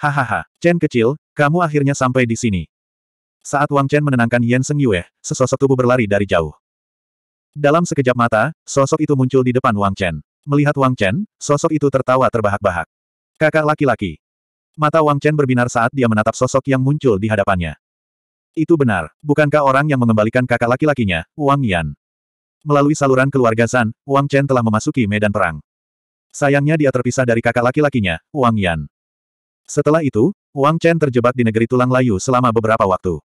Hahaha, Chen kecil, kamu akhirnya sampai di sini. Saat Wang Chen menenangkan Yan Seng Yue, sesosok tubuh berlari dari jauh. Dalam sekejap mata, sosok itu muncul di depan Wang Chen. Melihat Wang Chen, sosok itu tertawa terbahak-bahak. Kakak laki-laki. Mata Wang Chen berbinar saat dia menatap sosok yang muncul di hadapannya. Itu benar, bukankah orang yang mengembalikan kakak laki-lakinya, Wang Yan? Melalui saluran keluarga San, Wang Chen telah memasuki medan perang. Sayangnya dia terpisah dari kakak laki-lakinya, Wang Yan. Setelah itu, Wang Chen terjebak di negeri tulang layu selama beberapa waktu.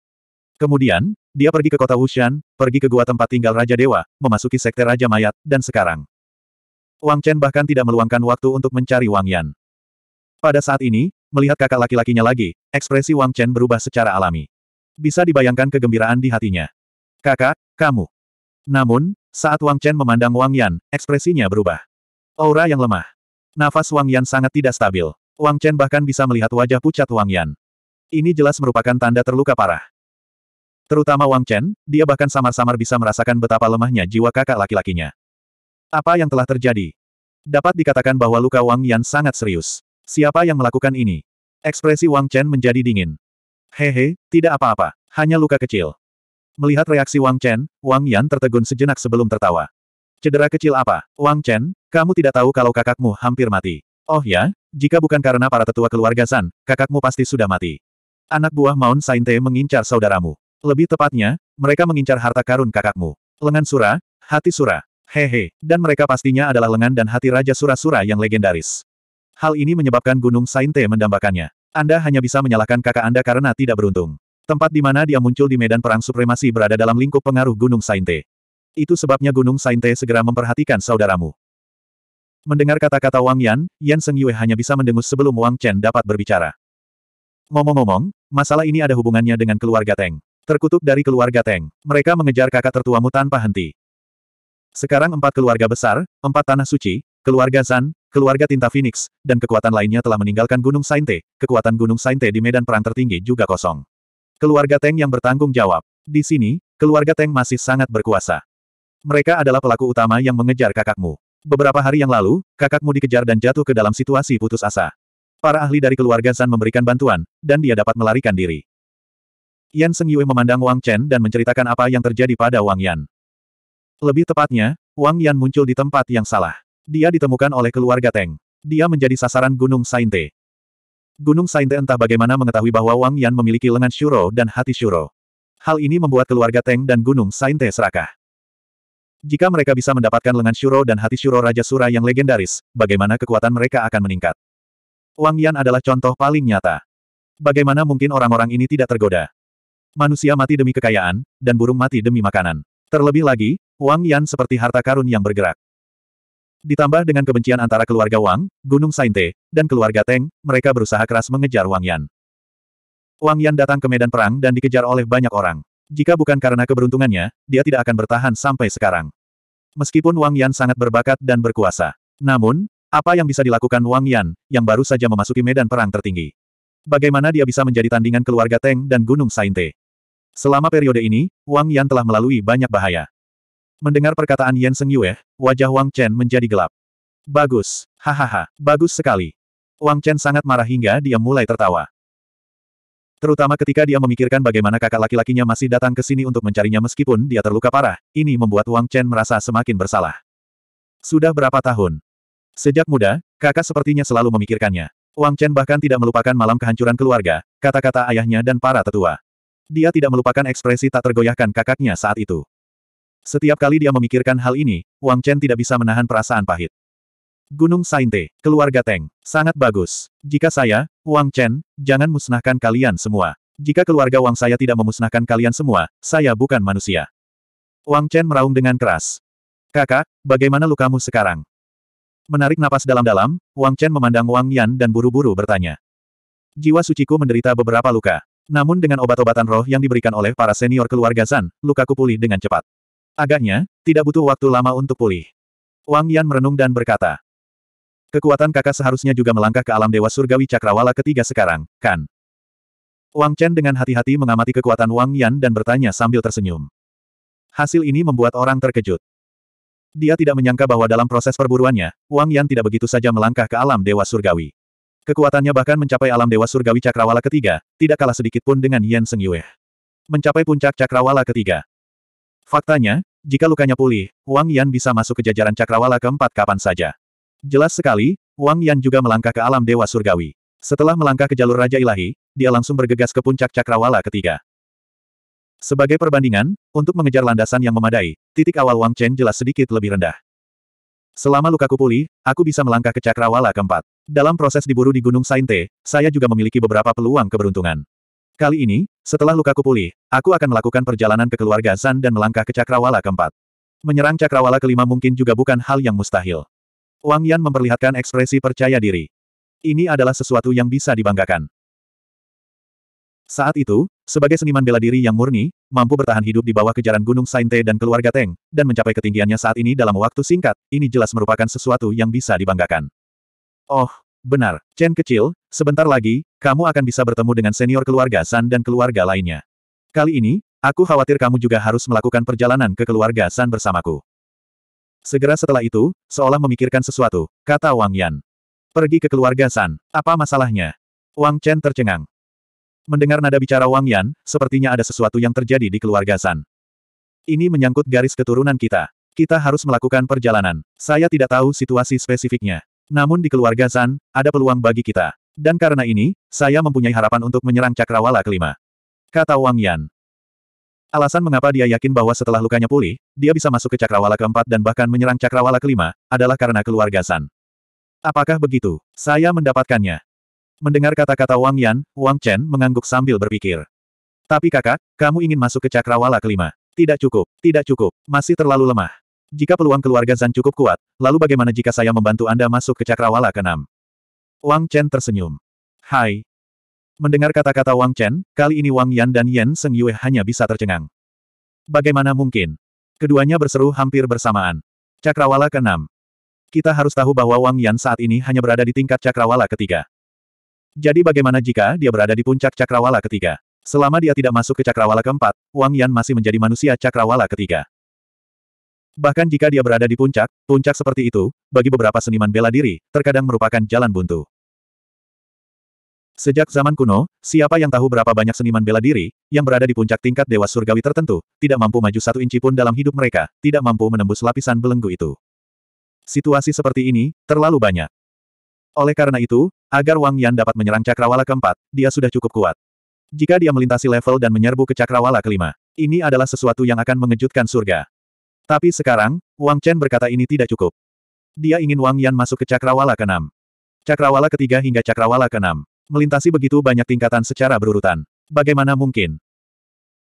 Kemudian, dia pergi ke kota Wushan, pergi ke gua tempat tinggal Raja Dewa, memasuki sekte Raja Mayat, dan sekarang. Wang Chen bahkan tidak meluangkan waktu untuk mencari Wang Yan. Pada saat ini, melihat kakak laki-lakinya lagi, ekspresi Wang Chen berubah secara alami. Bisa dibayangkan kegembiraan di hatinya. Kakak, kamu. Namun, saat Wang Chen memandang Wang Yan, ekspresinya berubah. Aura yang lemah. Nafas Wang Yan sangat tidak stabil. Wang Chen bahkan bisa melihat wajah pucat Wang Yan. Ini jelas merupakan tanda terluka parah. Terutama Wang Chen, dia bahkan samar-samar bisa merasakan betapa lemahnya jiwa kakak laki-lakinya. Apa yang telah terjadi? Dapat dikatakan bahwa luka Wang Yan sangat serius. Siapa yang melakukan ini? Ekspresi Wang Chen menjadi dingin. Hehe, tidak apa-apa, hanya luka kecil. Melihat reaksi Wang Chen, Wang Yan tertegun sejenak sebelum tertawa. Cedera kecil apa? Wang Chen, kamu tidak tahu kalau kakakmu hampir mati. Oh ya, jika bukan karena para tetua keluarga San, kakakmu pasti sudah mati. Anak buah Maun Sainte mengincar saudaramu. Lebih tepatnya, mereka mengincar harta karun kakakmu. Lengan Sura, hati Sura. Hehe, dan mereka pastinya adalah lengan dan hati Raja Sura-Sura yang legendaris. Hal ini menyebabkan Gunung Sainte mendambakannya. Anda hanya bisa menyalahkan kakak Anda karena tidak beruntung. Tempat di mana dia muncul di medan perang supremasi berada dalam lingkup pengaruh Gunung Sainte. Itu sebabnya Gunung Sainte segera memperhatikan saudaramu. Mendengar kata-kata Wang Yan, Yan Seng Yue hanya bisa mendengus sebelum Wang Chen dapat berbicara. Ngomong-ngomong, masalah ini ada hubungannya dengan keluarga Teng. Terkutuk dari keluarga Teng, mereka mengejar kakak tertuamu tanpa henti. Sekarang empat keluarga besar, empat tanah suci, keluarga Zan, keluarga Tinta Phoenix, dan kekuatan lainnya telah meninggalkan Gunung Sainte, kekuatan Gunung Sainte di medan perang tertinggi juga kosong. Keluarga Teng yang bertanggung jawab. Di sini, keluarga Teng masih sangat berkuasa. Mereka adalah pelaku utama yang mengejar kakakmu. Beberapa hari yang lalu, kakakmu dikejar dan jatuh ke dalam situasi putus asa. Para ahli dari keluarga San memberikan bantuan, dan dia dapat melarikan diri. Yan Seng Yue memandang Wang Chen dan menceritakan apa yang terjadi pada Wang Yan. Lebih tepatnya, Wang Yan muncul di tempat yang salah. Dia ditemukan oleh keluarga Teng. Dia menjadi sasaran Gunung Sainte. Gunung Sainte entah bagaimana mengetahui bahwa Wang Yan memiliki lengan Shuro dan hati Shuro. Hal ini membuat keluarga Teng dan Gunung Sainte serakah. Jika mereka bisa mendapatkan lengan Shuro dan hati Shuro Raja Sura yang legendaris, bagaimana kekuatan mereka akan meningkat? Wang Yan adalah contoh paling nyata. Bagaimana mungkin orang-orang ini tidak tergoda? Manusia mati demi kekayaan, dan burung mati demi makanan. Terlebih lagi, Wang Yan seperti harta karun yang bergerak. Ditambah dengan kebencian antara keluarga Wang, Gunung Sainte, dan keluarga Teng, mereka berusaha keras mengejar Wang Yan. Wang Yan datang ke medan perang dan dikejar oleh banyak orang. Jika bukan karena keberuntungannya, dia tidak akan bertahan sampai sekarang. Meskipun Wang Yan sangat berbakat dan berkuasa. Namun, apa yang bisa dilakukan Wang Yan, yang baru saja memasuki medan perang tertinggi? Bagaimana dia bisa menjadi tandingan keluarga Teng dan Gunung Sainte? Selama periode ini, Wang Yan telah melalui banyak bahaya. Mendengar perkataan Yan Seng Yue, wajah Wang Chen menjadi gelap. Bagus, hahaha, bagus sekali. Wang Chen sangat marah hingga dia mulai tertawa. Terutama ketika dia memikirkan bagaimana kakak laki-lakinya masih datang ke sini untuk mencarinya meskipun dia terluka parah, ini membuat Wang Chen merasa semakin bersalah. Sudah berapa tahun? Sejak muda, kakak sepertinya selalu memikirkannya. Wang Chen bahkan tidak melupakan malam kehancuran keluarga, kata-kata ayahnya dan para tetua. Dia tidak melupakan ekspresi tak tergoyahkan kakaknya saat itu. Setiap kali dia memikirkan hal ini, Wang Chen tidak bisa menahan perasaan pahit. Gunung Sainte, keluarga Teng, sangat bagus. Jika saya, Wang Chen, jangan musnahkan kalian semua. Jika keluarga Wang saya tidak memusnahkan kalian semua, saya bukan manusia. Wang Chen meraung dengan keras. Kakak, bagaimana lukamu sekarang? Menarik napas dalam-dalam, Wang Chen memandang Wang Yan dan buru-buru bertanya. Jiwa suciku menderita beberapa luka. Namun dengan obat-obatan roh yang diberikan oleh para senior keluarga Zan, lukaku pulih dengan cepat. Agaknya, tidak butuh waktu lama untuk pulih. Wang Yan merenung dan berkata, Kekuatan kakak seharusnya juga melangkah ke alam dewa surgawi cakrawala ketiga sekarang, kan? Wang Chen dengan hati-hati mengamati kekuatan Wang Yan dan bertanya sambil tersenyum. Hasil ini membuat orang terkejut. Dia tidak menyangka bahwa dalam proses perburuannya, Wang Yan tidak begitu saja melangkah ke alam Dewa Surgawi. Kekuatannya bahkan mencapai alam Dewa Surgawi Cakrawala ketiga, tidak kalah sedikit pun dengan Yan Seng Yue. Mencapai puncak Cakrawala ketiga. Faktanya, jika lukanya pulih, Wang Yan bisa masuk ke jajaran Cakrawala keempat kapan saja. Jelas sekali, Wang Yan juga melangkah ke alam dewa surgawi. Setelah melangkah ke jalur Raja Ilahi, dia langsung bergegas ke puncak cakrawala ketiga. Sebagai perbandingan, untuk mengejar landasan yang memadai, titik awal Wang Chen jelas sedikit lebih rendah. Selama lukaku pulih, aku bisa melangkah ke cakrawala keempat. Dalam proses diburu di Gunung Sainte, saya juga memiliki beberapa peluang keberuntungan. Kali ini, setelah lukaku pulih, aku akan melakukan perjalanan ke keluarga Zan dan melangkah ke cakrawala keempat. Menyerang cakrawala kelima mungkin juga bukan hal yang mustahil. Wang Yan memperlihatkan ekspresi percaya diri. Ini adalah sesuatu yang bisa dibanggakan. Saat itu, sebagai seniman bela diri yang murni, mampu bertahan hidup di bawah kejaran Gunung Sainte dan keluarga Teng, dan mencapai ketinggiannya saat ini dalam waktu singkat, ini jelas merupakan sesuatu yang bisa dibanggakan. Oh, benar, Chen kecil, sebentar lagi, kamu akan bisa bertemu dengan senior keluarga San dan keluarga lainnya. Kali ini, aku khawatir kamu juga harus melakukan perjalanan ke keluarga San bersamaku. Segera setelah itu, seolah memikirkan sesuatu, kata Wang Yan. Pergi ke keluarga San, apa masalahnya? Wang Chen tercengang. Mendengar nada bicara Wang Yan, sepertinya ada sesuatu yang terjadi di keluarga San. Ini menyangkut garis keturunan kita. Kita harus melakukan perjalanan. Saya tidak tahu situasi spesifiknya. Namun di keluarga San, ada peluang bagi kita. Dan karena ini, saya mempunyai harapan untuk menyerang cakrawala kelima. Kata Wang Yan. Alasan mengapa dia yakin bahwa setelah lukanya pulih, dia bisa masuk ke cakrawala keempat dan bahkan menyerang cakrawala kelima, adalah karena keluarga San. Apakah begitu? Saya mendapatkannya. Mendengar kata-kata Wang Yan, Wang Chen mengangguk sambil berpikir. Tapi kakak, kamu ingin masuk ke cakrawala kelima. Tidak cukup, tidak cukup, masih terlalu lemah. Jika peluang keluarga Zan cukup kuat, lalu bagaimana jika saya membantu Anda masuk ke cakrawala keenam? Wang Chen tersenyum. Hai, Mendengar kata-kata Wang Chen, kali ini Wang Yan dan Yan Seng Yue hanya bisa tercengang. Bagaimana mungkin? Keduanya berseru hampir bersamaan. Cakrawala ke-6. Kita harus tahu bahwa Wang Yan saat ini hanya berada di tingkat cakrawala ketiga. Jadi bagaimana jika dia berada di puncak cakrawala ketiga? Selama dia tidak masuk ke cakrawala keempat, Wang Yan masih menjadi manusia cakrawala ketiga. Bahkan jika dia berada di puncak, puncak seperti itu, bagi beberapa seniman bela diri, terkadang merupakan jalan buntu. Sejak zaman kuno, siapa yang tahu berapa banyak seniman bela diri, yang berada di puncak tingkat dewa surgawi tertentu, tidak mampu maju satu inci pun dalam hidup mereka, tidak mampu menembus lapisan belenggu itu. Situasi seperti ini, terlalu banyak. Oleh karena itu, agar Wang Yan dapat menyerang cakrawala keempat, dia sudah cukup kuat. Jika dia melintasi level dan menyerbu ke cakrawala kelima, ini adalah sesuatu yang akan mengejutkan surga. Tapi sekarang, Wang Chen berkata ini tidak cukup. Dia ingin Wang Yan masuk ke cakrawala keenam. Cakrawala ketiga hingga cakrawala keenam. Melintasi begitu banyak tingkatan secara berurutan. Bagaimana mungkin?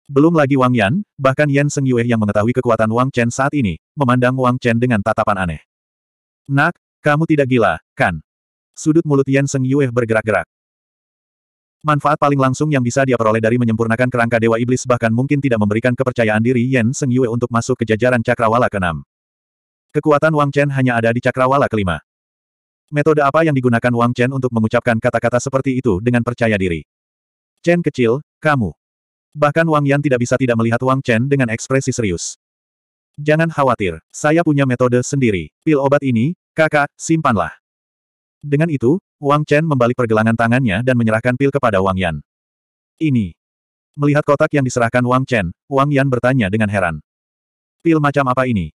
Belum lagi Wang Yan, bahkan Yan Seng Yue yang mengetahui kekuatan Wang Chen saat ini, memandang Wang Chen dengan tatapan aneh. Nak, kamu tidak gila, kan? Sudut mulut Yan Seng Yue bergerak-gerak. Manfaat paling langsung yang bisa dia peroleh dari menyempurnakan kerangka Dewa Iblis bahkan mungkin tidak memberikan kepercayaan diri Yan Seng Yue untuk masuk ke jajaran Cakrawala ke-6. Kekuatan Wang Chen hanya ada di Cakrawala kelima. Metode apa yang digunakan Wang Chen untuk mengucapkan kata-kata seperti itu dengan percaya diri? Chen kecil, kamu. Bahkan Wang Yan tidak bisa tidak melihat Wang Chen dengan ekspresi serius. Jangan khawatir, saya punya metode sendiri. Pil obat ini, kakak, simpanlah. Dengan itu, Wang Chen membalik pergelangan tangannya dan menyerahkan pil kepada Wang Yan. Ini. Melihat kotak yang diserahkan Wang Chen, Wang Yan bertanya dengan heran. Pil macam apa ini?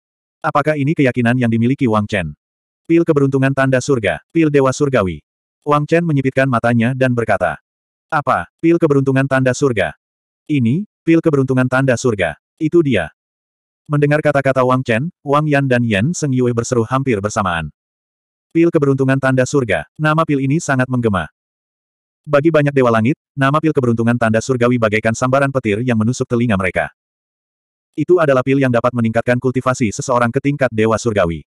Apakah ini keyakinan yang dimiliki Wang Chen? Pil keberuntungan tanda surga, pil dewa surgawi. Wang Chen menyipitkan matanya dan berkata. Apa, pil keberuntungan tanda surga? Ini, pil keberuntungan tanda surga. Itu dia. Mendengar kata-kata Wang Chen, Wang Yan dan Yan Seng Yue berseru hampir bersamaan. Pil keberuntungan tanda surga, nama pil ini sangat menggema. Bagi banyak dewa langit, nama pil keberuntungan tanda surgawi bagaikan sambaran petir yang menusuk telinga mereka. Itu adalah pil yang dapat meningkatkan kultivasi seseorang ke tingkat dewa surgawi.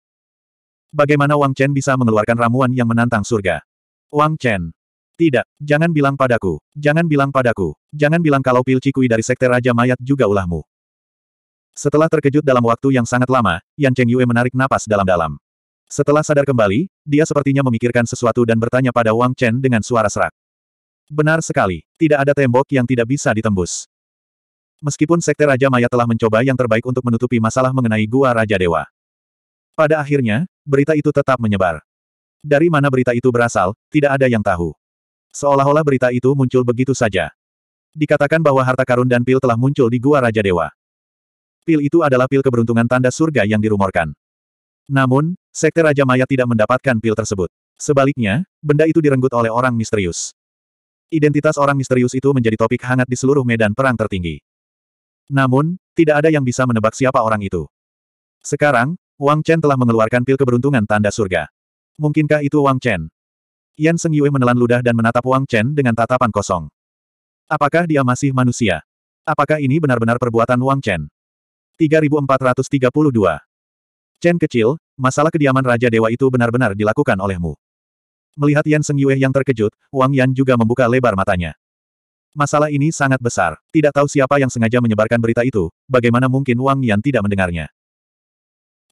Bagaimana Wang Chen bisa mengeluarkan ramuan yang menantang surga? Wang Chen. Tidak, jangan bilang padaku, jangan bilang padaku, jangan bilang kalau pil cikui dari sekte Raja Mayat juga ulahmu. Setelah terkejut dalam waktu yang sangat lama, Yan Cheng Yue menarik napas dalam-dalam. Setelah sadar kembali, dia sepertinya memikirkan sesuatu dan bertanya pada Wang Chen dengan suara serak. Benar sekali, tidak ada tembok yang tidak bisa ditembus. Meskipun Sekte Raja Maya telah mencoba yang terbaik untuk menutupi masalah mengenai Gua Raja Dewa. Pada akhirnya, berita itu tetap menyebar. Dari mana berita itu berasal, tidak ada yang tahu. Seolah-olah berita itu muncul begitu saja. Dikatakan bahwa harta karun dan pil telah muncul di Gua Raja Dewa. Pil itu adalah pil keberuntungan tanda surga yang dirumorkan. Namun, Sekte Raja Maya tidak mendapatkan pil tersebut. Sebaliknya, benda itu direnggut oleh orang misterius. Identitas orang misterius itu menjadi topik hangat di seluruh medan perang tertinggi. Namun, tidak ada yang bisa menebak siapa orang itu. Sekarang, Wang Chen telah mengeluarkan pil keberuntungan tanda surga. Mungkinkah itu Wang Chen? Yan Seng Yue menelan ludah dan menatap Wang Chen dengan tatapan kosong. Apakah dia masih manusia? Apakah ini benar-benar perbuatan Wang Chen? 3432 Chen kecil, masalah kediaman Raja Dewa itu benar-benar dilakukan olehmu. Melihat Yan Seng Yue yang terkejut, Wang Yan juga membuka lebar matanya. Masalah ini sangat besar. Tidak tahu siapa yang sengaja menyebarkan berita itu, bagaimana mungkin Wang Yan tidak mendengarnya.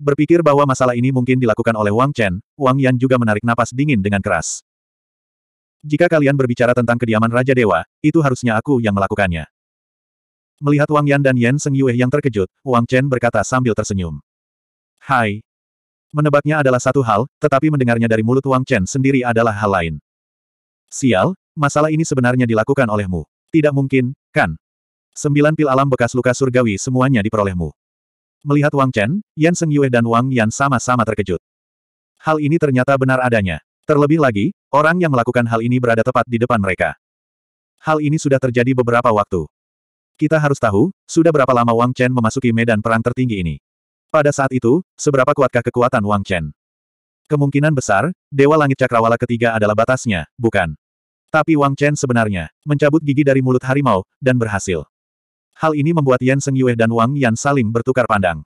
Berpikir bahwa masalah ini mungkin dilakukan oleh Wang Chen, Wang Yan juga menarik napas dingin dengan keras. Jika kalian berbicara tentang kediaman Raja Dewa, itu harusnya aku yang melakukannya. Melihat Wang Yan dan Yan Seng Yue yang terkejut, Wang Chen berkata sambil tersenyum. Hai. Menebaknya adalah satu hal, tetapi mendengarnya dari mulut Wang Chen sendiri adalah hal lain. Sial, masalah ini sebenarnya dilakukan olehmu. Tidak mungkin, kan? Sembilan pil alam bekas luka surgawi semuanya diperolehmu. Melihat Wang Chen, Yan Seng Yue dan Wang Yan sama-sama terkejut. Hal ini ternyata benar adanya. Terlebih lagi, orang yang melakukan hal ini berada tepat di depan mereka. Hal ini sudah terjadi beberapa waktu. Kita harus tahu, sudah berapa lama Wang Chen memasuki medan perang tertinggi ini. Pada saat itu, seberapa kuatkah kekuatan Wang Chen? Kemungkinan besar, Dewa Langit Cakrawala ketiga adalah batasnya, bukan? Tapi Wang Chen sebenarnya mencabut gigi dari mulut harimau, dan berhasil. Hal ini membuat Yan Seng Yue dan Wang Yan saling bertukar pandang.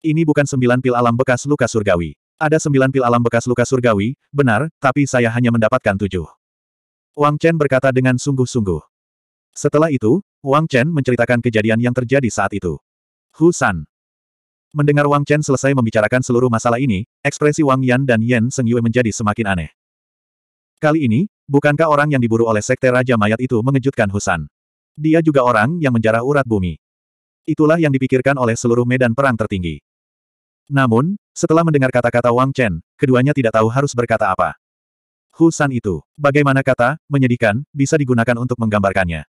Ini bukan sembilan pil alam bekas luka surgawi. Ada sembilan pil alam bekas luka surgawi, benar, tapi saya hanya mendapatkan tujuh. Wang Chen berkata dengan sungguh-sungguh. Setelah itu, Wang Chen menceritakan kejadian yang terjadi saat itu. Hu San. Mendengar Wang Chen selesai membicarakan seluruh masalah ini, ekspresi Wang Yan dan Yan Seng Yue menjadi semakin aneh. Kali ini, bukankah orang yang diburu oleh Sekte Raja Mayat itu mengejutkan Husan? Dia juga orang yang menjarah urat bumi. Itulah yang dipikirkan oleh seluruh medan perang tertinggi. Namun, setelah mendengar kata-kata Wang Chen, keduanya tidak tahu harus berkata apa. Husan itu, bagaimana kata, menyedihkan, bisa digunakan untuk menggambarkannya.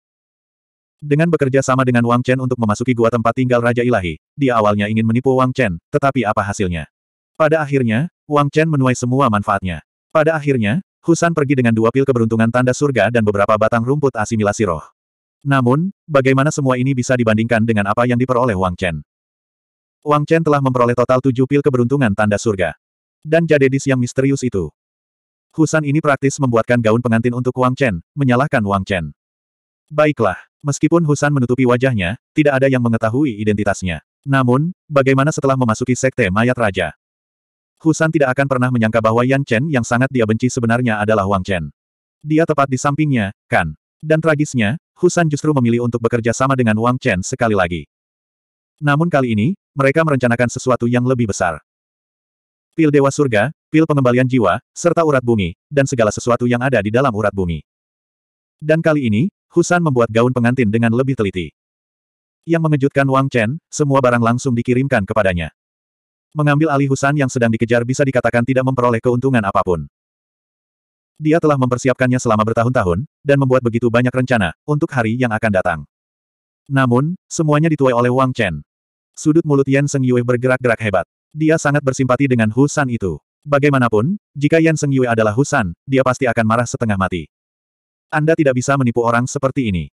Dengan bekerja sama dengan Wang Chen untuk memasuki gua tempat tinggal Raja Ilahi, dia awalnya ingin menipu Wang Chen, tetapi apa hasilnya? Pada akhirnya, Wang Chen menuai semua manfaatnya. Pada akhirnya, Husan pergi dengan dua pil keberuntungan tanda surga dan beberapa batang rumput asimilasi roh. Namun, bagaimana semua ini bisa dibandingkan dengan apa yang diperoleh Wang Chen? Wang Chen telah memperoleh total tujuh pil keberuntungan tanda surga. Dan jadedis yang misterius itu. Husan ini praktis membuatkan gaun pengantin untuk Wang Chen, menyalahkan Wang Chen. Baiklah, meskipun Husan menutupi wajahnya, tidak ada yang mengetahui identitasnya. Namun, bagaimana setelah memasuki sekte mayat raja? Husan tidak akan pernah menyangka bahwa Yan Chen yang sangat dia benci sebenarnya adalah Wang Chen. Dia tepat di sampingnya, kan? Dan tragisnya, Husan justru memilih untuk bekerja sama dengan Wang Chen sekali lagi. Namun kali ini, mereka merencanakan sesuatu yang lebih besar. Pil Dewa Surga, pil pengembalian jiwa, serta urat bumi, dan segala sesuatu yang ada di dalam urat bumi. Dan kali ini, Husan membuat gaun pengantin dengan lebih teliti. Yang mengejutkan Wang Chen, semua barang langsung dikirimkan kepadanya. Mengambil alih Husan yang sedang dikejar bisa dikatakan tidak memperoleh keuntungan apapun. Dia telah mempersiapkannya selama bertahun-tahun, dan membuat begitu banyak rencana, untuk hari yang akan datang. Namun, semuanya dituai oleh Wang Chen. Sudut mulut Yan Seng Yue bergerak-gerak hebat. Dia sangat bersimpati dengan Husan itu. Bagaimanapun, jika Yan Seng Yue adalah Husan, dia pasti akan marah setengah mati. Anda tidak bisa menipu orang seperti ini.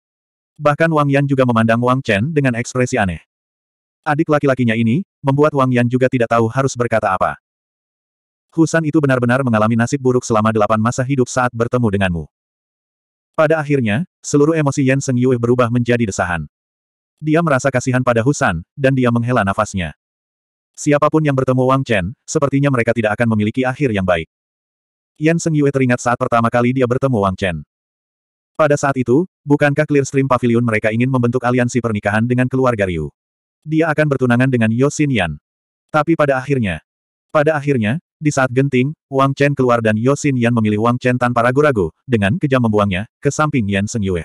Bahkan Wang Yan juga memandang Wang Chen dengan ekspresi aneh. Adik laki-lakinya ini, membuat Wang Yan juga tidak tahu harus berkata apa. Husan itu benar-benar mengalami nasib buruk selama delapan masa hidup saat bertemu denganmu. Pada akhirnya, seluruh emosi Yan Seng Yue berubah menjadi desahan. Dia merasa kasihan pada Husan, dan dia menghela nafasnya. Siapapun yang bertemu Wang Chen, sepertinya mereka tidak akan memiliki akhir yang baik. Yan Seng Yue teringat saat pertama kali dia bertemu Wang Chen. Pada saat itu, bukankah Clearstream Pavilion mereka ingin membentuk aliansi pernikahan dengan keluarga Ryu? Dia akan bertunangan dengan Yosin Yan. Tapi pada akhirnya, pada akhirnya, di saat genting, Wang Chen keluar dan Yosin Yan memilih Wang Chen tanpa ragu-ragu, dengan kejam membuangnya, ke samping Yan Seng Yue.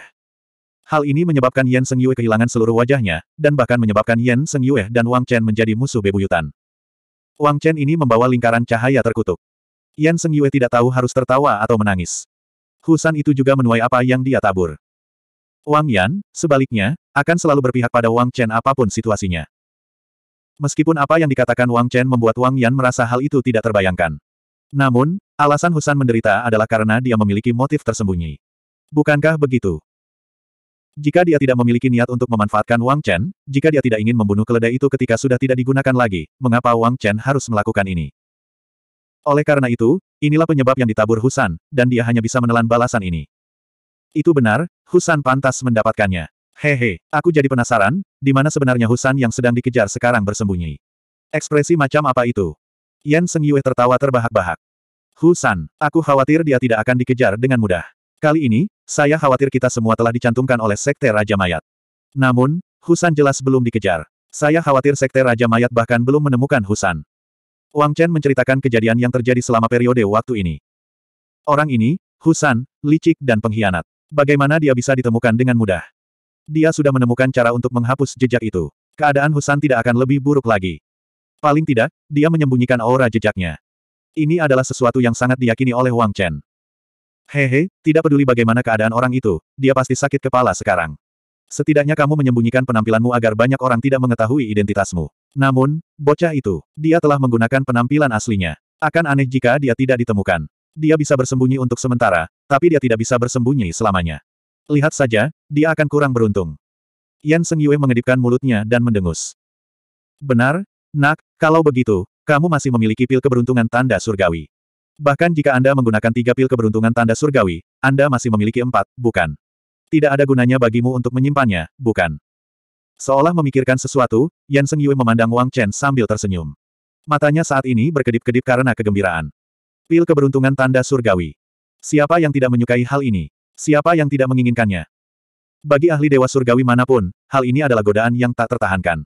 Hal ini menyebabkan Yan Seng Yue kehilangan seluruh wajahnya, dan bahkan menyebabkan Yan Seng Yue dan Wang Chen menjadi musuh bebuyutan. Wang Chen ini membawa lingkaran cahaya terkutuk. Yan Seng Yue tidak tahu harus tertawa atau menangis. Husan itu juga menuai apa yang dia tabur. Wang Yan, sebaliknya, akan selalu berpihak pada Wang Chen apapun situasinya. Meskipun apa yang dikatakan Wang Chen membuat Wang Yan merasa hal itu tidak terbayangkan. Namun, alasan Husan menderita adalah karena dia memiliki motif tersembunyi. Bukankah begitu? Jika dia tidak memiliki niat untuk memanfaatkan Wang Chen, jika dia tidak ingin membunuh keledai itu ketika sudah tidak digunakan lagi, mengapa Wang Chen harus melakukan ini? Oleh karena itu, inilah penyebab yang ditabur Husan, dan dia hanya bisa menelan balasan ini. Itu benar, Husan pantas mendapatkannya. Hehe, aku jadi penasaran, di mana sebenarnya Husan yang sedang dikejar sekarang bersembunyi. Ekspresi macam apa itu? Yan Seng Yue tertawa terbahak-bahak. Husan, aku khawatir dia tidak akan dikejar dengan mudah. Kali ini, saya khawatir kita semua telah dicantumkan oleh Sekte Raja Mayat. Namun, Husan jelas belum dikejar. Saya khawatir Sekte Raja Mayat bahkan belum menemukan Husan. Wang Chen menceritakan kejadian yang terjadi selama periode waktu ini. Orang ini, Husan, licik dan pengkhianat. Bagaimana dia bisa ditemukan dengan mudah? Dia sudah menemukan cara untuk menghapus jejak itu. Keadaan Husan tidak akan lebih buruk lagi. Paling tidak, dia menyembunyikan aura jejaknya. Ini adalah sesuatu yang sangat diyakini oleh Wang Chen. Hehe, tidak peduli bagaimana keadaan orang itu, dia pasti sakit kepala sekarang. Setidaknya kamu menyembunyikan penampilanmu agar banyak orang tidak mengetahui identitasmu. Namun, bocah itu, dia telah menggunakan penampilan aslinya. Akan aneh jika dia tidak ditemukan. Dia bisa bersembunyi untuk sementara, tapi dia tidak bisa bersembunyi selamanya. Lihat saja, dia akan kurang beruntung. Yan Seng Yue mengedipkan mulutnya dan mendengus. Benar, nak, kalau begitu, kamu masih memiliki pil keberuntungan tanda surgawi. Bahkan jika Anda menggunakan tiga pil keberuntungan tanda surgawi, Anda masih memiliki empat, bukan? Tidak ada gunanya bagimu untuk menyimpannya, bukan? Seolah memikirkan sesuatu, Yan Seng Yue memandang Wang Chen sambil tersenyum. Matanya saat ini berkedip-kedip karena kegembiraan. Pil keberuntungan tanda surgawi. Siapa yang tidak menyukai hal ini? Siapa yang tidak menginginkannya? Bagi ahli dewa surgawi manapun, hal ini adalah godaan yang tak tertahankan.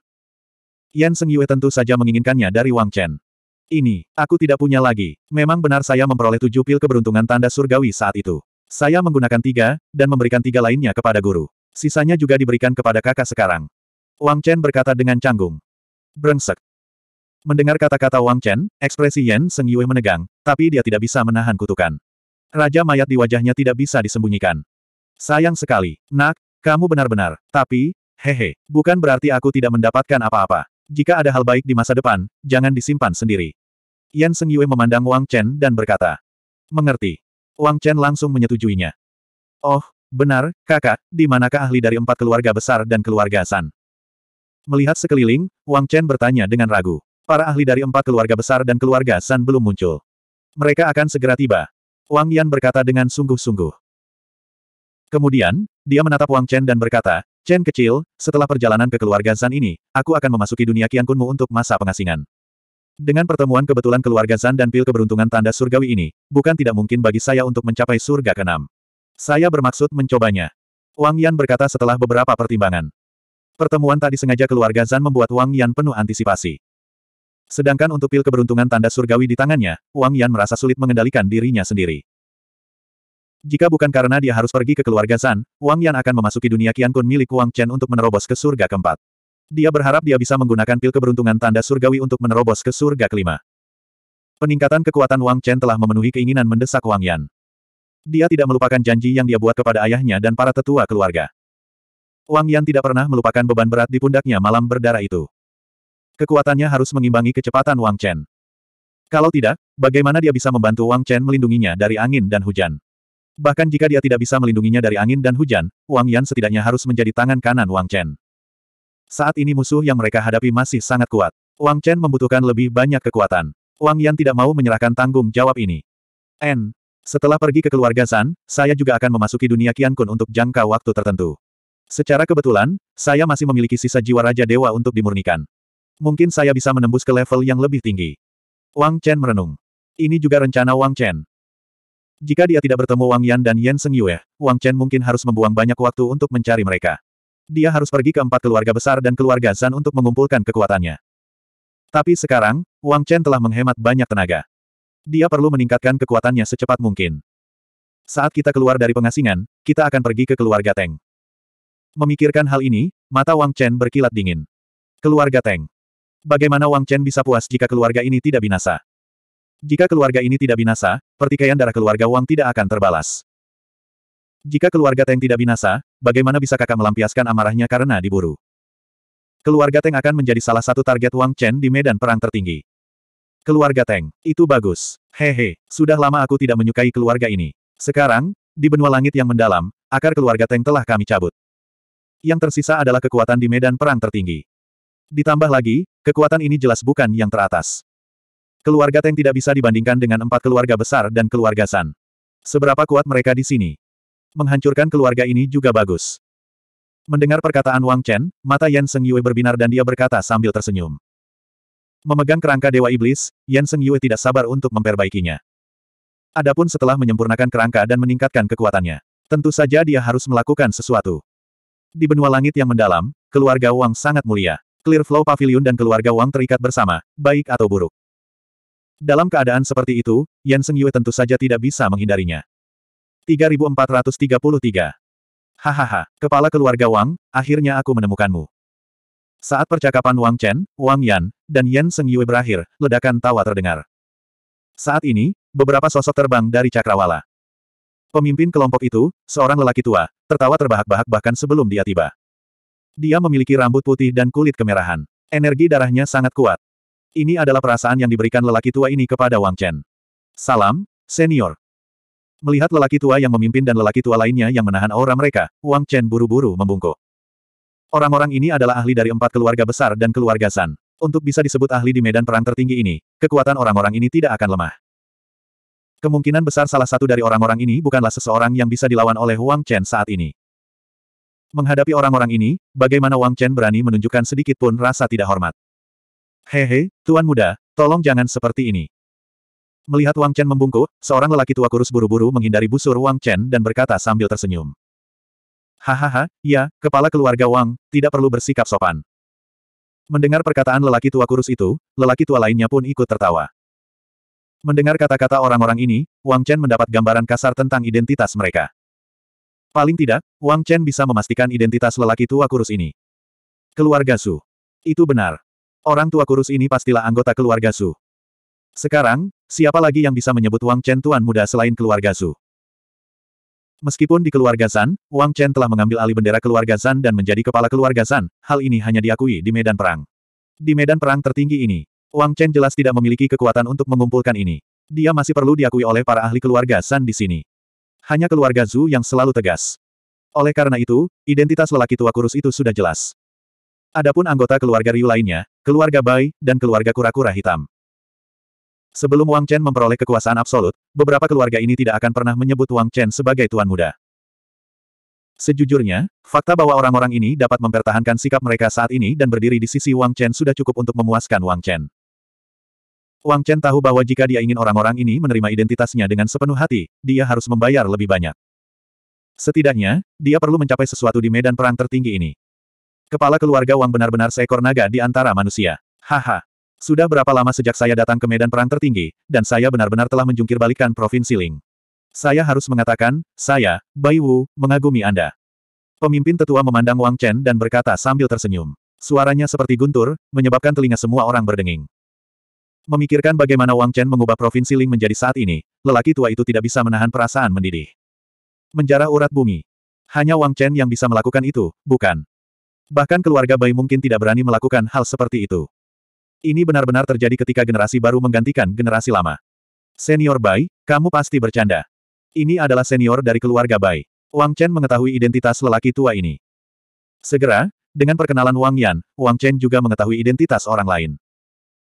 Yan Seng Yue tentu saja menginginkannya dari Wang Chen. Ini, aku tidak punya lagi. Memang benar saya memperoleh tujuh pil keberuntungan tanda surgawi saat itu. Saya menggunakan tiga, dan memberikan tiga lainnya kepada guru. Sisanya juga diberikan kepada kakak sekarang. Wang Chen berkata dengan canggung. Brengsek. Mendengar kata-kata Wang Chen, ekspresi Yan Seng Yue menegang, tapi dia tidak bisa menahan kutukan. Raja mayat di wajahnya tidak bisa disembunyikan. Sayang sekali, nak, kamu benar-benar, tapi, hehe, bukan berarti aku tidak mendapatkan apa-apa. Jika ada hal baik di masa depan, jangan disimpan sendiri. Yan Seng Yue memandang Wang Chen dan berkata, Mengerti. Wang Chen langsung menyetujuinya. Oh, benar, kakak, di manakah ahli dari empat keluarga besar dan keluarga San? Melihat sekeliling, Wang Chen bertanya dengan ragu. Para ahli dari empat keluarga besar dan keluarga San belum muncul. Mereka akan segera tiba. Wang Yan berkata dengan sungguh-sungguh. Kemudian, dia menatap Wang Chen dan berkata, Chen kecil, setelah perjalanan ke keluarga Zan ini, aku akan memasuki dunia Qian Kunmu untuk masa pengasingan. Dengan pertemuan kebetulan keluarga Zan dan pil keberuntungan tanda surgawi ini, bukan tidak mungkin bagi saya untuk mencapai surga keenam. Saya bermaksud mencobanya. Wang Yan berkata setelah beberapa pertimbangan. Pertemuan tadi sengaja keluarga Zan membuat Wang Yan penuh antisipasi. Sedangkan untuk pil keberuntungan tanda surgawi di tangannya, Wang Yan merasa sulit mengendalikan dirinya sendiri. Jika bukan karena dia harus pergi ke keluarga San, Wang Yan akan memasuki dunia kian Kun milik Wang Chen untuk menerobos ke surga keempat. Dia berharap dia bisa menggunakan pil keberuntungan tanda surgawi untuk menerobos ke surga kelima. Peningkatan kekuatan Wang Chen telah memenuhi keinginan mendesak Wang Yan. Dia tidak melupakan janji yang dia buat kepada ayahnya dan para tetua keluarga. Wang Yan tidak pernah melupakan beban berat di pundaknya malam berdarah itu. Kekuatannya harus mengimbangi kecepatan Wang Chen. Kalau tidak, bagaimana dia bisa membantu Wang Chen melindunginya dari angin dan hujan? Bahkan jika dia tidak bisa melindunginya dari angin dan hujan, Wang Yan setidaknya harus menjadi tangan kanan Wang Chen. Saat ini musuh yang mereka hadapi masih sangat kuat. Wang Chen membutuhkan lebih banyak kekuatan. Wang Yan tidak mau menyerahkan tanggung jawab ini. N. Setelah pergi ke keluarga San, saya juga akan memasuki dunia Qian Kun untuk jangka waktu tertentu. Secara kebetulan, saya masih memiliki sisa jiwa Raja Dewa untuk dimurnikan. Mungkin saya bisa menembus ke level yang lebih tinggi. Wang Chen merenung. Ini juga rencana Wang Chen. Jika dia tidak bertemu Wang Yan dan Yan Seng Yue, Wang Chen mungkin harus membuang banyak waktu untuk mencari mereka. Dia harus pergi ke empat keluarga besar dan keluarga San untuk mengumpulkan kekuatannya. Tapi sekarang, Wang Chen telah menghemat banyak tenaga. Dia perlu meningkatkan kekuatannya secepat mungkin. Saat kita keluar dari pengasingan, kita akan pergi ke keluarga Teng. Memikirkan hal ini, mata Wang Chen berkilat dingin. Keluarga Teng. Bagaimana Wang Chen bisa puas jika keluarga ini tidak binasa? Jika keluarga ini tidak binasa, pertikaian darah keluarga Wang tidak akan terbalas. Jika keluarga Teng tidak binasa, bagaimana bisa kakak melampiaskan amarahnya karena diburu? Keluarga Teng akan menjadi salah satu target Wang Chen di medan perang tertinggi. Keluarga Teng, itu bagus. Hehe, sudah lama aku tidak menyukai keluarga ini. Sekarang, di benua langit yang mendalam, akar keluarga Teng telah kami cabut. Yang tersisa adalah kekuatan di medan perang tertinggi. Ditambah lagi, kekuatan ini jelas bukan yang teratas. Keluarga Teng tidak bisa dibandingkan dengan empat keluarga besar dan keluarga San. Seberapa kuat mereka di sini? Menghancurkan keluarga ini juga bagus. Mendengar perkataan Wang Chen, mata Yan Seng Yue berbinar dan dia berkata sambil tersenyum. Memegang kerangka Dewa Iblis, Yan Seng Yue tidak sabar untuk memperbaikinya. Adapun setelah menyempurnakan kerangka dan meningkatkan kekuatannya, tentu saja dia harus melakukan sesuatu. Di benua langit yang mendalam, keluarga Wang sangat mulia. Clear Flow Pavilion dan keluarga Wang terikat bersama, baik atau buruk. Dalam keadaan seperti itu, Yan Seng Yue tentu saja tidak bisa menghindarinya. 3433 Hahaha, kepala keluarga Wang, akhirnya aku menemukanmu. Saat percakapan Wang Chen, Wang Yan, dan Yan Seng Yue berakhir, ledakan tawa terdengar. Saat ini, beberapa sosok terbang dari Cakrawala. Pemimpin kelompok itu, seorang lelaki tua, tertawa terbahak-bahak bahkan sebelum dia tiba. Dia memiliki rambut putih dan kulit kemerahan. Energi darahnya sangat kuat. Ini adalah perasaan yang diberikan lelaki tua ini kepada Wang Chen. Salam, senior. Melihat lelaki tua yang memimpin dan lelaki tua lainnya yang menahan aura mereka, Wang Chen buru-buru membungkuk. Orang-orang ini adalah ahli dari empat keluarga besar dan keluarga San. Untuk bisa disebut ahli di medan perang tertinggi ini, kekuatan orang-orang ini tidak akan lemah. Kemungkinan besar salah satu dari orang-orang ini bukanlah seseorang yang bisa dilawan oleh Wang Chen saat ini. Menghadapi orang-orang ini, bagaimana Wang Chen berani menunjukkan sedikit pun rasa tidak hormat? Hehe, tuan muda, tolong jangan seperti ini. Melihat Wang Chen membungkuk, seorang lelaki tua kurus buru-buru menghindari busur Wang Chen dan berkata sambil tersenyum. Hahaha, ya, kepala keluarga Wang, tidak perlu bersikap sopan. Mendengar perkataan lelaki tua kurus itu, lelaki tua lainnya pun ikut tertawa. Mendengar kata-kata orang-orang ini, Wang Chen mendapat gambaran kasar tentang identitas mereka. Paling tidak, Wang Chen bisa memastikan identitas lelaki tua kurus ini. Keluarga Su. Itu benar. Orang tua kurus ini pastilah anggota keluarga Su. Sekarang, siapa lagi yang bisa menyebut Wang Chen tuan muda selain keluarga Su? Meskipun di keluarga San, Wang Chen telah mengambil alih bendera keluarga San dan menjadi kepala keluarga San, hal ini hanya diakui di medan perang. Di medan perang tertinggi ini, Wang Chen jelas tidak memiliki kekuatan untuk mengumpulkan ini. Dia masih perlu diakui oleh para ahli keluarga San di sini. Hanya keluarga Zhu yang selalu tegas. Oleh karena itu, identitas lelaki tua kurus itu sudah jelas. Adapun anggota keluarga Ryu lainnya, keluarga Bai, dan keluarga kura-kura hitam. Sebelum Wang Chen memperoleh kekuasaan absolut, beberapa keluarga ini tidak akan pernah menyebut Wang Chen sebagai tuan muda. Sejujurnya, fakta bahwa orang-orang ini dapat mempertahankan sikap mereka saat ini dan berdiri di sisi Wang Chen sudah cukup untuk memuaskan Wang Chen. Wang Chen tahu bahwa jika dia ingin orang-orang ini menerima identitasnya dengan sepenuh hati, dia harus membayar lebih banyak. Setidaknya, dia perlu mencapai sesuatu di medan perang tertinggi ini. Kepala keluarga Wang benar-benar seekor naga di antara manusia. Haha. Sudah berapa lama sejak saya datang ke medan perang tertinggi, dan saya benar-benar telah menjungkirbalikkan Provinsi Ling. Saya harus mengatakan, saya, Bai Wu, mengagumi Anda. Pemimpin tetua memandang Wang Chen dan berkata sambil tersenyum. Suaranya seperti guntur, menyebabkan telinga semua orang berdenging. Memikirkan bagaimana Wang Chen mengubah provinsi Ling menjadi saat ini, lelaki tua itu tidak bisa menahan perasaan mendidih. Menjarah urat bumi. Hanya Wang Chen yang bisa melakukan itu, bukan? Bahkan keluarga Bai mungkin tidak berani melakukan hal seperti itu. Ini benar-benar terjadi ketika generasi baru menggantikan generasi lama. Senior Bai, kamu pasti bercanda. Ini adalah senior dari keluarga Bai. Wang Chen mengetahui identitas lelaki tua ini. Segera, dengan perkenalan Wang Yan, Wang Chen juga mengetahui identitas orang lain.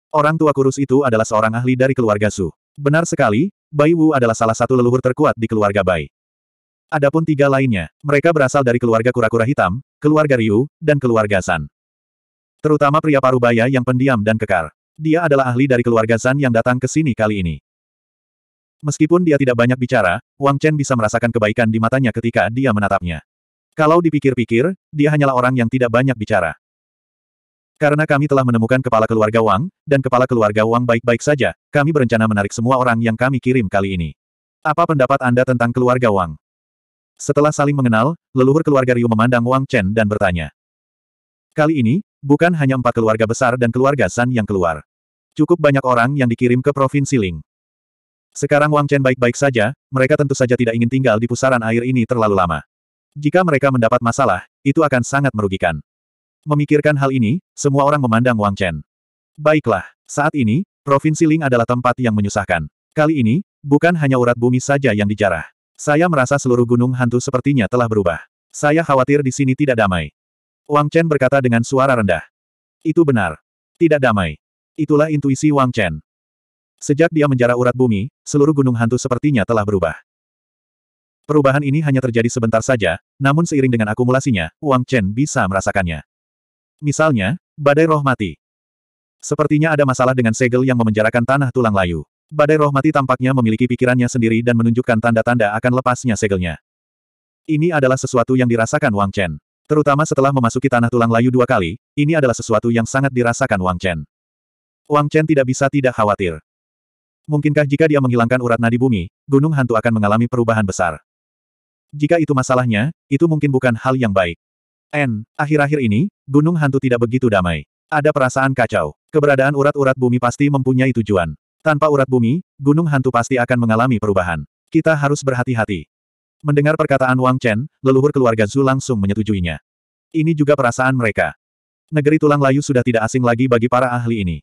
Orang tua kurus itu adalah seorang ahli dari keluarga Su. Benar sekali, Bai Wu adalah salah satu leluhur terkuat di keluarga Bai. Adapun tiga lainnya, mereka berasal dari keluarga kura-kura hitam, keluarga Ryu, dan keluarga San. Terutama pria paruh baya yang pendiam dan kekar. Dia adalah ahli dari keluarga San yang datang ke sini kali ini. Meskipun dia tidak banyak bicara, Wang Chen bisa merasakan kebaikan di matanya ketika dia menatapnya. Kalau dipikir-pikir, dia hanyalah orang yang tidak banyak bicara. Karena kami telah menemukan kepala keluarga Wang, dan kepala keluarga Wang baik-baik saja, kami berencana menarik semua orang yang kami kirim kali ini. Apa pendapat Anda tentang keluarga Wang? Setelah saling mengenal, leluhur keluarga Ryu memandang Wang Chen dan bertanya. Kali ini, bukan hanya empat keluarga besar dan keluarga San yang keluar. Cukup banyak orang yang dikirim ke Provinsi Ling. Sekarang Wang Chen baik-baik saja, mereka tentu saja tidak ingin tinggal di pusaran air ini terlalu lama. Jika mereka mendapat masalah, itu akan sangat merugikan. Memikirkan hal ini, semua orang memandang Wang Chen. Baiklah, saat ini, Provinsi Ling adalah tempat yang menyusahkan. Kali ini, bukan hanya urat bumi saja yang dijarah. Saya merasa seluruh gunung hantu sepertinya telah berubah. Saya khawatir di sini tidak damai. Wang Chen berkata dengan suara rendah. Itu benar. Tidak damai. Itulah intuisi Wang Chen. Sejak dia menjarah urat bumi, seluruh gunung hantu sepertinya telah berubah. Perubahan ini hanya terjadi sebentar saja, namun seiring dengan akumulasinya, Wang Chen bisa merasakannya. Misalnya, badai roh mati. Sepertinya ada masalah dengan segel yang memenjarakan tanah tulang layu. Badai roh mati tampaknya memiliki pikirannya sendiri dan menunjukkan tanda-tanda akan lepasnya segelnya. Ini adalah sesuatu yang dirasakan Wang Chen. Terutama setelah memasuki tanah tulang layu dua kali, ini adalah sesuatu yang sangat dirasakan Wang Chen. Wang Chen tidak bisa tidak khawatir. Mungkinkah jika dia menghilangkan urat nadi bumi, gunung hantu akan mengalami perubahan besar? Jika itu masalahnya, itu mungkin bukan hal yang baik. N. Akhir-akhir ini, gunung hantu tidak begitu damai. Ada perasaan kacau. Keberadaan urat-urat bumi pasti mempunyai tujuan. Tanpa urat bumi, gunung hantu pasti akan mengalami perubahan. Kita harus berhati-hati. Mendengar perkataan Wang Chen, leluhur keluarga Zhu langsung menyetujuinya. Ini juga perasaan mereka. Negeri tulang layu sudah tidak asing lagi bagi para ahli ini.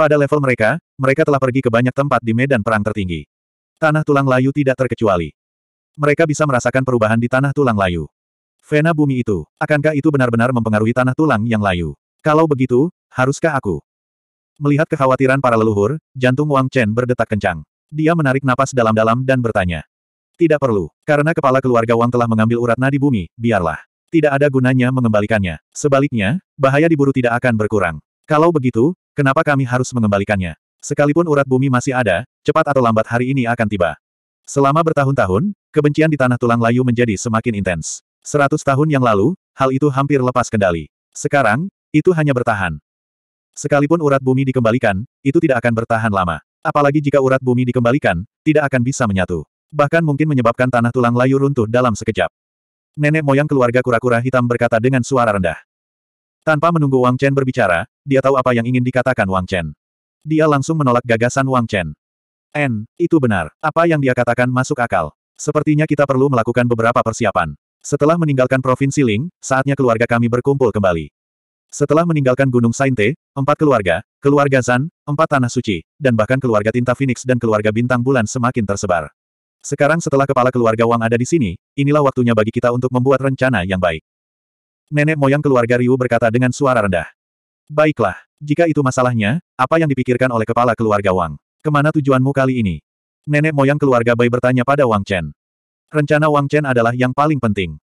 Pada level mereka, mereka telah pergi ke banyak tempat di medan perang tertinggi. Tanah tulang layu tidak terkecuali. Mereka bisa merasakan perubahan di tanah tulang layu. Vena bumi itu, akankah itu benar-benar mempengaruhi tanah tulang yang layu? Kalau begitu, haruskah aku? Melihat kekhawatiran para leluhur, jantung Wang Chen berdetak kencang. Dia menarik napas dalam-dalam dan bertanya. Tidak perlu, karena kepala keluarga Wang telah mengambil urat nadi bumi, biarlah. Tidak ada gunanya mengembalikannya. Sebaliknya, bahaya diburu tidak akan berkurang. Kalau begitu, kenapa kami harus mengembalikannya? Sekalipun urat bumi masih ada, cepat atau lambat hari ini akan tiba. Selama bertahun-tahun, kebencian di tanah tulang layu menjadi semakin intens. Seratus tahun yang lalu, hal itu hampir lepas kendali. Sekarang, itu hanya bertahan. Sekalipun urat bumi dikembalikan, itu tidak akan bertahan lama. Apalagi jika urat bumi dikembalikan, tidak akan bisa menyatu. Bahkan mungkin menyebabkan tanah tulang layu runtuh dalam sekejap. Nenek moyang keluarga kura-kura hitam berkata dengan suara rendah. Tanpa menunggu Wang Chen berbicara, dia tahu apa yang ingin dikatakan Wang Chen. Dia langsung menolak gagasan Wang Chen. N, itu benar. Apa yang dia katakan masuk akal. Sepertinya kita perlu melakukan beberapa persiapan. Setelah meninggalkan Provinsi Ling, saatnya keluarga kami berkumpul kembali. Setelah meninggalkan Gunung Sainte, empat keluarga, keluarga Zan, empat tanah suci, dan bahkan keluarga Tinta Phoenix dan keluarga Bintang Bulan semakin tersebar. Sekarang setelah kepala keluarga Wang ada di sini, inilah waktunya bagi kita untuk membuat rencana yang baik. Nenek moyang keluarga Ryu berkata dengan suara rendah. Baiklah, jika itu masalahnya, apa yang dipikirkan oleh kepala keluarga Wang? Kemana tujuanmu kali ini? Nenek moyang keluarga Bai bertanya pada Wang Chen. Rencana Wang Chen adalah yang paling penting.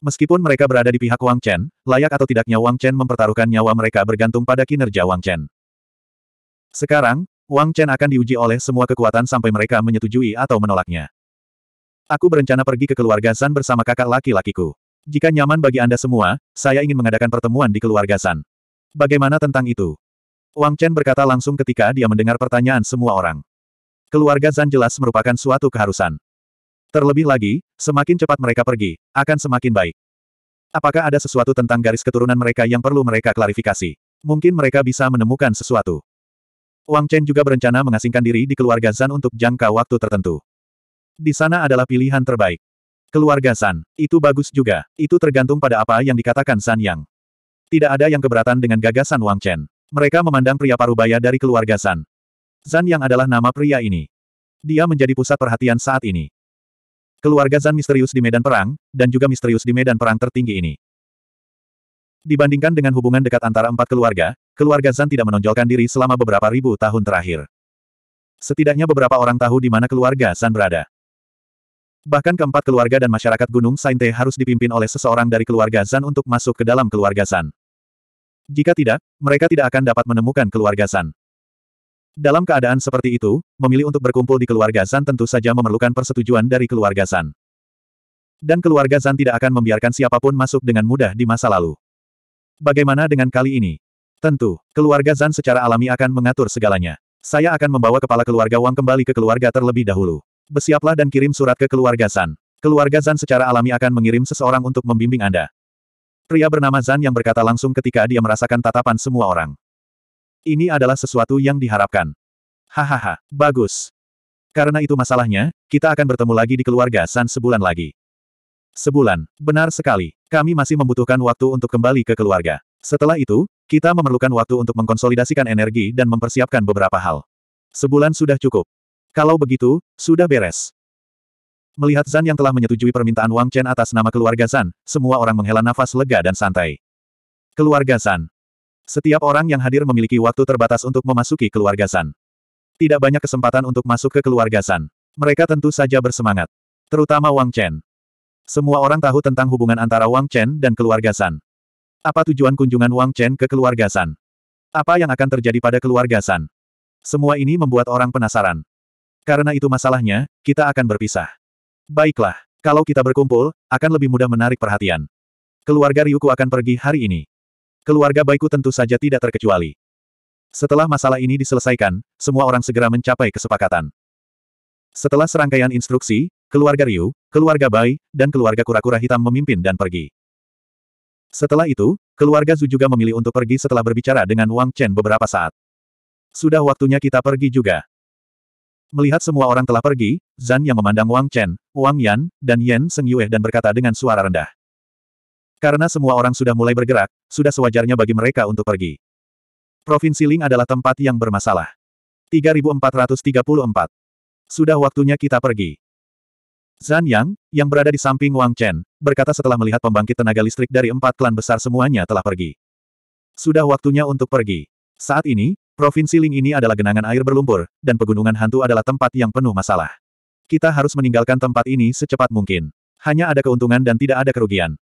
Meskipun mereka berada di pihak Wang Chen, layak atau tidaknya Wang Chen mempertaruhkan nyawa mereka bergantung pada kinerja Wang Chen. Sekarang, Wang Chen akan diuji oleh semua kekuatan sampai mereka menyetujui atau menolaknya. Aku berencana pergi ke keluarga San bersama kakak laki-lakiku. Jika nyaman bagi Anda semua, saya ingin mengadakan pertemuan di keluarga San. Bagaimana tentang itu? Wang Chen berkata langsung ketika dia mendengar pertanyaan semua orang. Keluarga Zan jelas merupakan suatu keharusan. Terlebih lagi, semakin cepat mereka pergi, akan semakin baik. Apakah ada sesuatu tentang garis keturunan mereka yang perlu mereka klarifikasi? Mungkin mereka bisa menemukan sesuatu. Wang Chen juga berencana mengasingkan diri di keluarga Zan untuk jangka waktu tertentu. Di sana adalah pilihan terbaik. Keluarga Zan, itu bagus juga. Itu tergantung pada apa yang dikatakan Zan Yang. Tidak ada yang keberatan dengan gagasan Wang Chen. Mereka memandang pria parubaya dari keluarga Zan. Zan Yang adalah nama pria ini. Dia menjadi pusat perhatian saat ini. Keluarga Zan misterius di medan perang, dan juga misterius di medan perang tertinggi ini. Dibandingkan dengan hubungan dekat antara empat keluarga, keluarga Zan tidak menonjolkan diri selama beberapa ribu tahun terakhir. Setidaknya beberapa orang tahu di mana keluarga Zan berada. Bahkan keempat keluarga dan masyarakat Gunung Sainte harus dipimpin oleh seseorang dari keluarga Zan untuk masuk ke dalam keluarga Zan. Jika tidak, mereka tidak akan dapat menemukan keluarga Zan. Dalam keadaan seperti itu, memilih untuk berkumpul di keluarga Zan tentu saja memerlukan persetujuan dari keluarga Zan. Dan keluarga Zan tidak akan membiarkan siapapun masuk dengan mudah di masa lalu. Bagaimana dengan kali ini? Tentu, keluarga Zan secara alami akan mengatur segalanya. Saya akan membawa kepala keluarga Wang kembali ke keluarga terlebih dahulu. Bersiaplah dan kirim surat ke keluarga Zan. Keluarga Zan secara alami akan mengirim seseorang untuk membimbing Anda. Pria bernama Zan yang berkata langsung ketika dia merasakan tatapan semua orang. Ini adalah sesuatu yang diharapkan. Hahaha, bagus. Karena itu masalahnya, kita akan bertemu lagi di keluarga San sebulan lagi. Sebulan, benar sekali. Kami masih membutuhkan waktu untuk kembali ke keluarga. Setelah itu, kita memerlukan waktu untuk mengkonsolidasikan energi dan mempersiapkan beberapa hal. Sebulan sudah cukup. Kalau begitu, sudah beres. Melihat Zan yang telah menyetujui permintaan Wang Chen atas nama keluarga Zan, semua orang menghela nafas lega dan santai. Keluarga Zan. Setiap orang yang hadir memiliki waktu terbatas untuk memasuki keluarga San. Tidak banyak kesempatan untuk masuk ke keluarga San. Mereka tentu saja bersemangat. Terutama Wang Chen. Semua orang tahu tentang hubungan antara Wang Chen dan keluarga San. Apa tujuan kunjungan Wang Chen ke keluarga San? Apa yang akan terjadi pada keluarga San? Semua ini membuat orang penasaran. Karena itu masalahnya, kita akan berpisah. Baiklah, kalau kita berkumpul, akan lebih mudah menarik perhatian. Keluarga Ryuku akan pergi hari ini. Keluarga Baiku tentu saja tidak terkecuali. Setelah masalah ini diselesaikan, semua orang segera mencapai kesepakatan. Setelah serangkaian instruksi, keluarga Ryu, keluarga Bai, dan keluarga kura-kura hitam memimpin dan pergi. Setelah itu, keluarga zu juga memilih untuk pergi setelah berbicara dengan Wang Chen beberapa saat. Sudah waktunya kita pergi juga. Melihat semua orang telah pergi, Zan yang memandang Wang Chen, Wang Yan, dan Yan Seng Yue dan berkata dengan suara rendah. Karena semua orang sudah mulai bergerak, sudah sewajarnya bagi mereka untuk pergi. Provinsi Ling adalah tempat yang bermasalah. 3434. Sudah waktunya kita pergi. Zhan Yang, yang berada di samping Wang Chen, berkata setelah melihat pembangkit tenaga listrik dari empat klan besar semuanya telah pergi. Sudah waktunya untuk pergi. Saat ini, Provinsi Ling ini adalah genangan air berlumpur, dan pegunungan hantu adalah tempat yang penuh masalah. Kita harus meninggalkan tempat ini secepat mungkin. Hanya ada keuntungan dan tidak ada kerugian.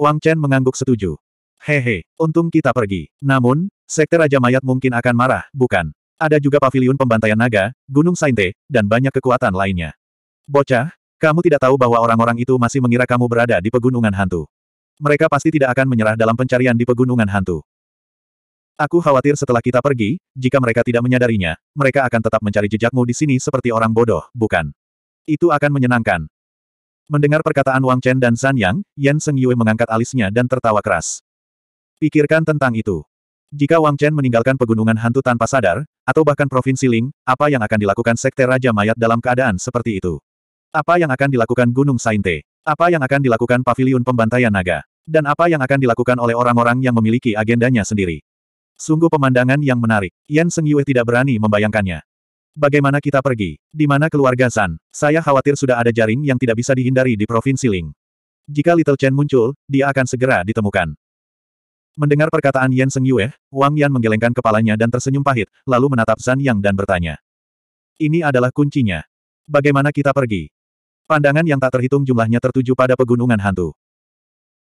Wang Chen mengangguk setuju. Hehe, untung kita pergi. Namun, Sekte Raja Mayat mungkin akan marah, bukan? Ada juga paviliun pembantaian naga, Gunung Sainte, dan banyak kekuatan lainnya. Bocah, kamu tidak tahu bahwa orang-orang itu masih mengira kamu berada di pegunungan hantu. Mereka pasti tidak akan menyerah dalam pencarian di pegunungan hantu. Aku khawatir setelah kita pergi, jika mereka tidak menyadarinya, mereka akan tetap mencari jejakmu di sini seperti orang bodoh, bukan? Itu akan menyenangkan. Mendengar perkataan Wang Chen dan San Yang, Yan Seng Yue mengangkat alisnya dan tertawa keras. Pikirkan tentang itu. Jika Wang Chen meninggalkan pegunungan hantu tanpa sadar, atau bahkan Provinsi Ling, apa yang akan dilakukan Sekte Raja Mayat dalam keadaan seperti itu? Apa yang akan dilakukan Gunung Sainte? Apa yang akan dilakukan Paviliun Pembantaian Naga? Dan apa yang akan dilakukan oleh orang-orang yang memiliki agendanya sendiri? Sungguh pemandangan yang menarik. Yan Seng Yue tidak berani membayangkannya. Bagaimana kita pergi? Di mana keluarga San? Saya khawatir sudah ada jaring yang tidak bisa dihindari di Provinsi Ling. Jika Little Chen muncul, dia akan segera ditemukan. Mendengar perkataan Yan Seng Yue, Wang Yan menggelengkan kepalanya dan tersenyum pahit, lalu menatap San Yang dan bertanya. Ini adalah kuncinya. Bagaimana kita pergi? Pandangan yang tak terhitung jumlahnya tertuju pada pegunungan hantu.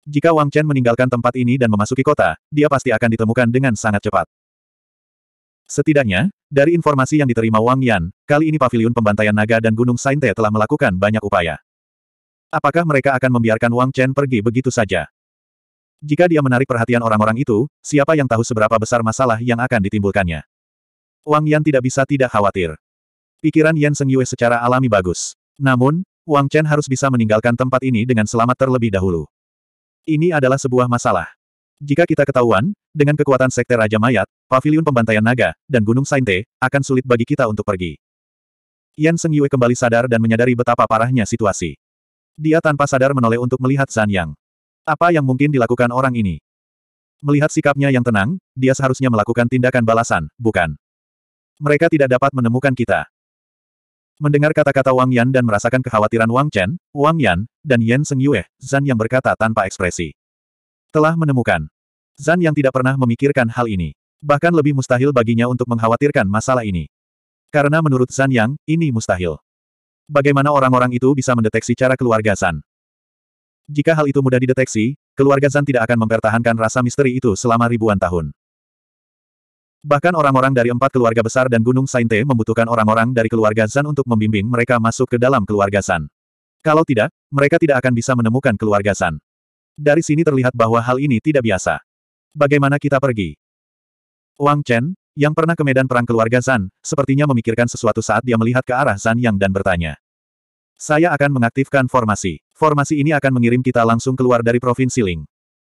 Jika Wang Chen meninggalkan tempat ini dan memasuki kota, dia pasti akan ditemukan dengan sangat cepat. Setidaknya, dari informasi yang diterima Wang Yan, kali ini paviliun pembantaian naga dan Gunung Sainte telah melakukan banyak upaya. Apakah mereka akan membiarkan Wang Chen pergi begitu saja? Jika dia menarik perhatian orang-orang itu, siapa yang tahu seberapa besar masalah yang akan ditimbulkannya? Wang Yan tidak bisa tidak khawatir. Pikiran Yan Seng Yue secara alami bagus. Namun, Wang Chen harus bisa meninggalkan tempat ini dengan selamat terlebih dahulu. Ini adalah sebuah masalah. Jika kita ketahuan, dengan kekuatan Sekte Raja Mayat, Paviliun Pembantaian Naga, dan Gunung Sainte, akan sulit bagi kita untuk pergi. Yan Seng Yue kembali sadar dan menyadari betapa parahnya situasi. Dia tanpa sadar menoleh untuk melihat Zan Yang. Apa yang mungkin dilakukan orang ini? Melihat sikapnya yang tenang, dia seharusnya melakukan tindakan balasan, bukan? Mereka tidak dapat menemukan kita. Mendengar kata-kata Wang Yan dan merasakan kekhawatiran Wang Chen, Wang Yan, dan Yan Seng Yue, Zan Yang berkata tanpa ekspresi. Telah menemukan. Zan yang tidak pernah memikirkan hal ini. Bahkan lebih mustahil baginya untuk mengkhawatirkan masalah ini. Karena menurut Zan Yang, ini mustahil. Bagaimana orang-orang itu bisa mendeteksi cara keluarga Zan? Jika hal itu mudah dideteksi, keluarga Zan tidak akan mempertahankan rasa misteri itu selama ribuan tahun. Bahkan orang-orang dari empat keluarga besar dan Gunung Sainte membutuhkan orang-orang dari keluarga Zan untuk membimbing mereka masuk ke dalam keluarga Zan. Kalau tidak, mereka tidak akan bisa menemukan keluarga Zan. Dari sini terlihat bahwa hal ini tidak biasa. Bagaimana kita pergi? Wang Chen, yang pernah ke medan perang keluarga Zan, sepertinya memikirkan sesuatu saat dia melihat ke arah Zan Yang dan bertanya. Saya akan mengaktifkan formasi. Formasi ini akan mengirim kita langsung keluar dari Provinsi Ling.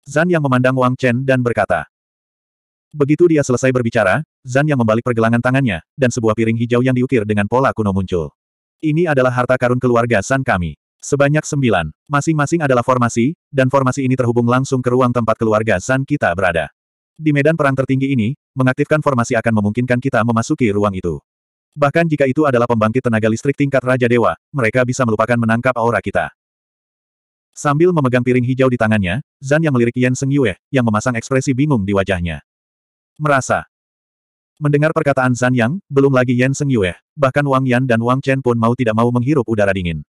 Zan Yang memandang Wang Chen dan berkata. Begitu dia selesai berbicara, Zan Yang membalik pergelangan tangannya, dan sebuah piring hijau yang diukir dengan pola kuno muncul. Ini adalah harta karun keluarga San kami. Sebanyak sembilan, masing-masing adalah formasi, dan formasi ini terhubung langsung ke ruang tempat keluarga San kita berada. Di medan perang tertinggi ini, mengaktifkan formasi akan memungkinkan kita memasuki ruang itu. Bahkan jika itu adalah pembangkit tenaga listrik tingkat Raja Dewa, mereka bisa melupakan menangkap aura kita. Sambil memegang piring hijau di tangannya, Zan yang melirik Yan Seng Yue, yang memasang ekspresi bingung di wajahnya. Merasa. Mendengar perkataan Zan Yang, belum lagi Yan Seng Yue, bahkan Wang Yan dan Wang Chen pun mau tidak mau menghirup udara dingin.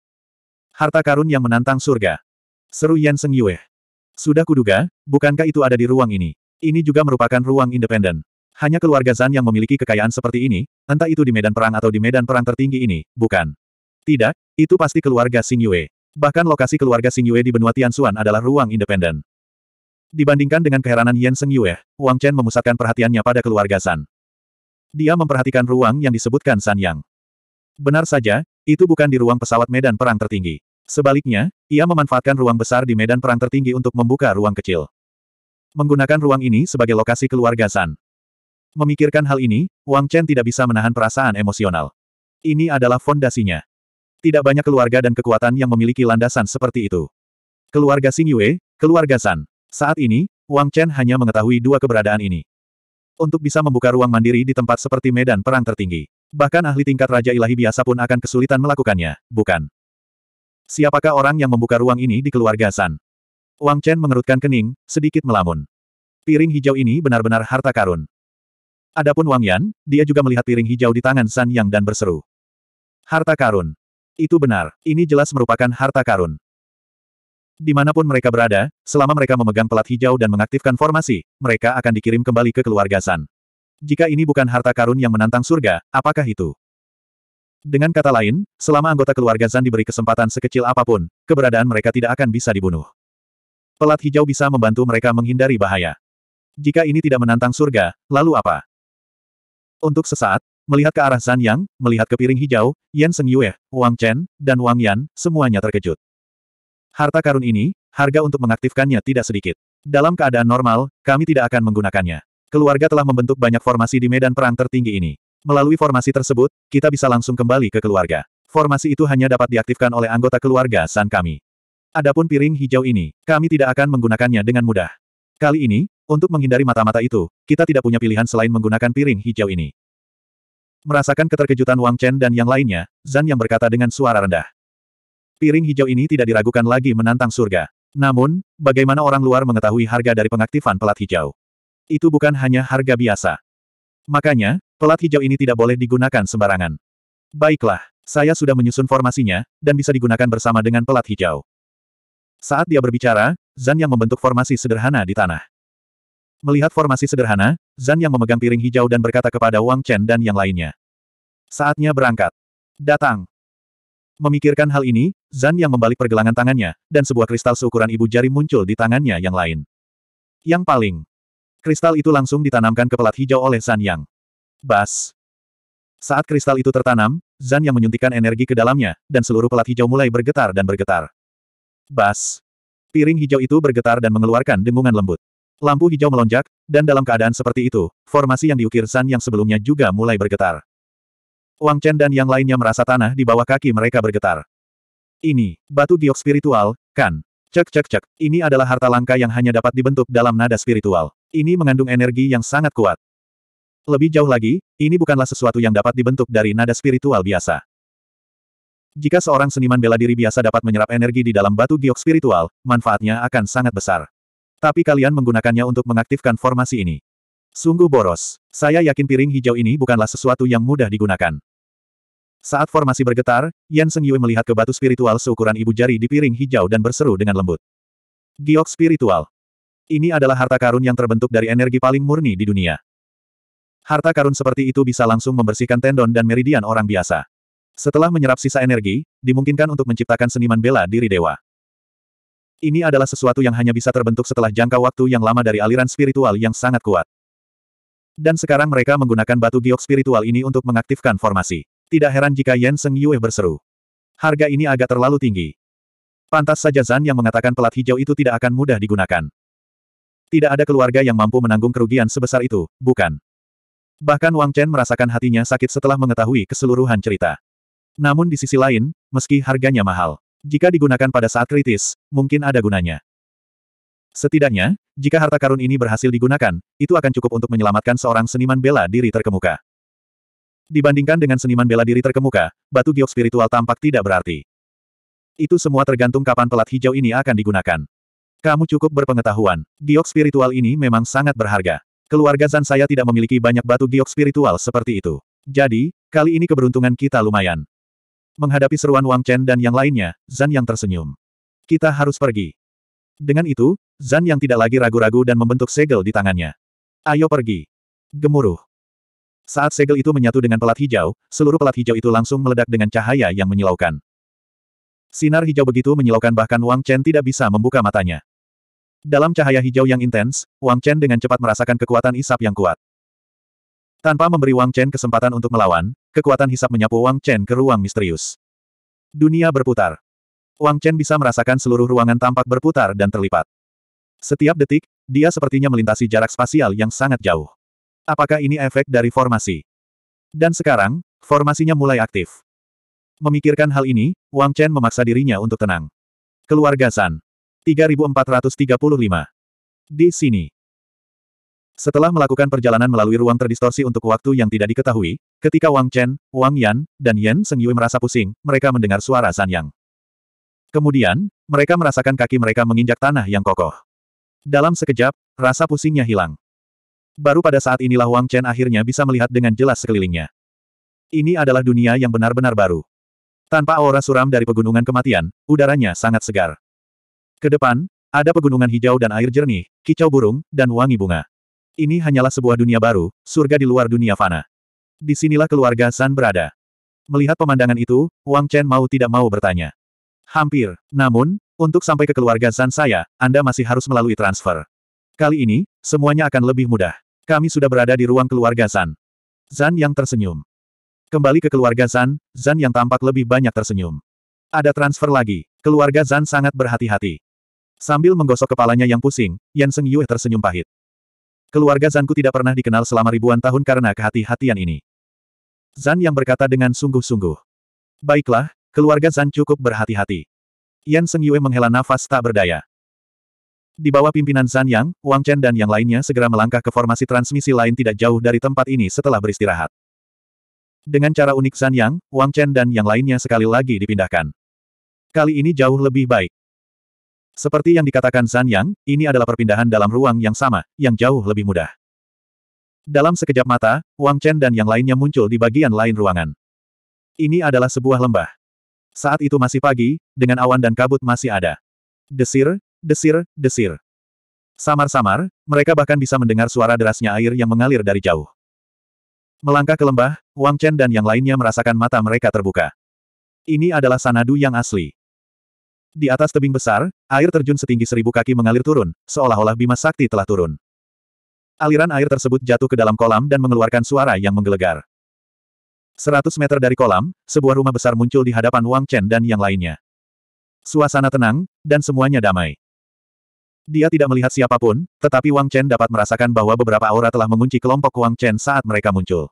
Harta karun yang menantang surga. Seru Yan Seng Yue. Sudah kuduga, bukankah itu ada di ruang ini? Ini juga merupakan ruang independen. Hanya keluarga Zan yang memiliki kekayaan seperti ini, entah itu di medan perang atau di medan perang tertinggi ini, bukan. Tidak, itu pasti keluarga Sing Yue. Bahkan lokasi keluarga Sing Yue di benua Tianxuan adalah ruang independen. Dibandingkan dengan keheranan Yan Seng Yue, Wang Chen memusatkan perhatiannya pada keluarga San. Dia memperhatikan ruang yang disebutkan San Yang. Benar saja, itu bukan di ruang pesawat medan perang tertinggi. Sebaliknya, ia memanfaatkan ruang besar di medan perang tertinggi untuk membuka ruang kecil. Menggunakan ruang ini sebagai lokasi keluarga San. Memikirkan hal ini, Wang Chen tidak bisa menahan perasaan emosional. Ini adalah fondasinya. Tidak banyak keluarga dan kekuatan yang memiliki landasan seperti itu. Keluarga Xing Yue, keluarga San. Saat ini, Wang Chen hanya mengetahui dua keberadaan ini. Untuk bisa membuka ruang mandiri di tempat seperti medan perang tertinggi. Bahkan ahli tingkat Raja Ilahi biasa pun akan kesulitan melakukannya, bukan? Siapakah orang yang membuka ruang ini di keluarga San? Wang Chen mengerutkan kening, sedikit melamun. Piring hijau ini benar-benar harta karun. Adapun Wang Yan, dia juga melihat piring hijau di tangan San Yang dan berseru. Harta karun. Itu benar, ini jelas merupakan harta karun. Dimanapun mereka berada, selama mereka memegang pelat hijau dan mengaktifkan formasi, mereka akan dikirim kembali ke keluarga San. Jika ini bukan harta karun yang menantang surga, apakah itu? Dengan kata lain, selama anggota keluarga Zan diberi kesempatan sekecil apapun, keberadaan mereka tidak akan bisa dibunuh. Pelat hijau bisa membantu mereka menghindari bahaya. Jika ini tidak menantang surga, lalu apa? Untuk sesaat, melihat ke arah Zan Yang, melihat ke piring hijau, Yan Seng Yue, Wang Chen, dan Wang Yan, semuanya terkejut. Harta karun ini, harga untuk mengaktifkannya tidak sedikit. Dalam keadaan normal, kami tidak akan menggunakannya. Keluarga telah membentuk banyak formasi di medan perang tertinggi ini. Melalui formasi tersebut, kita bisa langsung kembali ke keluarga. Formasi itu hanya dapat diaktifkan oleh anggota keluarga San kami. Adapun piring hijau ini, kami tidak akan menggunakannya dengan mudah. Kali ini, untuk menghindari mata-mata itu, kita tidak punya pilihan selain menggunakan piring hijau ini. Merasakan keterkejutan Wang Chen dan yang lainnya, Zan yang berkata dengan suara rendah. Piring hijau ini tidak diragukan lagi menantang surga. Namun, bagaimana orang luar mengetahui harga dari pengaktifan pelat hijau? Itu bukan hanya harga biasa. Makanya, pelat hijau ini tidak boleh digunakan sembarangan. Baiklah, saya sudah menyusun formasinya, dan bisa digunakan bersama dengan pelat hijau. Saat dia berbicara, Zan yang membentuk formasi sederhana di tanah. Melihat formasi sederhana, Zan yang memegang piring hijau dan berkata kepada Wang Chen dan yang lainnya. Saatnya berangkat. Datang. Memikirkan hal ini, Zan yang membalik pergelangan tangannya, dan sebuah kristal seukuran ibu jari muncul di tangannya yang lain. Yang paling Kristal itu langsung ditanamkan ke pelat hijau oleh Zan Yang. Bas. Saat kristal itu tertanam, Zan Yang menyuntikkan energi ke dalamnya, dan seluruh pelat hijau mulai bergetar dan bergetar. Bas. Piring hijau itu bergetar dan mengeluarkan dengungan lembut. Lampu hijau melonjak, dan dalam keadaan seperti itu, formasi yang diukir San yang sebelumnya juga mulai bergetar. Wang Chen dan yang lainnya merasa tanah di bawah kaki mereka bergetar. Ini, batu giok spiritual, kan? Cek cek cek, ini adalah harta langka yang hanya dapat dibentuk dalam nada spiritual. Ini mengandung energi yang sangat kuat. Lebih jauh lagi, ini bukanlah sesuatu yang dapat dibentuk dari nada spiritual biasa. Jika seorang seniman bela diri biasa dapat menyerap energi di dalam batu giok spiritual, manfaatnya akan sangat besar. Tapi kalian menggunakannya untuk mengaktifkan formasi ini. Sungguh boros. Saya yakin piring hijau ini bukanlah sesuatu yang mudah digunakan. Saat formasi bergetar, Yan Seng Yue melihat ke batu spiritual seukuran ibu jari di piring hijau dan berseru dengan lembut. Giok spiritual. Ini adalah harta karun yang terbentuk dari energi paling murni di dunia. Harta karun seperti itu bisa langsung membersihkan tendon dan meridian orang biasa. Setelah menyerap sisa energi, dimungkinkan untuk menciptakan seniman bela diri dewa. Ini adalah sesuatu yang hanya bisa terbentuk setelah jangka waktu yang lama dari aliran spiritual yang sangat kuat. Dan sekarang mereka menggunakan batu giok spiritual ini untuk mengaktifkan formasi. Tidak heran jika Yen Seng Yue berseru. Harga ini agak terlalu tinggi. Pantas saja Zan yang mengatakan pelat hijau itu tidak akan mudah digunakan. Tidak ada keluarga yang mampu menanggung kerugian sebesar itu, bukan? Bahkan Wang Chen merasakan hatinya sakit setelah mengetahui keseluruhan cerita. Namun di sisi lain, meski harganya mahal, jika digunakan pada saat kritis, mungkin ada gunanya. Setidaknya, jika harta karun ini berhasil digunakan, itu akan cukup untuk menyelamatkan seorang seniman bela diri terkemuka. Dibandingkan dengan seniman bela diri terkemuka, batu giok spiritual tampak tidak berarti. Itu semua tergantung kapan pelat hijau ini akan digunakan. Kamu cukup berpengetahuan, giok spiritual ini memang sangat berharga. Keluarga Zan saya tidak memiliki banyak batu giok spiritual seperti itu. Jadi, kali ini keberuntungan kita lumayan. Menghadapi seruan Wang Chen dan yang lainnya, Zan yang tersenyum. Kita harus pergi. Dengan itu, Zan yang tidak lagi ragu-ragu dan membentuk segel di tangannya. Ayo pergi. Gemuruh. Saat segel itu menyatu dengan pelat hijau, seluruh pelat hijau itu langsung meledak dengan cahaya yang menyilaukan. Sinar hijau begitu menyilaukan bahkan Wang Chen tidak bisa membuka matanya. Dalam cahaya hijau yang intens, Wang Chen dengan cepat merasakan kekuatan isap yang kuat. Tanpa memberi Wang Chen kesempatan untuk melawan, kekuatan hisap menyapu Wang Chen ke ruang misterius. Dunia berputar. Wang Chen bisa merasakan seluruh ruangan tampak berputar dan terlipat. Setiap detik, dia sepertinya melintasi jarak spasial yang sangat jauh. Apakah ini efek dari formasi? Dan sekarang, formasinya mulai aktif. Memikirkan hal ini, Wang Chen memaksa dirinya untuk tenang. Keluarga San. 3435. Di sini. Setelah melakukan perjalanan melalui ruang terdistorsi untuk waktu yang tidak diketahui, ketika Wang Chen, Wang Yan, dan Yan Seng Yui merasa pusing, mereka mendengar suara San Yang. Kemudian, mereka merasakan kaki mereka menginjak tanah yang kokoh. Dalam sekejap, rasa pusingnya hilang. Baru pada saat inilah Wang Chen akhirnya bisa melihat dengan jelas sekelilingnya. Ini adalah dunia yang benar-benar baru. Tanpa aura suram dari pegunungan kematian, udaranya sangat segar. Ke depan, ada pegunungan hijau dan air jernih, kicau burung, dan wangi bunga. Ini hanyalah sebuah dunia baru, surga di luar dunia fana. Disinilah keluarga San berada. Melihat pemandangan itu, Wang Chen mau tidak mau bertanya. Hampir, namun, untuk sampai ke keluarga San saya, Anda masih harus melalui transfer. Kali ini, semuanya akan lebih mudah. Kami sudah berada di ruang keluarga San. Zan yang tersenyum. Kembali ke keluarga Zan, Zan yang tampak lebih banyak tersenyum. Ada transfer lagi. Keluarga Zan sangat berhati-hati. Sambil menggosok kepalanya yang pusing, Yan Seng Yue tersenyum pahit. Keluarga Zanku tidak pernah dikenal selama ribuan tahun karena kehati-hatian ini. Zan yang berkata dengan sungguh-sungguh. Baiklah, keluarga Zan cukup berhati-hati. Yan Seng Yue menghela nafas tak berdaya. Di bawah pimpinan Zan Yang, Wang Chen dan yang lainnya segera melangkah ke formasi transmisi lain tidak jauh dari tempat ini setelah beristirahat. Dengan cara unik Zan Yang, Wang Chen dan yang lainnya sekali lagi dipindahkan. Kali ini jauh lebih baik. Seperti yang dikatakan Zhan Yang, ini adalah perpindahan dalam ruang yang sama, yang jauh lebih mudah. Dalam sekejap mata, Wang Chen dan yang lainnya muncul di bagian lain ruangan. Ini adalah sebuah lembah. Saat itu masih pagi, dengan awan dan kabut masih ada. Desir, desir, desir. Samar-samar, mereka bahkan bisa mendengar suara derasnya air yang mengalir dari jauh. Melangkah ke lembah, Wang Chen dan yang lainnya merasakan mata mereka terbuka. Ini adalah sanadu yang asli. Di atas tebing besar, air terjun setinggi seribu kaki mengalir turun, seolah-olah Bima Sakti telah turun. Aliran air tersebut jatuh ke dalam kolam dan mengeluarkan suara yang menggelegar. Seratus meter dari kolam, sebuah rumah besar muncul di hadapan Wang Chen dan yang lainnya. Suasana tenang, dan semuanya damai. Dia tidak melihat siapapun, tetapi Wang Chen dapat merasakan bahwa beberapa aura telah mengunci kelompok Wang Chen saat mereka muncul.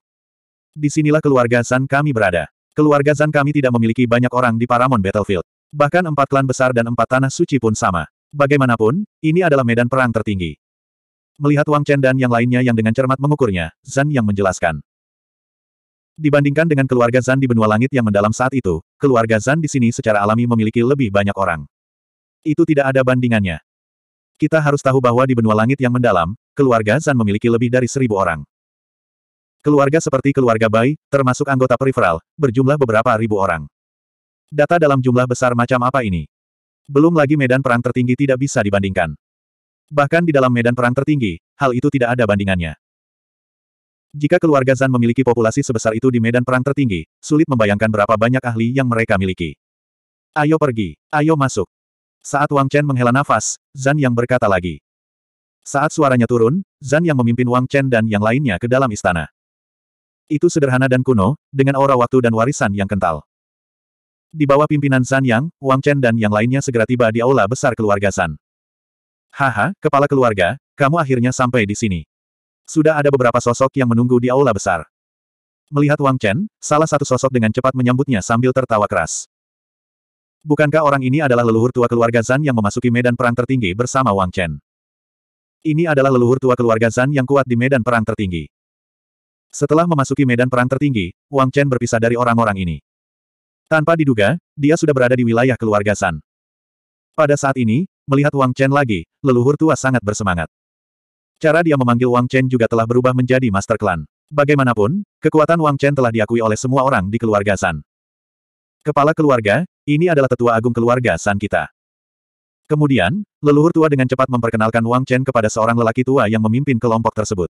Disinilah keluarga Zan kami berada. Keluarga Zan kami tidak memiliki banyak orang di Paramount Battlefield. Bahkan empat klan besar dan empat tanah suci pun sama. Bagaimanapun, ini adalah medan perang tertinggi. Melihat Wang Chen dan yang lainnya yang dengan cermat mengukurnya, Zan yang menjelaskan. Dibandingkan dengan keluarga Zan di benua langit yang mendalam saat itu, keluarga Zan di sini secara alami memiliki lebih banyak orang. Itu tidak ada bandingannya. Kita harus tahu bahwa di benua langit yang mendalam, keluarga Zan memiliki lebih dari seribu orang. Keluarga seperti keluarga Bai, termasuk anggota peripheral, berjumlah beberapa ribu orang. Data dalam jumlah besar macam apa ini? Belum lagi medan perang tertinggi tidak bisa dibandingkan. Bahkan di dalam medan perang tertinggi, hal itu tidak ada bandingannya. Jika keluarga Zan memiliki populasi sebesar itu di medan perang tertinggi, sulit membayangkan berapa banyak ahli yang mereka miliki. Ayo pergi, ayo masuk. Saat Wang Chen menghela nafas, Zan yang berkata lagi. Saat suaranya turun, Zan yang memimpin Wang Chen dan yang lainnya ke dalam istana. Itu sederhana dan kuno, dengan aura waktu dan warisan yang kental. Di bawah pimpinan San Yang, Wang Chen dan yang lainnya segera tiba di aula besar keluarga San. Haha, kepala keluarga, kamu akhirnya sampai di sini. Sudah ada beberapa sosok yang menunggu di aula besar. Melihat Wang Chen, salah satu sosok dengan cepat menyambutnya sambil tertawa keras. Bukankah orang ini adalah leluhur tua keluarga Zan yang memasuki medan perang tertinggi bersama Wang Chen? Ini adalah leluhur tua keluarga Zan yang kuat di medan perang tertinggi. Setelah memasuki medan perang tertinggi, Wang Chen berpisah dari orang-orang ini. Tanpa diduga, dia sudah berada di wilayah keluarga San. Pada saat ini, melihat Wang Chen lagi, leluhur tua sangat bersemangat. Cara dia memanggil Wang Chen juga telah berubah menjadi master klan. Bagaimanapun, kekuatan Wang Chen telah diakui oleh semua orang di keluarga San. Kepala keluarga, ini adalah tetua agung keluarga San kita. Kemudian, leluhur tua dengan cepat memperkenalkan Wang Chen kepada seorang lelaki tua yang memimpin kelompok tersebut.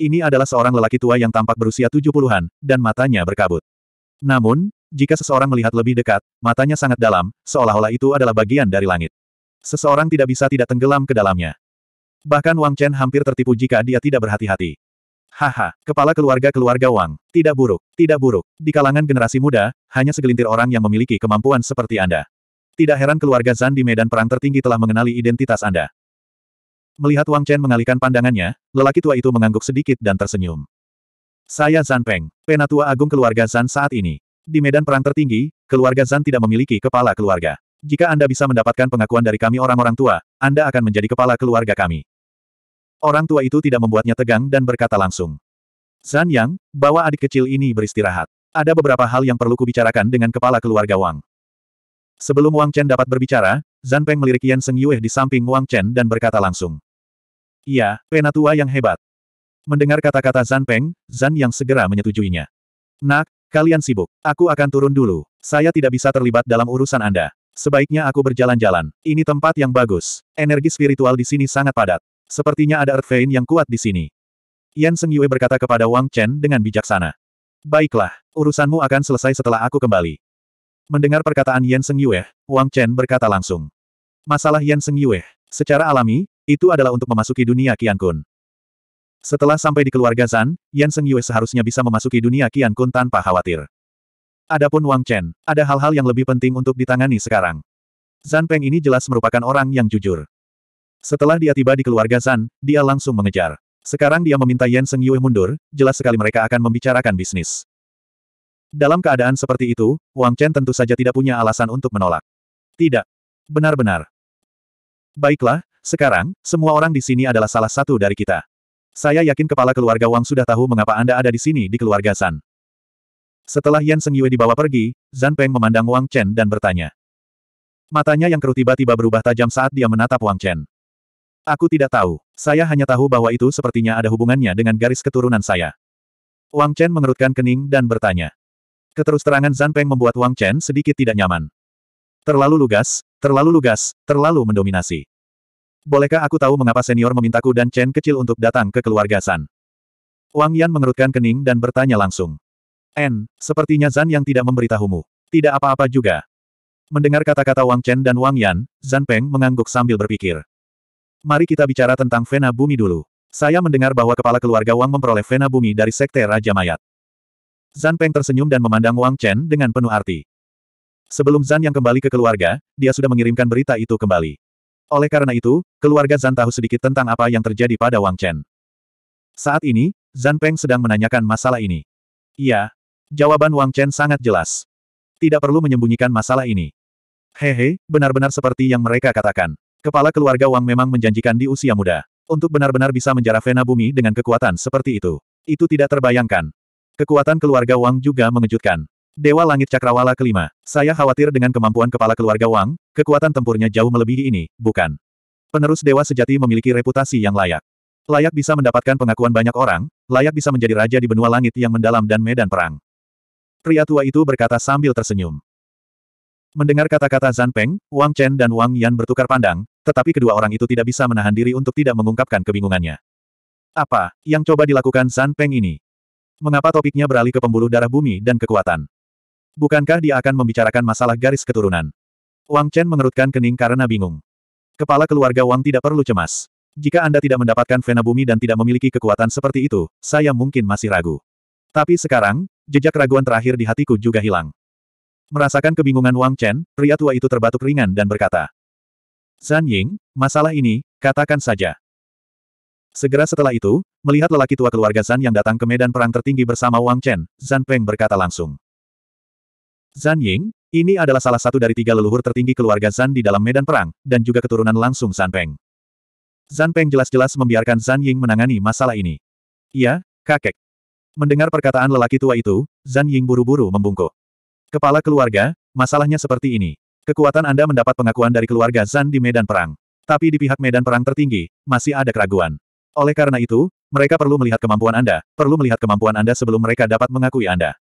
Ini adalah seorang lelaki tua yang tampak berusia tujuh puluhan dan matanya berkabut. Namun, jika seseorang melihat lebih dekat, matanya sangat dalam, seolah-olah itu adalah bagian dari langit. Seseorang tidak bisa tidak tenggelam ke dalamnya. Bahkan Wang Chen hampir tertipu jika dia tidak berhati-hati. Haha, kepala keluarga-keluarga Wang, tidak buruk, tidak buruk. Di kalangan generasi muda, hanya segelintir orang yang memiliki kemampuan seperti Anda. Tidak heran keluarga Zan di medan perang tertinggi telah mengenali identitas Anda. Melihat Wang Chen mengalihkan pandangannya, lelaki tua itu mengangguk sedikit dan tersenyum. Saya Zan Peng, penatua agung keluarga Zan saat ini. Di medan perang tertinggi, keluarga Zan tidak memiliki kepala keluarga. Jika Anda bisa mendapatkan pengakuan dari kami orang-orang tua, Anda akan menjadi kepala keluarga kami. Orang tua itu tidak membuatnya tegang dan berkata langsung. Zan Yang, bawa adik kecil ini beristirahat. Ada beberapa hal yang perlu kubicarakan dengan kepala keluarga Wang. Sebelum Wang Chen dapat berbicara, Zan Peng melirik Yan Seng Yue di samping Wang Chen dan berkata langsung. Iya, penatua yang hebat. Mendengar kata-kata Zan Peng, Zan Yang segera menyetujuinya. Nak, Kalian sibuk. Aku akan turun dulu. Saya tidak bisa terlibat dalam urusan Anda. Sebaiknya aku berjalan-jalan. Ini tempat yang bagus. Energi spiritual di sini sangat padat. Sepertinya ada Earth Vein yang kuat di sini. Yan Seng Yue berkata kepada Wang Chen dengan bijaksana. Baiklah, urusanmu akan selesai setelah aku kembali. Mendengar perkataan Yan Seng Yue, Wang Chen berkata langsung. Masalah Yan Seng Yue, secara alami, itu adalah untuk memasuki dunia Kian Kun. Setelah sampai di keluarga Zan, Yan Seng Yue seharusnya bisa memasuki dunia kian Kun tanpa khawatir. Adapun Wang Chen, ada hal-hal yang lebih penting untuk ditangani sekarang. Zan Peng ini jelas merupakan orang yang jujur. Setelah dia tiba di keluarga Zan, dia langsung mengejar. Sekarang dia meminta Yan Seng Yue mundur, jelas sekali mereka akan membicarakan bisnis. Dalam keadaan seperti itu, Wang Chen tentu saja tidak punya alasan untuk menolak. Tidak. Benar-benar. Baiklah, sekarang, semua orang di sini adalah salah satu dari kita. Saya yakin kepala keluarga Wang sudah tahu mengapa Anda ada di sini di keluarga San. Setelah Yan Seng Yue dibawa pergi, Zan Peng memandang Wang Chen dan bertanya. Matanya yang keruh tiba-tiba berubah tajam saat dia menatap Wang Chen. Aku tidak tahu. Saya hanya tahu bahwa itu sepertinya ada hubungannya dengan garis keturunan saya. Wang Chen mengerutkan kening dan bertanya. Keterusterangan Zan Peng membuat Wang Chen sedikit tidak nyaman. Terlalu lugas, terlalu lugas, terlalu mendominasi. Bolehkah aku tahu mengapa senior memintaku dan Chen kecil untuk datang ke keluarga San? Wang Yan mengerutkan kening dan bertanya langsung. En, sepertinya Zan yang tidak memberitahumu. Tidak apa-apa juga. Mendengar kata-kata Wang Chen dan Wang Yan, Zan Peng mengangguk sambil berpikir. Mari kita bicara tentang Vena Bumi dulu. Saya mendengar bahwa kepala keluarga Wang memperoleh Vena Bumi dari Sekte Raja Mayat. Zan Peng tersenyum dan memandang Wang Chen dengan penuh arti. Sebelum Zan yang kembali ke keluarga, dia sudah mengirimkan berita itu kembali. Oleh karena itu, keluarga Zan tahu sedikit tentang apa yang terjadi pada Wang Chen. Saat ini, Zan Peng sedang menanyakan masalah ini. Iya. Jawaban Wang Chen sangat jelas. Tidak perlu menyembunyikan masalah ini. Hehe, benar-benar seperti yang mereka katakan. Kepala keluarga Wang memang menjanjikan di usia muda. Untuk benar-benar bisa menjarah Vena Bumi dengan kekuatan seperti itu. Itu tidak terbayangkan. Kekuatan keluarga Wang juga mengejutkan. Dewa Langit Cakrawala kelima, saya khawatir dengan kemampuan kepala keluarga Wang, kekuatan tempurnya jauh melebihi ini, bukan? Penerus Dewa Sejati memiliki reputasi yang layak. Layak bisa mendapatkan pengakuan banyak orang, layak bisa menjadi raja di benua langit yang mendalam dan medan perang. Pria tua itu berkata sambil tersenyum. Mendengar kata-kata Zan Peng, Wang Chen dan Wang Yan bertukar pandang, tetapi kedua orang itu tidak bisa menahan diri untuk tidak mengungkapkan kebingungannya. Apa yang coba dilakukan Zan Peng ini? Mengapa topiknya beralih ke pembuluh darah bumi dan kekuatan? Bukankah dia akan membicarakan masalah garis keturunan? Wang Chen mengerutkan kening karena bingung. Kepala keluarga Wang tidak perlu cemas. Jika Anda tidak mendapatkan Vena Bumi dan tidak memiliki kekuatan seperti itu, saya mungkin masih ragu. Tapi sekarang, jejak raguan terakhir di hatiku juga hilang. Merasakan kebingungan Wang Chen, pria tua itu terbatuk ringan dan berkata, Zan Ying, masalah ini, katakan saja. Segera setelah itu, melihat lelaki tua keluarga Zan yang datang ke medan perang tertinggi bersama Wang Chen, Zan Peng berkata langsung. Zan Ying, ini adalah salah satu dari tiga leluhur tertinggi keluarga Zan di dalam medan perang, dan juga keturunan langsung Zan Peng. Zan Peng jelas-jelas membiarkan Zan Ying menangani masalah ini. Iya, kakek. Mendengar perkataan lelaki tua itu, Zan Ying buru-buru membungkuk. Kepala keluarga, masalahnya seperti ini. Kekuatan Anda mendapat pengakuan dari keluarga Zan di medan perang. Tapi di pihak medan perang tertinggi, masih ada keraguan. Oleh karena itu, mereka perlu melihat kemampuan Anda, perlu melihat kemampuan Anda sebelum mereka dapat mengakui Anda.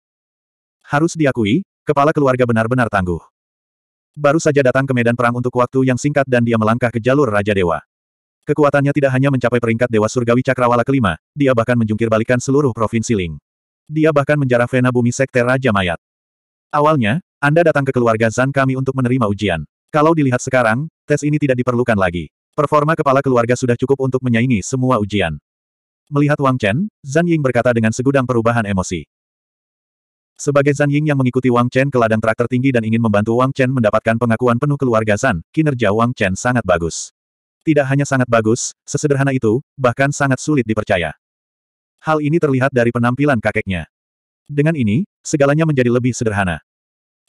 Harus diakui, Kepala keluarga benar-benar tangguh. Baru saja datang ke medan perang untuk waktu yang singkat dan dia melangkah ke jalur Raja Dewa. Kekuatannya tidak hanya mencapai peringkat Dewa Surgawi Cakrawala kelima, dia bahkan menjungkir balikan seluruh Provinsi Ling. Dia bahkan menjarah Vena Bumi Sekte Raja Mayat. Awalnya, Anda datang ke keluarga Zan kami untuk menerima ujian. Kalau dilihat sekarang, tes ini tidak diperlukan lagi. Performa kepala keluarga sudah cukup untuk menyaingi semua ujian. Melihat Wang Chen, Zan Ying berkata dengan segudang perubahan emosi. Sebagai Zan Ying yang mengikuti Wang Chen ke ladang traktor tinggi dan ingin membantu Wang Chen mendapatkan pengakuan penuh keluarga Zan, kinerja Wang Chen sangat bagus. Tidak hanya sangat bagus, sesederhana itu, bahkan sangat sulit dipercaya. Hal ini terlihat dari penampilan kakeknya. Dengan ini, segalanya menjadi lebih sederhana.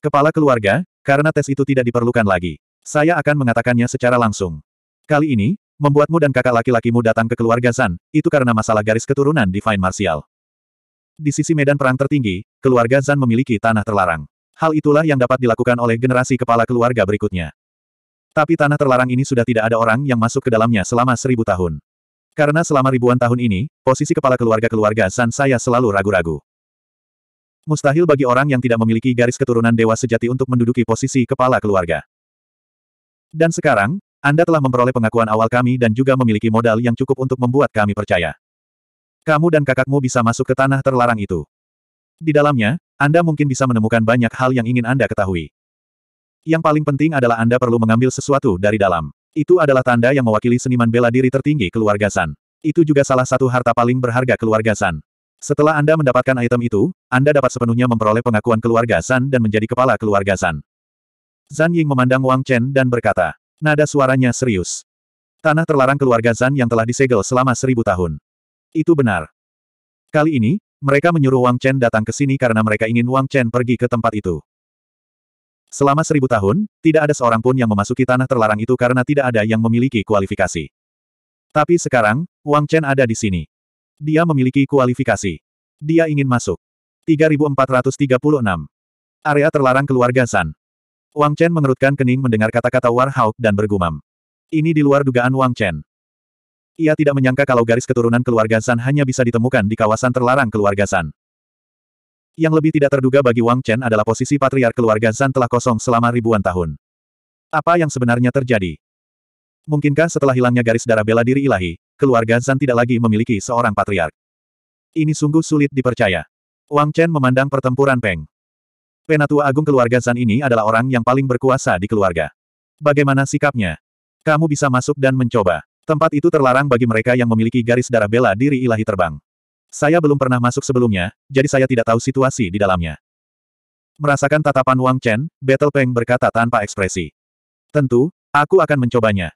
Kepala keluarga, karena tes itu tidak diperlukan lagi. Saya akan mengatakannya secara langsung. Kali ini, membuatmu dan kakak laki-lakimu datang ke keluarga San, itu karena masalah garis keturunan di Fine Martial. Di sisi medan perang tertinggi, keluarga Zan memiliki tanah terlarang. Hal itulah yang dapat dilakukan oleh generasi kepala keluarga berikutnya. Tapi tanah terlarang ini sudah tidak ada orang yang masuk ke dalamnya selama seribu tahun. Karena selama ribuan tahun ini, posisi kepala keluarga-keluarga Zan saya selalu ragu-ragu. Mustahil bagi orang yang tidak memiliki garis keturunan dewa sejati untuk menduduki posisi kepala keluarga. Dan sekarang, Anda telah memperoleh pengakuan awal kami dan juga memiliki modal yang cukup untuk membuat kami percaya. Kamu dan kakakmu bisa masuk ke tanah terlarang itu. Di dalamnya, Anda mungkin bisa menemukan banyak hal yang ingin Anda ketahui. Yang paling penting adalah Anda perlu mengambil sesuatu dari dalam. Itu adalah tanda yang mewakili seniman bela diri tertinggi keluarga San. Itu juga salah satu harta paling berharga keluarga San. Setelah Anda mendapatkan item itu, Anda dapat sepenuhnya memperoleh pengakuan keluarga San dan menjadi kepala keluarga San. Zan Ying memandang Wang Chen dan berkata, nada suaranya serius. Tanah terlarang keluarga Zan yang telah disegel selama seribu tahun. Itu benar. Kali ini, mereka menyuruh Wang Chen datang ke sini karena mereka ingin Wang Chen pergi ke tempat itu. Selama seribu tahun, tidak ada seorang pun yang memasuki tanah terlarang itu karena tidak ada yang memiliki kualifikasi. Tapi sekarang, Wang Chen ada di sini. Dia memiliki kualifikasi. Dia ingin masuk. 3436. Area terlarang keluarga San. Wang Chen mengerutkan kening mendengar kata-kata War Hawk dan bergumam. Ini di luar dugaan Wang Chen. Ia tidak menyangka kalau garis keturunan keluarga Zan hanya bisa ditemukan di kawasan terlarang keluarga Zan. Yang lebih tidak terduga bagi Wang Chen adalah posisi patriark keluarga Zan telah kosong selama ribuan tahun. Apa yang sebenarnya terjadi? Mungkinkah setelah hilangnya garis darah bela diri ilahi, keluarga Zan tidak lagi memiliki seorang patriark? Ini sungguh sulit dipercaya. Wang Chen memandang pertempuran Peng. Penatua Agung keluarga Zan ini adalah orang yang paling berkuasa di keluarga. Bagaimana sikapnya? Kamu bisa masuk dan mencoba. Tempat itu terlarang bagi mereka yang memiliki garis darah bela diri ilahi terbang. Saya belum pernah masuk sebelumnya, jadi saya tidak tahu situasi di dalamnya. Merasakan tatapan Wang Chen, Battle Peng berkata tanpa ekspresi. Tentu, aku akan mencobanya.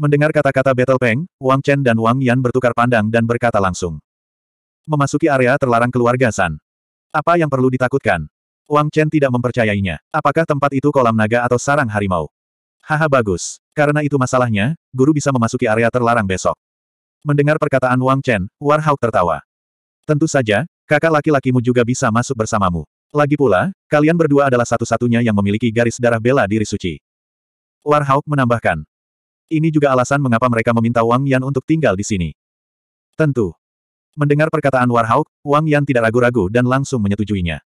Mendengar kata-kata Battle Peng, Wang Chen dan Wang Yan bertukar pandang dan berkata langsung. Memasuki area terlarang keluarga San. Apa yang perlu ditakutkan? Wang Chen tidak mempercayainya. Apakah tempat itu kolam naga atau sarang harimau? Haha bagus. Karena itu masalahnya, guru bisa memasuki area terlarang besok. Mendengar perkataan Wang Chen, Hao tertawa. Tentu saja, kakak laki-lakimu juga bisa masuk bersamamu. Lagi pula, kalian berdua adalah satu-satunya yang memiliki garis darah bela diri suci. Hao menambahkan. Ini juga alasan mengapa mereka meminta Wang Yan untuk tinggal di sini. Tentu. Mendengar perkataan Hao, Wang Yan tidak ragu-ragu dan langsung menyetujuinya.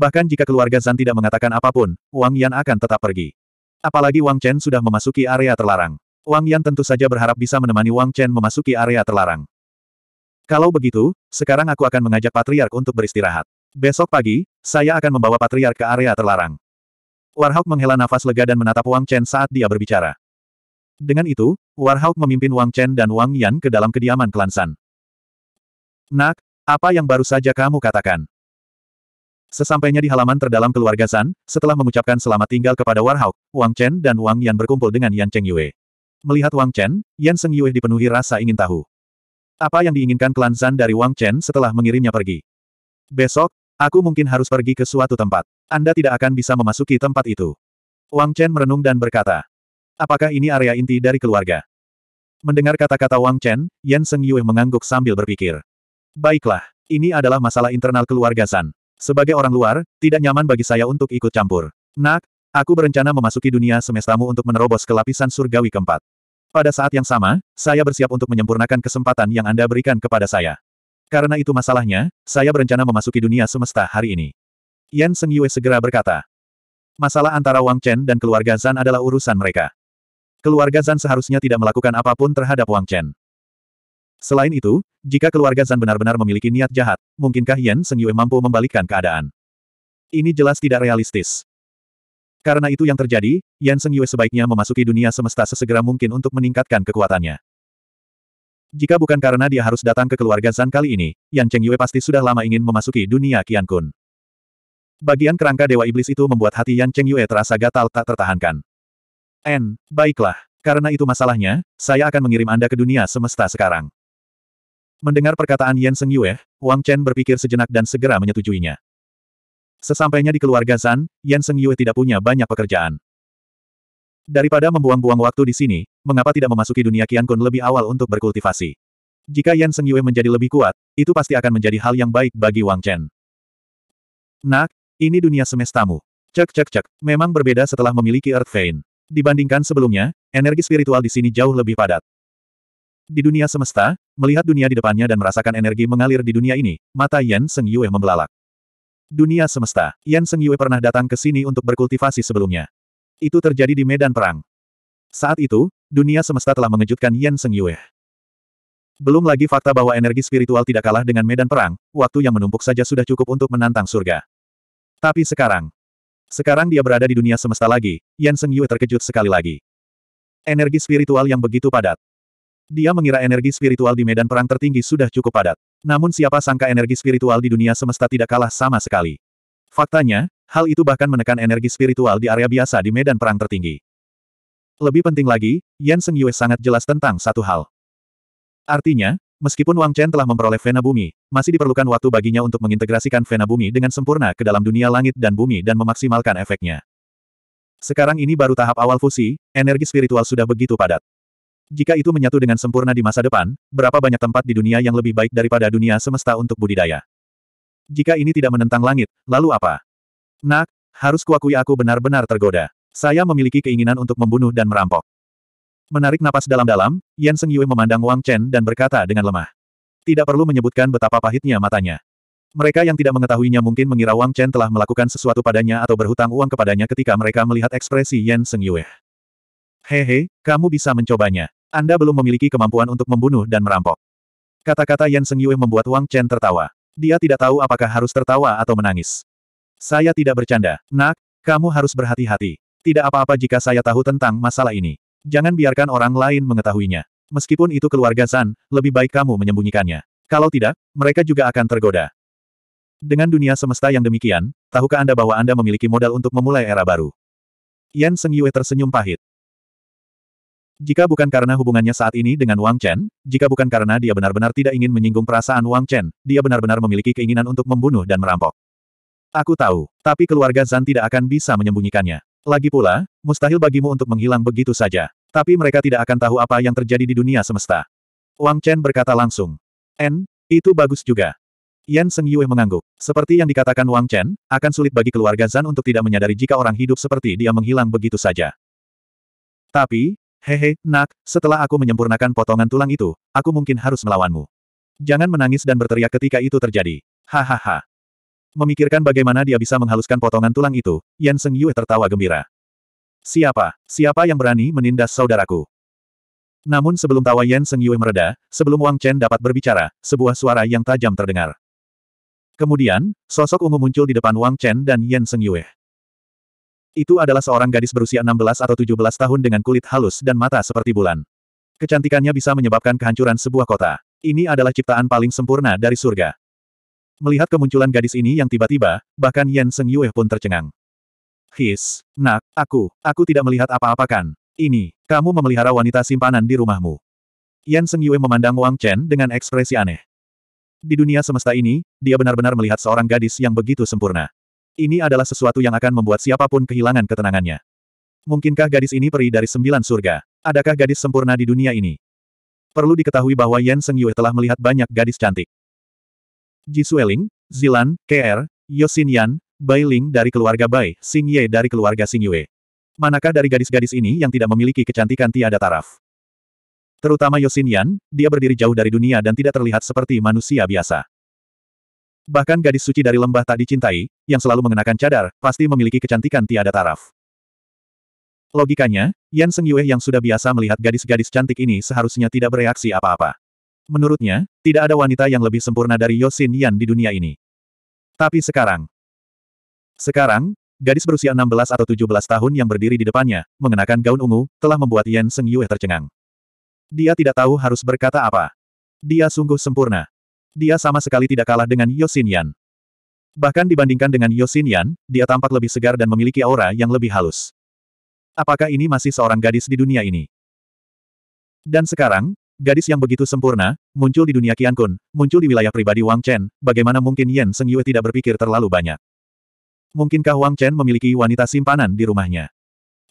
Bahkan jika keluarga Zan tidak mengatakan apapun, Wang Yan akan tetap pergi. Apalagi Wang Chen sudah memasuki area terlarang. Wang Yan tentu saja berharap bisa menemani Wang Chen memasuki area terlarang. Kalau begitu, sekarang aku akan mengajak Patriark untuk beristirahat. Besok pagi, saya akan membawa Patriark ke area terlarang. Warhawk menghela nafas lega dan menatap Wang Chen saat dia berbicara. Dengan itu, Warhawk memimpin Wang Chen dan Wang Yan ke dalam kediaman Klan San. Nak, apa yang baru saja kamu katakan? Sesampainya di halaman terdalam keluarga San, setelah mengucapkan selamat tinggal kepada Warhawk, Wang Chen dan Wang Yan berkumpul dengan Yan Cheng Yue. Melihat Wang Chen, Yan Seng Yue dipenuhi rasa ingin tahu. Apa yang diinginkan klan San dari Wang Chen setelah mengirimnya pergi? Besok, aku mungkin harus pergi ke suatu tempat. Anda tidak akan bisa memasuki tempat itu. Wang Chen merenung dan berkata, Apakah ini area inti dari keluarga? Mendengar kata-kata Wang Chen, Yan Seng Yue mengangguk sambil berpikir. Baiklah, ini adalah masalah internal keluarga San. Sebagai orang luar, tidak nyaman bagi saya untuk ikut campur. Nak, aku berencana memasuki dunia semestamu untuk menerobos ke lapisan surgawi keempat. Pada saat yang sama, saya bersiap untuk menyempurnakan kesempatan yang Anda berikan kepada saya. Karena itu masalahnya, saya berencana memasuki dunia semesta hari ini. Yan Seng Yue segera berkata. Masalah antara Wang Chen dan keluarga Zan adalah urusan mereka. Keluarga Zan seharusnya tidak melakukan apapun terhadap Wang Chen. Selain itu, jika keluarga Zan benar-benar memiliki niat jahat, mungkinkah Yan Seng Yue mampu membalikkan keadaan? Ini jelas tidak realistis. Karena itu yang terjadi, Yan Seng Yue sebaiknya memasuki dunia semesta sesegera mungkin untuk meningkatkan kekuatannya. Jika bukan karena dia harus datang ke keluarga Zan kali ini, Yan Cheng Yue pasti sudah lama ingin memasuki dunia Qian Kun. Bagian kerangka Dewa Iblis itu membuat hati Yan Cheng Yue terasa gatal tak tertahankan. N, baiklah. Karena itu masalahnya, saya akan mengirim Anda ke dunia semesta sekarang. Mendengar perkataan Yan Seng Yue, Wang Chen berpikir sejenak dan segera menyetujuinya. Sesampainya di keluarga Zan, Yan Seng Yue tidak punya banyak pekerjaan. Daripada membuang-buang waktu di sini, mengapa tidak memasuki dunia Qian Kun lebih awal untuk berkultivasi? Jika Yan Seng Yue menjadi lebih kuat, itu pasti akan menjadi hal yang baik bagi Wang Chen. Nak, ini dunia semestamu. Cek cek cek, memang berbeda setelah memiliki Earth Vein. Dibandingkan sebelumnya, energi spiritual di sini jauh lebih padat. Di dunia semesta, melihat dunia di depannya dan merasakan energi mengalir di dunia ini, mata Yan Seng Yue membelalak. Dunia semesta, Yan Seng Yue pernah datang ke sini untuk berkultivasi sebelumnya. Itu terjadi di medan perang. Saat itu, dunia semesta telah mengejutkan Yan Seng Yue. Belum lagi fakta bahwa energi spiritual tidak kalah dengan medan perang, waktu yang menumpuk saja sudah cukup untuk menantang surga. Tapi sekarang, sekarang dia berada di dunia semesta lagi, Yan Seng Yue terkejut sekali lagi. Energi spiritual yang begitu padat. Dia mengira energi spiritual di medan perang tertinggi sudah cukup padat. Namun siapa sangka energi spiritual di dunia semesta tidak kalah sama sekali. Faktanya, hal itu bahkan menekan energi spiritual di area biasa di medan perang tertinggi. Lebih penting lagi, Yan Seng Yue sangat jelas tentang satu hal. Artinya, meskipun Wang Chen telah memperoleh Vena Bumi, masih diperlukan waktu baginya untuk mengintegrasikan Vena Bumi dengan sempurna ke dalam dunia langit dan bumi dan memaksimalkan efeknya. Sekarang ini baru tahap awal fusi, energi spiritual sudah begitu padat. Jika itu menyatu dengan sempurna di masa depan, berapa banyak tempat di dunia yang lebih baik daripada dunia semesta untuk budidaya? Jika ini tidak menentang langit, lalu apa? Nak, harus kuakui aku benar-benar tergoda. Saya memiliki keinginan untuk membunuh dan merampok. Menarik napas dalam-dalam, Yan Seng Yue memandang Wang Chen dan berkata dengan lemah. Tidak perlu menyebutkan betapa pahitnya matanya. Mereka yang tidak mengetahuinya mungkin mengira Wang Chen telah melakukan sesuatu padanya atau berhutang uang kepadanya ketika mereka melihat ekspresi Yan Seng Yue. Hehe, kamu bisa mencobanya. Anda belum memiliki kemampuan untuk membunuh dan merampok. Kata-kata Yan Seng Yue membuat Wang Chen tertawa. Dia tidak tahu apakah harus tertawa atau menangis. Saya tidak bercanda. Nak, kamu harus berhati-hati. Tidak apa-apa jika saya tahu tentang masalah ini. Jangan biarkan orang lain mengetahuinya. Meskipun itu keluarga Zan, lebih baik kamu menyembunyikannya. Kalau tidak, mereka juga akan tergoda. Dengan dunia semesta yang demikian, tahukah Anda bahwa Anda memiliki modal untuk memulai era baru? Yan Seng Yue tersenyum pahit. Jika bukan karena hubungannya saat ini dengan Wang Chen, jika bukan karena dia benar-benar tidak ingin menyinggung perasaan Wang Chen, dia benar-benar memiliki keinginan untuk membunuh dan merampok. Aku tahu, tapi keluarga Zan tidak akan bisa menyembunyikannya. Lagi pula, mustahil bagimu untuk menghilang begitu saja. Tapi mereka tidak akan tahu apa yang terjadi di dunia semesta. Wang Chen berkata langsung. En, itu bagus juga. Yan Seng Yue mengangguk. Seperti yang dikatakan Wang Chen, akan sulit bagi keluarga Zan untuk tidak menyadari jika orang hidup seperti dia menghilang begitu saja. Tapi, Hehe, nak, setelah aku menyempurnakan potongan tulang itu, aku mungkin harus melawanmu. Jangan menangis dan berteriak ketika itu terjadi. Hahaha. Memikirkan bagaimana dia bisa menghaluskan potongan tulang itu, Yan Seng Yue tertawa gembira. Siapa? Siapa yang berani menindas saudaraku? Namun sebelum tawa Yan Seng Yue mereda, sebelum Wang Chen dapat berbicara, sebuah suara yang tajam terdengar. Kemudian, sosok ungu muncul di depan Wang Chen dan Yan Seng Yue. Itu adalah seorang gadis berusia 16 atau 17 tahun dengan kulit halus dan mata seperti bulan. Kecantikannya bisa menyebabkan kehancuran sebuah kota. Ini adalah ciptaan paling sempurna dari surga. Melihat kemunculan gadis ini yang tiba-tiba, bahkan Yan Seng Yue pun tercengang. His, nak, aku, aku tidak melihat apa-apa kan. Ini, kamu memelihara wanita simpanan di rumahmu. Yan Seng Yue memandang Wang Chen dengan ekspresi aneh. Di dunia semesta ini, dia benar-benar melihat seorang gadis yang begitu sempurna. Ini adalah sesuatu yang akan membuat siapapun kehilangan ketenangannya. Mungkinkah gadis ini peri dari sembilan surga? Adakah gadis sempurna di dunia ini? Perlu diketahui bahwa Yan Seng Yue telah melihat banyak gadis cantik. Ji Sueling, Zilan, KR, Yosin Yan, Bai Ling dari keluarga Bai, Xing Ye dari keluarga Xing Yue. Manakah dari gadis-gadis ini yang tidak memiliki kecantikan tiada taraf? Terutama Yosin Yan, dia berdiri jauh dari dunia dan tidak terlihat seperti manusia biasa. Bahkan gadis suci dari lembah tak dicintai, yang selalu mengenakan cadar, pasti memiliki kecantikan tiada taraf. Logikanya, Yan Seng Yue yang sudah biasa melihat gadis-gadis cantik ini seharusnya tidak bereaksi apa-apa. Menurutnya, tidak ada wanita yang lebih sempurna dari Yosin Yan di dunia ini. Tapi sekarang, sekarang, gadis berusia 16 atau 17 tahun yang berdiri di depannya, mengenakan gaun ungu, telah membuat Yan Seng Yue tercengang. Dia tidak tahu harus berkata apa. Dia sungguh sempurna. Dia sama sekali tidak kalah dengan Yosinian. Bahkan dibandingkan dengan Yosinian, dia tampak lebih segar dan memiliki aura yang lebih halus. Apakah ini masih seorang gadis di dunia ini? Dan sekarang, gadis yang begitu sempurna, muncul di dunia Qiankun, muncul di wilayah pribadi Wang Chen, bagaimana mungkin Yan Seng Yue tidak berpikir terlalu banyak? Mungkinkah Wang Chen memiliki wanita simpanan di rumahnya?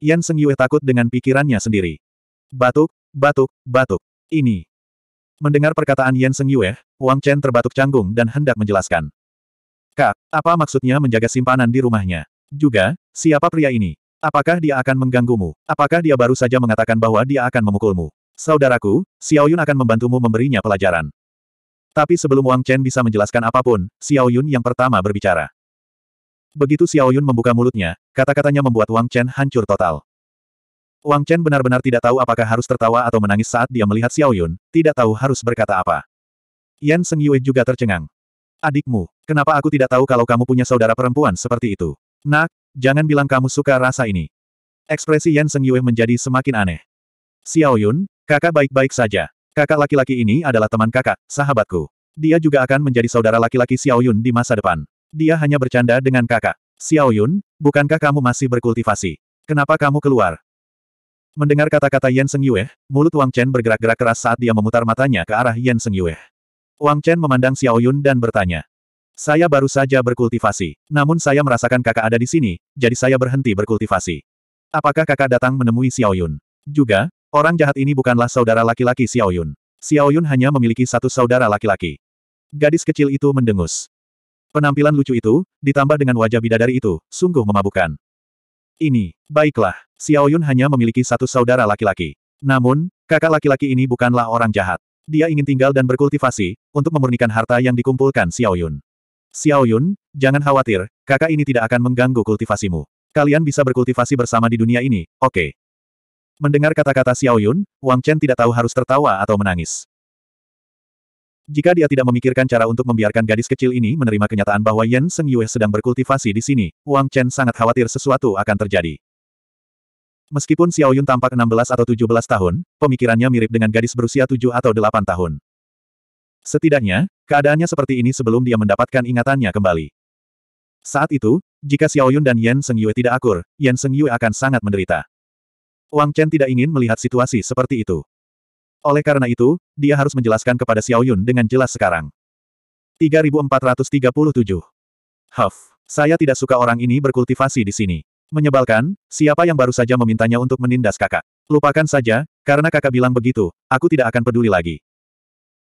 Yan Seng Yue takut dengan pikirannya sendiri. Batuk, batuk, batuk. Ini. Mendengar perkataan Yen Seng Yue, Wang Chen terbatuk canggung dan hendak menjelaskan. Kak, apa maksudnya menjaga simpanan di rumahnya? Juga, siapa pria ini? Apakah dia akan mengganggumu? Apakah dia baru saja mengatakan bahwa dia akan memukulmu? Saudaraku, Xiao Yun akan membantumu memberinya pelajaran. Tapi sebelum Wang Chen bisa menjelaskan apapun, Xiao Yun yang pertama berbicara. Begitu Xiao Yun membuka mulutnya, kata-katanya membuat Wang Chen hancur total. Wang Chen benar-benar tidak tahu apakah harus tertawa atau menangis saat dia melihat Xiao Yun, tidak tahu harus berkata apa. Yan Seng Yue juga tercengang. Adikmu, kenapa aku tidak tahu kalau kamu punya saudara perempuan seperti itu? Nak, jangan bilang kamu suka rasa ini. Ekspresi Yan Seng Yue menjadi semakin aneh. Xiao Yun, kakak baik-baik saja. Kakak laki-laki ini adalah teman kakak, sahabatku. Dia juga akan menjadi saudara laki-laki Xiao Yun di masa depan. Dia hanya bercanda dengan kakak. Xiao Yun, bukankah kamu masih berkultivasi? Kenapa kamu keluar? Mendengar kata-kata Yan Seng Yue, mulut Wang Chen bergerak-gerak keras saat dia memutar matanya ke arah Yan Seng Yue. Wang Chen memandang Xiao Yun dan bertanya. Saya baru saja berkultivasi, namun saya merasakan kakak ada di sini, jadi saya berhenti berkultivasi. Apakah kakak datang menemui Xiao Yun? Juga, orang jahat ini bukanlah saudara laki-laki Xiao Yun. Xiao Yun hanya memiliki satu saudara laki-laki. Gadis kecil itu mendengus. Penampilan lucu itu, ditambah dengan wajah bidadari itu, sungguh memabukkan ini. Baiklah, Xiao Yun hanya memiliki satu saudara laki-laki. Namun, kakak laki-laki ini bukanlah orang jahat. Dia ingin tinggal dan berkultivasi, untuk memurnikan harta yang dikumpulkan Xiao Yun. Xiao Yun, jangan khawatir, kakak ini tidak akan mengganggu kultivasimu. Kalian bisa berkultivasi bersama di dunia ini, oke. Okay. Mendengar kata-kata Xiao Yun, Wang Chen tidak tahu harus tertawa atau menangis. Jika dia tidak memikirkan cara untuk membiarkan gadis kecil ini menerima kenyataan bahwa Yan Seng Yue sedang berkultivasi di sini, Wang Chen sangat khawatir sesuatu akan terjadi. Meskipun Xiao Yun tampak 16 atau 17 tahun, pemikirannya mirip dengan gadis berusia 7 atau 8 tahun. Setidaknya, keadaannya seperti ini sebelum dia mendapatkan ingatannya kembali. Saat itu, jika Xiao Yun dan Yan Seng Yue tidak akur, Yan Seng Yue akan sangat menderita. Wang Chen tidak ingin melihat situasi seperti itu. Oleh karena itu, dia harus menjelaskan kepada Xiao Yun dengan jelas sekarang. 3437. Huff. Saya tidak suka orang ini berkultivasi di sini. Menyebalkan, siapa yang baru saja memintanya untuk menindas kakak. Lupakan saja, karena kakak bilang begitu, aku tidak akan peduli lagi.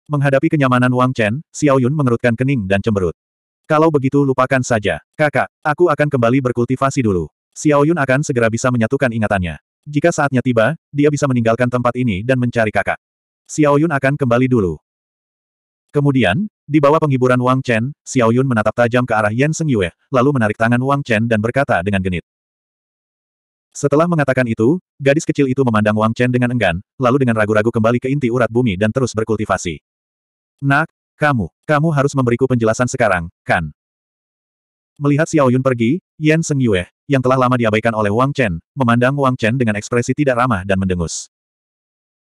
Menghadapi kenyamanan Wang Chen, Xiao Yun mengerutkan kening dan cemberut. Kalau begitu lupakan saja, kakak, aku akan kembali berkultivasi dulu. Xiao Yun akan segera bisa menyatukan ingatannya. Jika saatnya tiba, dia bisa meninggalkan tempat ini dan mencari kakak. Xiao Yun akan kembali dulu. Kemudian, di bawah penghiburan Wang Chen, Xiao Yun menatap tajam ke arah Yan Seng Yue, lalu menarik tangan Wang Chen dan berkata dengan genit. Setelah mengatakan itu, gadis kecil itu memandang Wang Chen dengan enggan, lalu dengan ragu-ragu kembali ke inti urat bumi dan terus berkultivasi. Nak, kamu, kamu harus memberiku penjelasan sekarang, kan? Melihat Xiao Yun pergi, Yan Seng Yue, yang telah lama diabaikan oleh Wang Chen, memandang Wang Chen dengan ekspresi tidak ramah dan mendengus.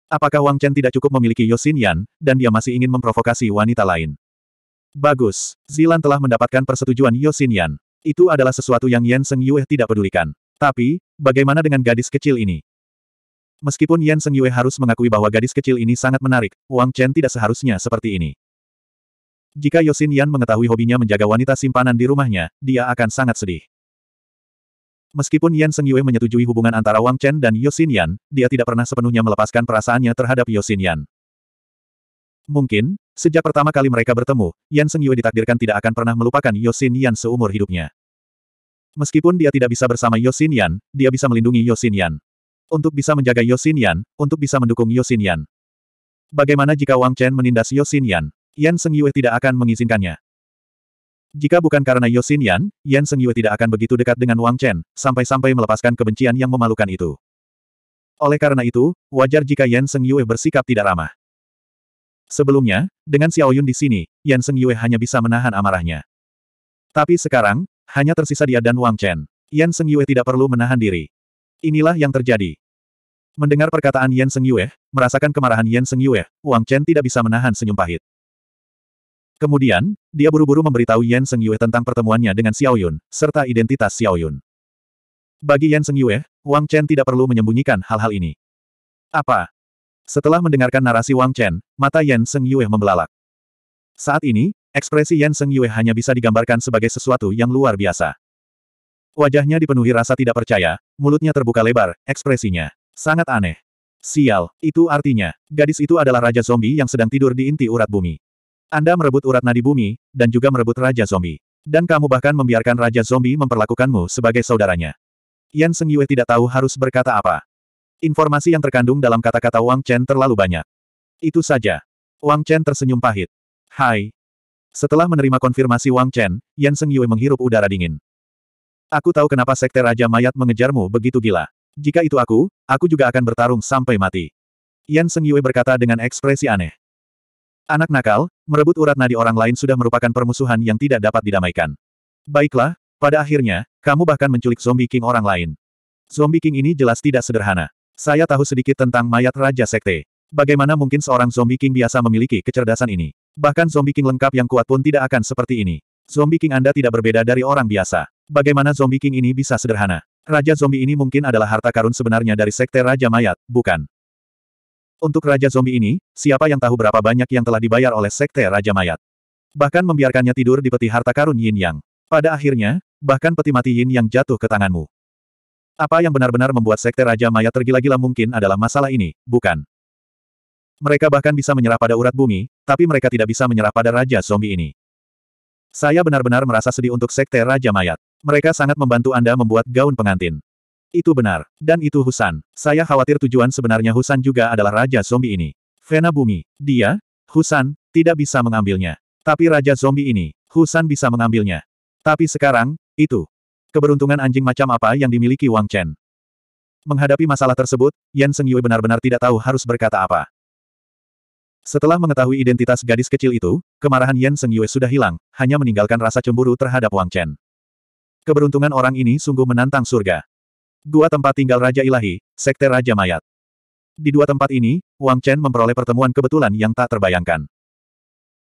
Apakah Wang Chen tidak cukup memiliki Yosin Yan, dan dia masih ingin memprovokasi wanita lain? Bagus, Zilan telah mendapatkan persetujuan Yosin Yan. Itu adalah sesuatu yang Yan Seng Yue tidak pedulikan. Tapi, bagaimana dengan gadis kecil ini? Meskipun Yan Seng Yue harus mengakui bahwa gadis kecil ini sangat menarik, Wang Chen tidak seharusnya seperti ini. Jika Yosin Yan mengetahui hobinya menjaga wanita simpanan di rumahnya, dia akan sangat sedih. Meskipun Yan Seng Yue menyetujui hubungan antara Wang Chen dan Yosin Yan, dia tidak pernah sepenuhnya melepaskan perasaannya terhadap Yosin Yan. Mungkin, sejak pertama kali mereka bertemu, Yan Seng Yue ditakdirkan tidak akan pernah melupakan Yosin Yan seumur hidupnya. Meskipun dia tidak bisa bersama Yosin Yan, dia bisa melindungi Yosin Yan. Untuk bisa menjaga Yosin Yan, untuk bisa mendukung Yosin Yan. Bagaimana jika Wang Chen menindas Yosin Yan? Yan Seng Yue tidak akan mengizinkannya. Jika bukan karena Yosin Yan, Yan Seng Yue tidak akan begitu dekat dengan Wang Chen, sampai-sampai melepaskan kebencian yang memalukan itu. Oleh karena itu, wajar jika Yan Seng Yue bersikap tidak ramah. Sebelumnya, dengan Xiao Yun di sini, Yan Seng Yue hanya bisa menahan amarahnya. Tapi sekarang, hanya tersisa dia dan Wang Chen. Yan Seng Yue tidak perlu menahan diri. Inilah yang terjadi. Mendengar perkataan Yan Seng Yue, merasakan kemarahan Yan Seng Yue, Wang Chen tidak bisa menahan senyum pahit. Kemudian, dia buru-buru memberitahu Yan Seng Yue tentang pertemuannya dengan Xiao Yun, serta identitas Xiao Yun. Bagi Yan Seng Yue, Wang Chen tidak perlu menyembunyikan hal-hal ini. Apa? Setelah mendengarkan narasi Wang Chen, mata Yan Seng Yue membelalak. Saat ini, ekspresi Yan Seng Yue hanya bisa digambarkan sebagai sesuatu yang luar biasa. Wajahnya dipenuhi rasa tidak percaya, mulutnya terbuka lebar, ekspresinya sangat aneh. Sial, itu artinya, gadis itu adalah raja zombie yang sedang tidur di inti urat bumi. Anda merebut urat nadi bumi, dan juga merebut Raja Zombie. Dan kamu bahkan membiarkan Raja Zombie memperlakukanmu sebagai saudaranya. Yan Seng Yue tidak tahu harus berkata apa. Informasi yang terkandung dalam kata-kata Wang Chen terlalu banyak. Itu saja. Wang Chen tersenyum pahit. Hai. Setelah menerima konfirmasi Wang Chen, Yan Seng Yue menghirup udara dingin. Aku tahu kenapa Sekte Raja Mayat mengejarmu begitu gila. Jika itu aku, aku juga akan bertarung sampai mati. Yan Seng Yue berkata dengan ekspresi aneh. Anak nakal, merebut urat nadi orang lain sudah merupakan permusuhan yang tidak dapat didamaikan. Baiklah, pada akhirnya, kamu bahkan menculik zombie king orang lain. Zombie king ini jelas tidak sederhana. Saya tahu sedikit tentang mayat Raja Sekte. Bagaimana mungkin seorang zombie king biasa memiliki kecerdasan ini? Bahkan zombie king lengkap yang kuat pun tidak akan seperti ini. Zombie king Anda tidak berbeda dari orang biasa. Bagaimana zombie king ini bisa sederhana? Raja zombie ini mungkin adalah harta karun sebenarnya dari sekte Raja Mayat, bukan? Untuk Raja Zombie ini, siapa yang tahu berapa banyak yang telah dibayar oleh Sekte Raja Mayat. Bahkan membiarkannya tidur di peti harta karun Yin Yang. Pada akhirnya, bahkan peti mati Yin Yang jatuh ke tanganmu. Apa yang benar-benar membuat Sekte Raja Mayat tergila-gila mungkin adalah masalah ini, bukan? Mereka bahkan bisa menyerah pada urat bumi, tapi mereka tidak bisa menyerah pada Raja Zombie ini. Saya benar-benar merasa sedih untuk Sekte Raja Mayat. Mereka sangat membantu Anda membuat gaun pengantin. Itu benar. Dan itu Husan. Saya khawatir tujuan sebenarnya Husan juga adalah Raja Zombie ini. Vena Bumi. Dia, Husan, tidak bisa mengambilnya. Tapi Raja Zombie ini, Husan bisa mengambilnya. Tapi sekarang, itu. Keberuntungan anjing macam apa yang dimiliki Wang Chen. Menghadapi masalah tersebut, Yan Seng Yue benar-benar tidak tahu harus berkata apa. Setelah mengetahui identitas gadis kecil itu, kemarahan Yan Seng Yue sudah hilang, hanya meninggalkan rasa cemburu terhadap Wang Chen. Keberuntungan orang ini sungguh menantang surga. Dua tempat tinggal Raja Ilahi, Sekte Raja Mayat. Di dua tempat ini, Wang Chen memperoleh pertemuan kebetulan yang tak terbayangkan.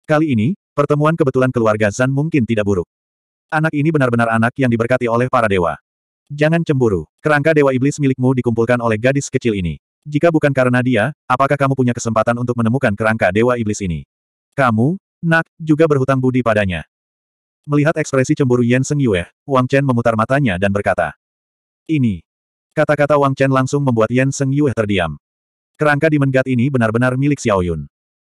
Kali ini, pertemuan kebetulan keluarga Zan mungkin tidak buruk. Anak ini benar-benar anak yang diberkati oleh para dewa. Jangan cemburu, kerangka dewa iblis milikmu dikumpulkan oleh gadis kecil ini. Jika bukan karena dia, apakah kamu punya kesempatan untuk menemukan kerangka dewa iblis ini? Kamu, nak, juga berhutang budi padanya. Melihat ekspresi cemburu Yen Seng Yue, Wang Chen memutar matanya dan berkata, Ini, Kata-kata Wang Chen langsung membuat Yan Seng Yue terdiam. Kerangka di Mengat ini benar-benar milik Xiao Yun.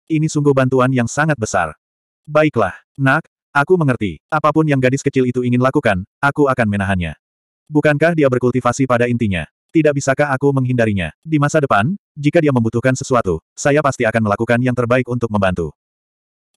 Ini sungguh bantuan yang sangat besar. Baiklah, nak, aku mengerti. Apapun yang gadis kecil itu ingin lakukan, aku akan menahannya. Bukankah dia berkultivasi pada intinya? Tidak bisakah aku menghindarinya? Di masa depan, jika dia membutuhkan sesuatu, saya pasti akan melakukan yang terbaik untuk membantu.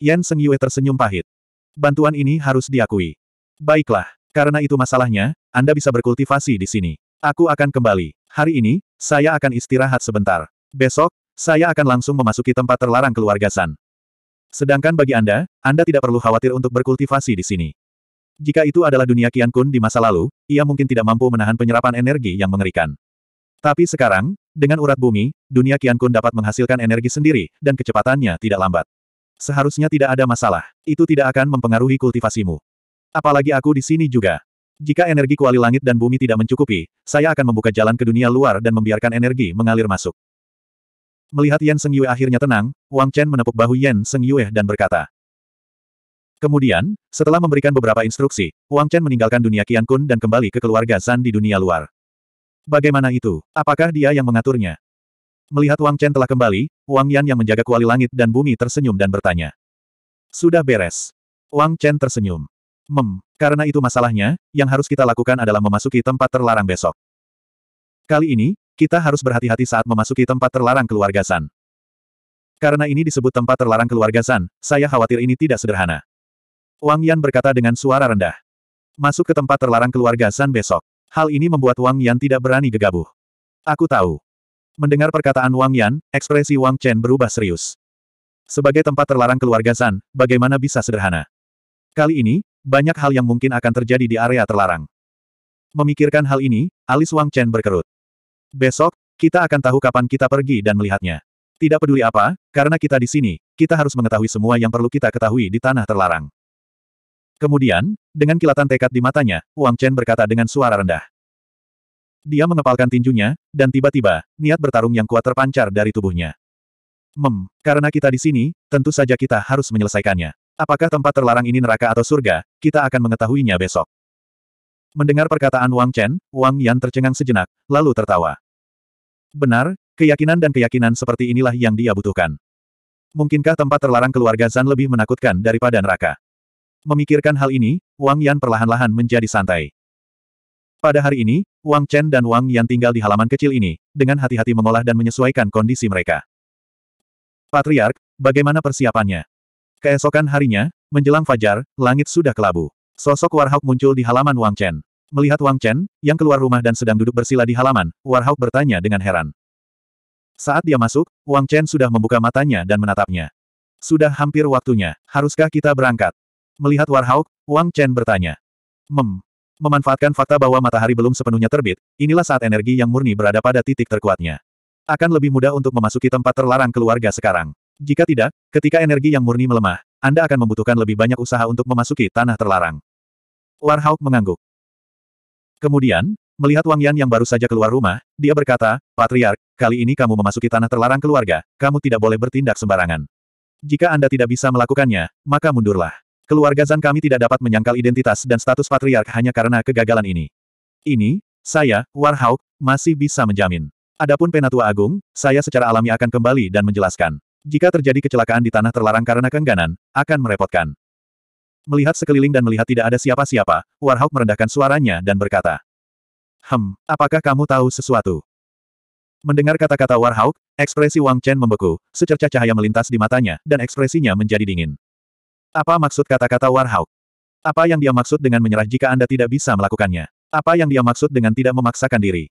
Yan Seng Yue tersenyum pahit. Bantuan ini harus diakui. Baiklah, karena itu masalahnya, Anda bisa berkultivasi di sini. Aku akan kembali. Hari ini, saya akan istirahat sebentar. Besok, saya akan langsung memasuki tempat terlarang keluarga San. Sedangkan bagi Anda, Anda tidak perlu khawatir untuk berkultivasi di sini. Jika itu adalah dunia Qian Kun di masa lalu, ia mungkin tidak mampu menahan penyerapan energi yang mengerikan. Tapi sekarang, dengan urat bumi, dunia Qian Kun dapat menghasilkan energi sendiri, dan kecepatannya tidak lambat. Seharusnya tidak ada masalah. Itu tidak akan mempengaruhi kultivasimu. Apalagi aku di sini juga. Jika energi kuali langit dan bumi tidak mencukupi, saya akan membuka jalan ke dunia luar dan membiarkan energi mengalir masuk. Melihat Yan Seng Yue akhirnya tenang, Wang Chen menepuk bahu Yan Seng Yue dan berkata. Kemudian, setelah memberikan beberapa instruksi, Wang Chen meninggalkan dunia Qian Kun dan kembali ke keluarga San di dunia luar. Bagaimana itu? Apakah dia yang mengaturnya? Melihat Wang Chen telah kembali, Wang Yan yang menjaga kuali langit dan bumi tersenyum dan bertanya. Sudah beres. Wang Chen tersenyum. Mem. Karena itu masalahnya, yang harus kita lakukan adalah memasuki tempat terlarang besok. Kali ini, kita harus berhati-hati saat memasuki tempat terlarang keluarga San. Karena ini disebut tempat terlarang keluarga San, saya khawatir ini tidak sederhana. Wang Yan berkata dengan suara rendah. Masuk ke tempat terlarang keluarga San besok. Hal ini membuat Wang Yan tidak berani gegabah. Aku tahu. Mendengar perkataan Wang Yan, ekspresi Wang Chen berubah serius. Sebagai tempat terlarang keluarga San, bagaimana bisa sederhana? Kali ini, banyak hal yang mungkin akan terjadi di area terlarang. Memikirkan hal ini, alis Wang Chen berkerut. Besok, kita akan tahu kapan kita pergi dan melihatnya. Tidak peduli apa, karena kita di sini, kita harus mengetahui semua yang perlu kita ketahui di tanah terlarang. Kemudian, dengan kilatan tekad di matanya, Wang Chen berkata dengan suara rendah. Dia mengepalkan tinjunya, dan tiba-tiba, niat bertarung yang kuat terpancar dari tubuhnya. Mem, karena kita di sini, tentu saja kita harus menyelesaikannya. Apakah tempat terlarang ini neraka atau surga, kita akan mengetahuinya besok. Mendengar perkataan Wang Chen, Wang Yan tercengang sejenak, lalu tertawa. Benar, keyakinan dan keyakinan seperti inilah yang dia butuhkan. Mungkinkah tempat terlarang keluarga Zan lebih menakutkan daripada neraka? Memikirkan hal ini, Wang Yan perlahan-lahan menjadi santai. Pada hari ini, Wang Chen dan Wang Yan tinggal di halaman kecil ini, dengan hati-hati mengolah dan menyesuaikan kondisi mereka. Patriark, bagaimana persiapannya? Keesokan harinya, menjelang fajar, langit sudah kelabu. Sosok Warhawk muncul di halaman Wang Chen. Melihat Wang Chen, yang keluar rumah dan sedang duduk bersila di halaman, Warhawk bertanya dengan heran. Saat dia masuk, Wang Chen sudah membuka matanya dan menatapnya. Sudah hampir waktunya, haruskah kita berangkat? Melihat Warhawk, Wang Chen bertanya. Mem. Memanfaatkan fakta bahwa matahari belum sepenuhnya terbit, inilah saat energi yang murni berada pada titik terkuatnya. Akan lebih mudah untuk memasuki tempat terlarang keluarga sekarang. Jika tidak, ketika energi yang murni melemah, Anda akan membutuhkan lebih banyak usaha untuk memasuki tanah terlarang. Warhawk mengangguk. Kemudian, melihat Wang Yan yang baru saja keluar rumah, dia berkata, Patriark, kali ini kamu memasuki tanah terlarang keluarga, kamu tidak boleh bertindak sembarangan. Jika Anda tidak bisa melakukannya, maka mundurlah. Keluarga Zan kami tidak dapat menyangkal identitas dan status patriark hanya karena kegagalan ini. Ini, saya, Warhawk, masih bisa menjamin. Adapun Penatua Agung, saya secara alami akan kembali dan menjelaskan. Jika terjadi kecelakaan di tanah terlarang karena kengganan, akan merepotkan. Melihat sekeliling dan melihat tidak ada siapa-siapa, Warhawk merendahkan suaranya dan berkata, Hem, apakah kamu tahu sesuatu? Mendengar kata-kata Warhawk, ekspresi Wang Chen membeku, secerca cahaya melintas di matanya, dan ekspresinya menjadi dingin. Apa maksud kata-kata Warhawk? Apa yang dia maksud dengan menyerah jika Anda tidak bisa melakukannya? Apa yang dia maksud dengan tidak memaksakan diri?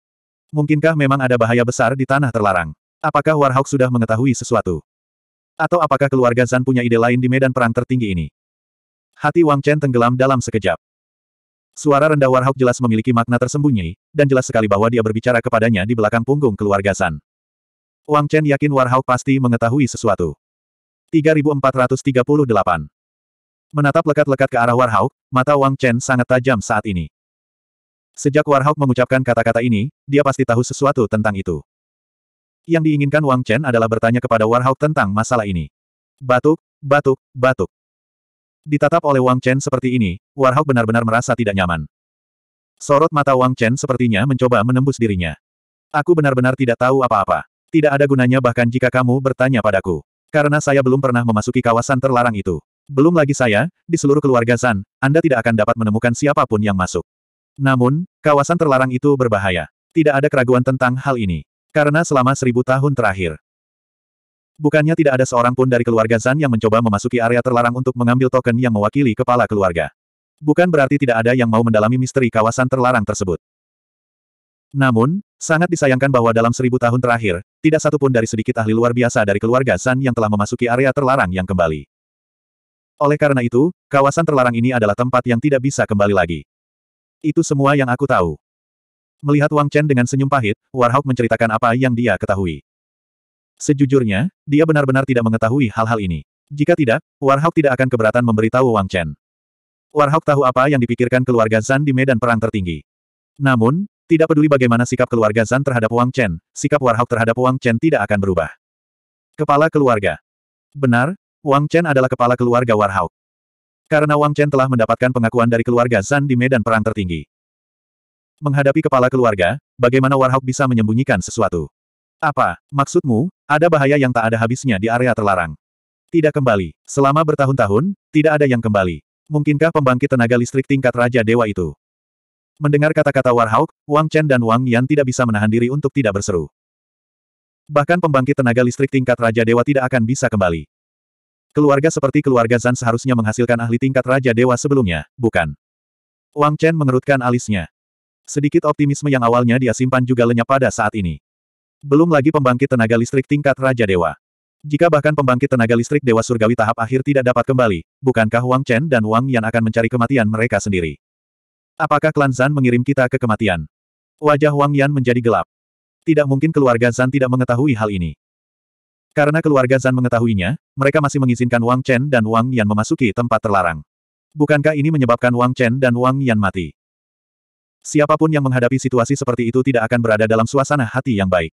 Mungkinkah memang ada bahaya besar di tanah terlarang? Apakah Warhawk sudah mengetahui sesuatu? Atau apakah keluarga Zan punya ide lain di medan perang tertinggi ini? Hati Wang Chen tenggelam dalam sekejap. Suara rendah Warhawk jelas memiliki makna tersembunyi, dan jelas sekali bahwa dia berbicara kepadanya di belakang punggung keluarga Zan. Wang Chen yakin Warhawk pasti mengetahui sesuatu. 3438 Menatap lekat-lekat ke arah Warhawk, mata Wang Chen sangat tajam saat ini. Sejak Warhawk mengucapkan kata-kata ini, dia pasti tahu sesuatu tentang itu. Yang diinginkan Wang Chen adalah bertanya kepada Warhawk tentang masalah ini. Batuk, batuk, batuk. Ditatap oleh Wang Chen seperti ini, Warhawk benar-benar merasa tidak nyaman. Sorot mata Wang Chen sepertinya mencoba menembus dirinya. Aku benar-benar tidak tahu apa-apa. Tidak ada gunanya bahkan jika kamu bertanya padaku. Karena saya belum pernah memasuki kawasan terlarang itu. Belum lagi saya, di seluruh keluarga San, Anda tidak akan dapat menemukan siapapun yang masuk. Namun, kawasan terlarang itu berbahaya. Tidak ada keraguan tentang hal ini. Karena selama seribu tahun terakhir, bukannya tidak ada seorang pun dari keluarga Zan yang mencoba memasuki area terlarang untuk mengambil token yang mewakili kepala keluarga. Bukan berarti tidak ada yang mau mendalami misteri kawasan terlarang tersebut. Namun, sangat disayangkan bahwa dalam seribu tahun terakhir, tidak satupun dari sedikit ahli luar biasa dari keluarga Zan yang telah memasuki area terlarang yang kembali. Oleh karena itu, kawasan terlarang ini adalah tempat yang tidak bisa kembali lagi. Itu semua yang aku tahu. Melihat Wang Chen dengan senyum pahit, Warhawk menceritakan apa yang dia ketahui. Sejujurnya, dia benar-benar tidak mengetahui hal-hal ini. Jika tidak, Warhawk tidak akan keberatan memberitahu Wang Chen. Warhawk tahu apa yang dipikirkan keluarga Zan di medan perang tertinggi. Namun, tidak peduli bagaimana sikap keluarga Zan terhadap Wang Chen, sikap Warhawk terhadap Wang Chen tidak akan berubah. Kepala keluarga. Benar, Wang Chen adalah kepala keluarga Warhawk. Karena Wang Chen telah mendapatkan pengakuan dari keluarga Zan di medan perang tertinggi. Menghadapi kepala keluarga, bagaimana Warhawk bisa menyembunyikan sesuatu? Apa, maksudmu, ada bahaya yang tak ada habisnya di area terlarang? Tidak kembali. Selama bertahun-tahun, tidak ada yang kembali. Mungkinkah pembangkit tenaga listrik tingkat Raja Dewa itu? Mendengar kata-kata Warhawk, Wang Chen dan Wang Yan tidak bisa menahan diri untuk tidak berseru. Bahkan pembangkit tenaga listrik tingkat Raja Dewa tidak akan bisa kembali. Keluarga seperti keluarga Zan seharusnya menghasilkan ahli tingkat Raja Dewa sebelumnya, bukan? Wang Chen mengerutkan alisnya. Sedikit optimisme yang awalnya dia simpan juga lenyap pada saat ini. Belum lagi pembangkit tenaga listrik tingkat Raja Dewa. Jika bahkan pembangkit tenaga listrik Dewa Surgawi tahap akhir tidak dapat kembali, bukankah Wang Chen dan Wang Yan akan mencari kematian mereka sendiri? Apakah klan Zan mengirim kita ke kematian? Wajah Wang Yan menjadi gelap. Tidak mungkin keluarga Zan tidak mengetahui hal ini. Karena keluarga Zan mengetahuinya, mereka masih mengizinkan Wang Chen dan Wang Yan memasuki tempat terlarang. Bukankah ini menyebabkan Wang Chen dan Wang Yan mati? Siapapun yang menghadapi situasi seperti itu tidak akan berada dalam suasana hati yang baik.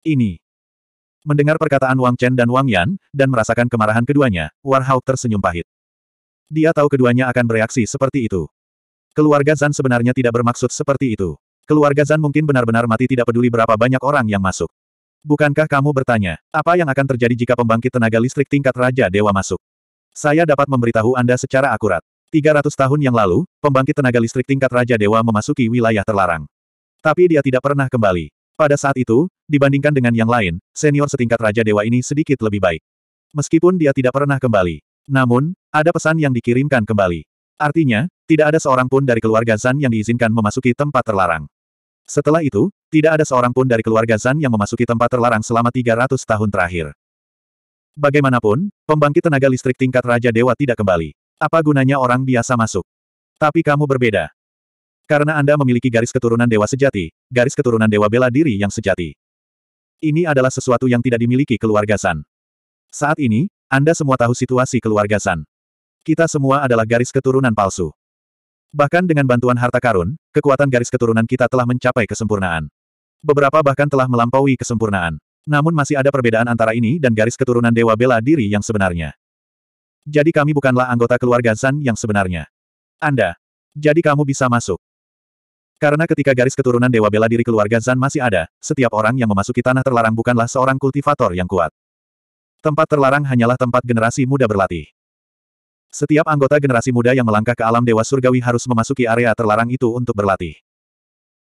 Ini. Mendengar perkataan Wang Chen dan Wang Yan, dan merasakan kemarahan keduanya, Hao tersenyum pahit. Dia tahu keduanya akan bereaksi seperti itu. Keluarga Zan sebenarnya tidak bermaksud seperti itu. Keluarga Zan mungkin benar-benar mati tidak peduli berapa banyak orang yang masuk. Bukankah kamu bertanya, apa yang akan terjadi jika pembangkit tenaga listrik tingkat Raja Dewa masuk? Saya dapat memberitahu Anda secara akurat. 300 tahun yang lalu, pembangkit tenaga listrik tingkat Raja Dewa memasuki wilayah terlarang. Tapi dia tidak pernah kembali. Pada saat itu, dibandingkan dengan yang lain, senior setingkat Raja Dewa ini sedikit lebih baik. Meskipun dia tidak pernah kembali. Namun, ada pesan yang dikirimkan kembali. Artinya, tidak ada seorang pun dari keluarga Zan yang diizinkan memasuki tempat terlarang. Setelah itu, tidak ada seorang pun dari keluarga Zan yang memasuki tempat terlarang selama 300 tahun terakhir. Bagaimanapun, pembangkit tenaga listrik tingkat Raja Dewa tidak kembali. Apa gunanya orang biasa masuk? Tapi kamu berbeda. Karena Anda memiliki garis keturunan dewa sejati, garis keturunan dewa bela diri yang sejati. Ini adalah sesuatu yang tidak dimiliki keluarga San. Saat ini, Anda semua tahu situasi keluarga San. Kita semua adalah garis keturunan palsu. Bahkan dengan bantuan harta karun, kekuatan garis keturunan kita telah mencapai kesempurnaan. Beberapa bahkan telah melampaui kesempurnaan. Namun masih ada perbedaan antara ini dan garis keturunan Dewa Bela Diri yang sebenarnya. Jadi kami bukanlah anggota keluarga Zan yang sebenarnya. Anda. Jadi kamu bisa masuk. Karena ketika garis keturunan Dewa Bela Diri keluarga Zan masih ada, setiap orang yang memasuki tanah terlarang bukanlah seorang kultivator yang kuat. Tempat terlarang hanyalah tempat generasi muda berlatih. Setiap anggota generasi muda yang melangkah ke alam Dewa Surgawi harus memasuki area terlarang itu untuk berlatih.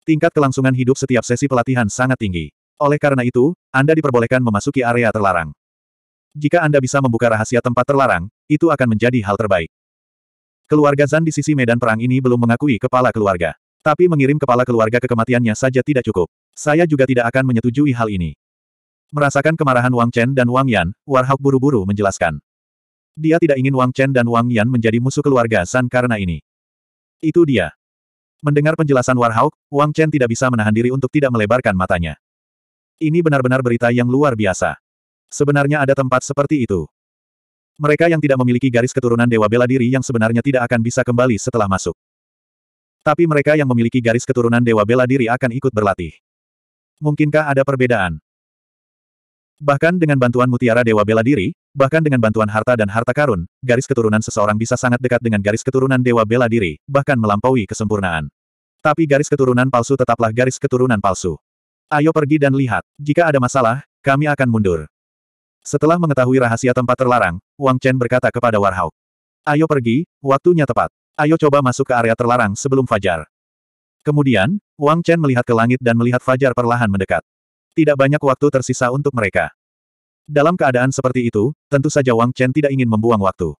Tingkat kelangsungan hidup setiap sesi pelatihan sangat tinggi. Oleh karena itu, Anda diperbolehkan memasuki area terlarang. Jika Anda bisa membuka rahasia tempat terlarang, itu akan menjadi hal terbaik. Keluarga Zan di sisi medan perang ini belum mengakui kepala keluarga. Tapi mengirim kepala keluarga ke kematiannya saja tidak cukup. Saya juga tidak akan menyetujui hal ini. Merasakan kemarahan Wang Chen dan Wang Yan, Warhawk buru-buru menjelaskan. Dia tidak ingin Wang Chen dan Wang Yan menjadi musuh keluarga Zan karena ini. Itu dia. Mendengar penjelasan Warhawk, Wang Chen tidak bisa menahan diri untuk tidak melebarkan matanya. Ini benar-benar berita yang luar biasa. Sebenarnya ada tempat seperti itu. Mereka yang tidak memiliki garis keturunan Dewa Bela Diri yang sebenarnya tidak akan bisa kembali setelah masuk. Tapi mereka yang memiliki garis keturunan Dewa Bela Diri akan ikut berlatih. Mungkinkah ada perbedaan? Bahkan dengan bantuan mutiara Dewa Bela Diri, bahkan dengan bantuan harta dan harta karun, garis keturunan seseorang bisa sangat dekat dengan garis keturunan Dewa Bela Diri, bahkan melampaui kesempurnaan. Tapi garis keturunan palsu tetaplah garis keturunan palsu. Ayo pergi dan lihat. Jika ada masalah, kami akan mundur. Setelah mengetahui rahasia tempat terlarang, Wang Chen berkata kepada Warhawk. Ayo pergi, waktunya tepat. Ayo coba masuk ke area terlarang sebelum fajar. Kemudian, Wang Chen melihat ke langit dan melihat fajar perlahan mendekat. Tidak banyak waktu tersisa untuk mereka. Dalam keadaan seperti itu, tentu saja Wang Chen tidak ingin membuang waktu.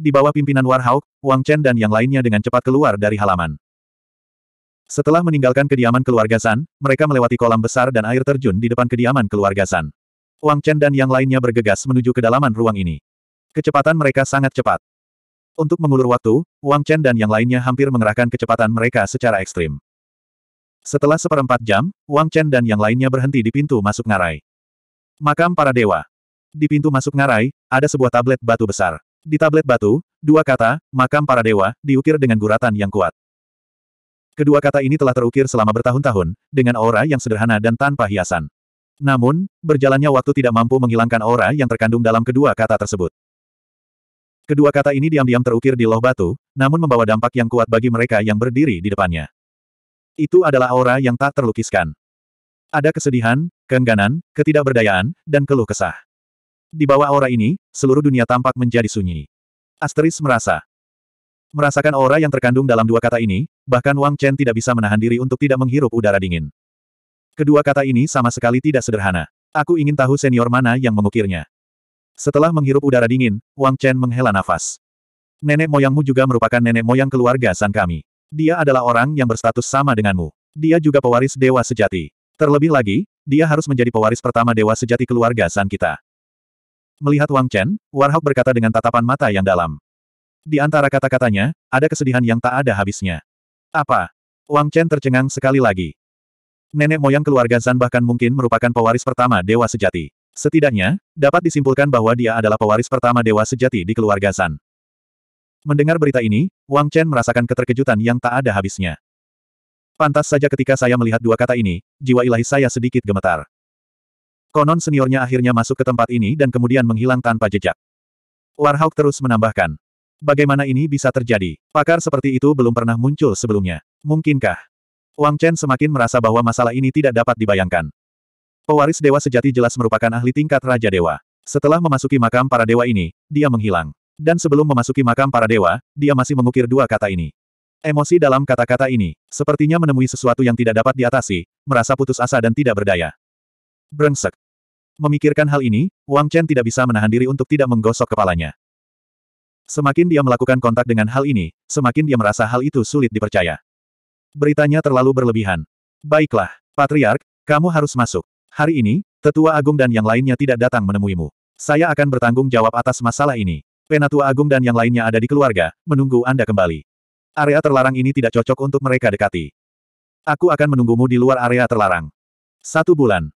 Di bawah pimpinan Warhawk, Wang Chen dan yang lainnya dengan cepat keluar dari halaman. Setelah meninggalkan kediaman keluarga San, mereka melewati kolam besar dan air terjun di depan kediaman keluarga San. Wang Chen dan yang lainnya bergegas menuju kedalaman ruang ini. Kecepatan mereka sangat cepat. Untuk mengulur waktu, Wang Chen dan yang lainnya hampir mengerahkan kecepatan mereka secara ekstrim. Setelah seperempat jam, Wang Chen dan yang lainnya berhenti di pintu masuk ngarai. Makam para dewa. Di pintu masuk ngarai, ada sebuah tablet batu besar. Di tablet batu, dua kata, makam para dewa, diukir dengan guratan yang kuat. Kedua kata ini telah terukir selama bertahun-tahun, dengan aura yang sederhana dan tanpa hiasan. Namun, berjalannya waktu tidak mampu menghilangkan aura yang terkandung dalam kedua kata tersebut. Kedua kata ini diam-diam terukir di loh batu, namun membawa dampak yang kuat bagi mereka yang berdiri di depannya. Itu adalah aura yang tak terlukiskan. Ada kesedihan, keengganan, ketidakberdayaan, dan keluh kesah. Di bawah aura ini, seluruh dunia tampak menjadi sunyi. Asteris merasa. Merasakan aura yang terkandung dalam dua kata ini, bahkan Wang Chen tidak bisa menahan diri untuk tidak menghirup udara dingin. Kedua kata ini sama sekali tidak sederhana. Aku ingin tahu senior mana yang mengukirnya. Setelah menghirup udara dingin, Wang Chen menghela nafas. Nenek moyangmu juga merupakan nenek moyang keluarga San kami. Dia adalah orang yang berstatus sama denganmu. Dia juga pewaris dewa sejati. Terlebih lagi, dia harus menjadi pewaris pertama dewa sejati keluarga San kita. Melihat Wang Chen, Warhawk berkata dengan tatapan mata yang dalam. Di antara kata-katanya, ada kesedihan yang tak ada habisnya. Apa? Wang Chen tercengang sekali lagi nenek moyang keluarga Zan bahkan mungkin merupakan pewaris pertama Dewa Sejati. Setidaknya, dapat disimpulkan bahwa dia adalah pewaris pertama Dewa Sejati di keluarga Zan. Mendengar berita ini, Wang Chen merasakan keterkejutan yang tak ada habisnya. Pantas saja ketika saya melihat dua kata ini, jiwa ilahi saya sedikit gemetar. Konon seniornya akhirnya masuk ke tempat ini dan kemudian menghilang tanpa jejak. Warhawk terus menambahkan. Bagaimana ini bisa terjadi? Pakar seperti itu belum pernah muncul sebelumnya. Mungkinkah? Wang Chen semakin merasa bahwa masalah ini tidak dapat dibayangkan. Pewaris dewa sejati jelas merupakan ahli tingkat Raja Dewa. Setelah memasuki makam para dewa ini, dia menghilang. Dan sebelum memasuki makam para dewa, dia masih mengukir dua kata ini. Emosi dalam kata-kata ini, sepertinya menemui sesuatu yang tidak dapat diatasi, merasa putus asa dan tidak berdaya. Brengsek. Memikirkan hal ini, Wang Chen tidak bisa menahan diri untuk tidak menggosok kepalanya. Semakin dia melakukan kontak dengan hal ini, semakin dia merasa hal itu sulit dipercaya. Beritanya terlalu berlebihan. Baiklah, Patriark, kamu harus masuk. Hari ini, Tetua Agung dan yang lainnya tidak datang menemuimu. Saya akan bertanggung jawab atas masalah ini. Penatua Agung dan yang lainnya ada di keluarga, menunggu Anda kembali. Area terlarang ini tidak cocok untuk mereka dekati. Aku akan menunggumu di luar area terlarang. Satu bulan.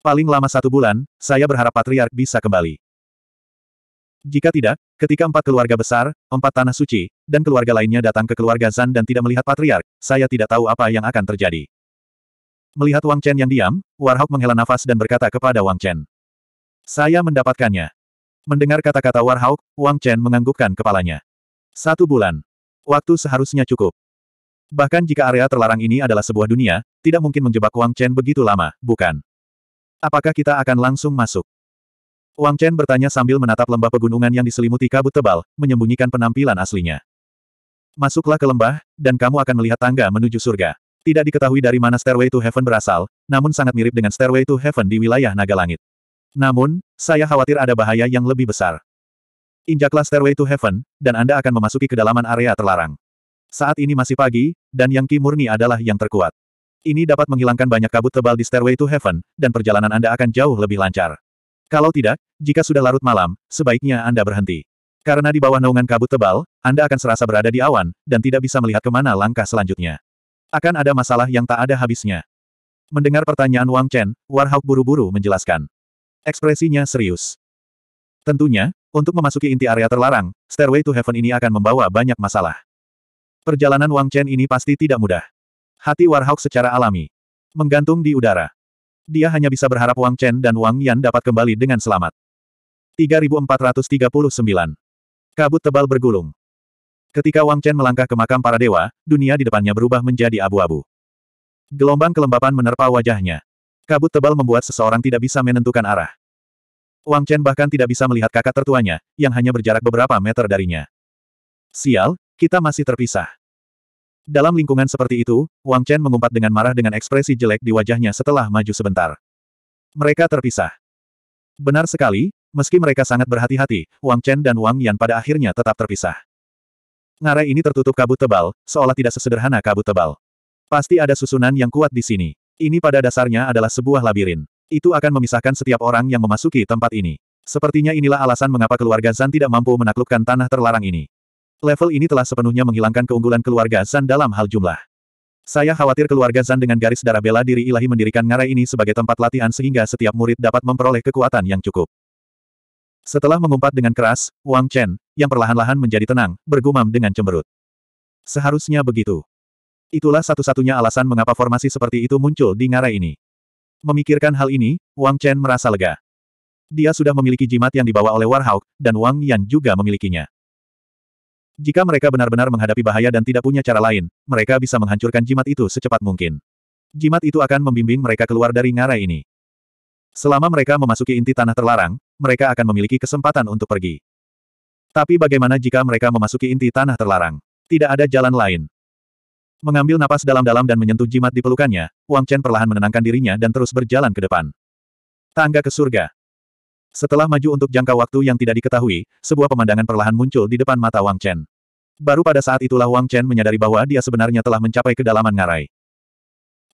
Paling lama satu bulan, saya berharap Patriark bisa kembali. Jika tidak, ketika empat keluarga besar, empat tanah suci, dan keluarga lainnya datang ke keluarga Zan dan tidak melihat patriark, saya tidak tahu apa yang akan terjadi. Melihat Wang Chen yang diam, Warhawk menghela nafas dan berkata kepada Wang Chen. Saya mendapatkannya. Mendengar kata-kata Warhawk, Wang Chen menganggukkan kepalanya. Satu bulan. Waktu seharusnya cukup. Bahkan jika area terlarang ini adalah sebuah dunia, tidak mungkin menjebak Wang Chen begitu lama, bukan? Apakah kita akan langsung masuk? Wang Chen bertanya sambil menatap lembah pegunungan yang diselimuti kabut tebal, menyembunyikan penampilan aslinya. Masuklah ke lembah, dan kamu akan melihat tangga menuju surga. Tidak diketahui dari mana Stairway to Heaven berasal, namun sangat mirip dengan Stairway to Heaven di wilayah Naga Langit. Namun, saya khawatir ada bahaya yang lebih besar. Injaklah Stairway to Heaven, dan Anda akan memasuki kedalaman area terlarang. Saat ini masih pagi, dan yang Ki murni adalah yang terkuat. Ini dapat menghilangkan banyak kabut tebal di Stairway to Heaven, dan perjalanan Anda akan jauh lebih lancar. Kalau tidak, jika sudah larut malam, sebaiknya Anda berhenti. Karena di bawah naungan kabut tebal, Anda akan serasa berada di awan, dan tidak bisa melihat kemana langkah selanjutnya. Akan ada masalah yang tak ada habisnya. Mendengar pertanyaan Wang Chen, Warhawk buru-buru menjelaskan. Ekspresinya serius. Tentunya, untuk memasuki inti area terlarang, Stairway to Heaven ini akan membawa banyak masalah. Perjalanan Wang Chen ini pasti tidak mudah. Hati Warhawk secara alami. Menggantung di udara. Dia hanya bisa berharap Wang Chen dan Wang Yan dapat kembali dengan selamat. 3439. Kabut tebal bergulung. Ketika Wang Chen melangkah ke makam para dewa, dunia di depannya berubah menjadi abu-abu. Gelombang kelembapan menerpa wajahnya. Kabut tebal membuat seseorang tidak bisa menentukan arah. Wang Chen bahkan tidak bisa melihat kakak tertuanya, yang hanya berjarak beberapa meter darinya. Sial, kita masih terpisah. Dalam lingkungan seperti itu, Wang Chen mengumpat dengan marah dengan ekspresi jelek di wajahnya setelah maju sebentar. Mereka terpisah. Benar sekali, meski mereka sangat berhati-hati, Wang Chen dan Wang Yan pada akhirnya tetap terpisah. Ngarai ini tertutup kabut tebal, seolah tidak sesederhana kabut tebal. Pasti ada susunan yang kuat di sini. Ini pada dasarnya adalah sebuah labirin. Itu akan memisahkan setiap orang yang memasuki tempat ini. Sepertinya inilah alasan mengapa keluarga Zan tidak mampu menaklukkan tanah terlarang ini. Level ini telah sepenuhnya menghilangkan keunggulan keluarga Zan dalam hal jumlah. Saya khawatir keluarga Zan dengan garis darah bela diri ilahi mendirikan ngarai ini sebagai tempat latihan sehingga setiap murid dapat memperoleh kekuatan yang cukup. Setelah mengumpat dengan keras, Wang Chen, yang perlahan-lahan menjadi tenang, bergumam dengan cemberut. Seharusnya begitu. Itulah satu-satunya alasan mengapa formasi seperti itu muncul di ngarai ini. Memikirkan hal ini, Wang Chen merasa lega. Dia sudah memiliki jimat yang dibawa oleh Warhawk, dan Wang Yan juga memilikinya. Jika mereka benar-benar menghadapi bahaya dan tidak punya cara lain, mereka bisa menghancurkan jimat itu secepat mungkin. Jimat itu akan membimbing mereka keluar dari ngarai ini. Selama mereka memasuki inti tanah terlarang, mereka akan memiliki kesempatan untuk pergi. Tapi bagaimana jika mereka memasuki inti tanah terlarang? Tidak ada jalan lain. Mengambil napas dalam-dalam dan menyentuh jimat di pelukannya, Wang Chen perlahan menenangkan dirinya dan terus berjalan ke depan. Tangga ke surga. Setelah maju untuk jangka waktu yang tidak diketahui, sebuah pemandangan perlahan muncul di depan mata Wang Chen. Baru pada saat itulah Wang Chen menyadari bahwa dia sebenarnya telah mencapai kedalaman ngarai.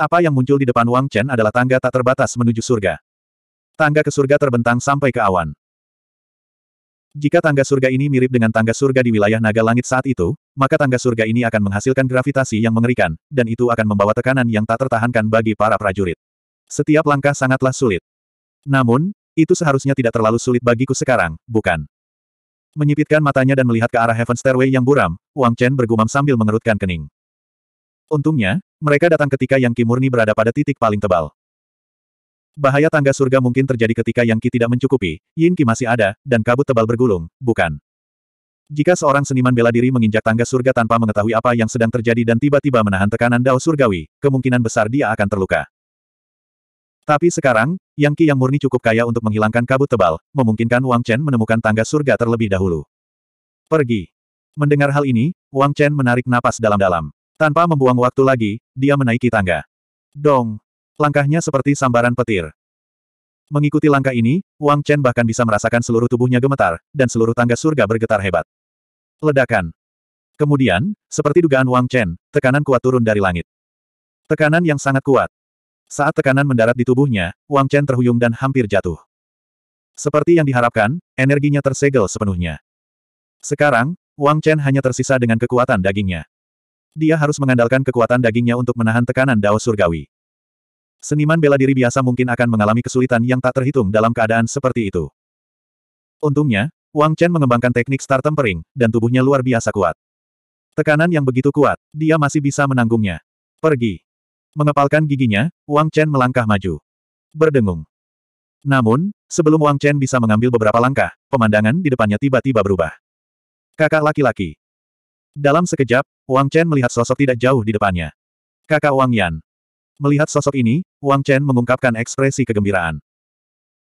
Apa yang muncul di depan Wang Chen adalah tangga tak terbatas menuju surga. Tangga ke surga terbentang sampai ke awan. Jika tangga surga ini mirip dengan tangga surga di wilayah naga langit saat itu, maka tangga surga ini akan menghasilkan gravitasi yang mengerikan, dan itu akan membawa tekanan yang tak tertahankan bagi para prajurit. Setiap langkah sangatlah sulit. Namun, itu seharusnya tidak terlalu sulit bagiku sekarang, bukan? Menyipitkan matanya dan melihat ke arah Heaven Stairway yang buram, Wang Chen bergumam sambil mengerutkan kening. Untungnya, mereka datang ketika Yang Qi murni berada pada titik paling tebal. Bahaya tangga surga mungkin terjadi ketika Yang Ki tidak mencukupi, Yin Ki masih ada, dan kabut tebal bergulung, bukan? Jika seorang seniman bela diri menginjak tangga surga tanpa mengetahui apa yang sedang terjadi dan tiba-tiba menahan tekanan dao surgawi, kemungkinan besar dia akan terluka. Tapi sekarang, Yang Qi yang murni cukup kaya untuk menghilangkan kabut tebal, memungkinkan Wang Chen menemukan tangga surga terlebih dahulu. Pergi. Mendengar hal ini, Wang Chen menarik napas dalam-dalam. Tanpa membuang waktu lagi, dia menaiki tangga. Dong! Langkahnya seperti sambaran petir. Mengikuti langkah ini, Wang Chen bahkan bisa merasakan seluruh tubuhnya gemetar, dan seluruh tangga surga bergetar hebat. Ledakan. Kemudian, seperti dugaan Wang Chen, tekanan kuat turun dari langit. Tekanan yang sangat kuat. Saat tekanan mendarat di tubuhnya, Wang Chen terhuyung dan hampir jatuh. Seperti yang diharapkan, energinya tersegel sepenuhnya. Sekarang, Wang Chen hanya tersisa dengan kekuatan dagingnya. Dia harus mengandalkan kekuatan dagingnya untuk menahan tekanan dao surgawi. Seniman bela diri biasa mungkin akan mengalami kesulitan yang tak terhitung dalam keadaan seperti itu. Untungnya, Wang Chen mengembangkan teknik star tempering, dan tubuhnya luar biasa kuat. Tekanan yang begitu kuat, dia masih bisa menanggungnya. Pergi. Mengepalkan giginya, Wang Chen melangkah maju. Berdengung. Namun, sebelum Wang Chen bisa mengambil beberapa langkah, pemandangan di depannya tiba-tiba berubah. Kakak laki-laki. Dalam sekejap, Wang Chen melihat sosok tidak jauh di depannya. Kakak Wang Yan. Melihat sosok ini, Wang Chen mengungkapkan ekspresi kegembiraan.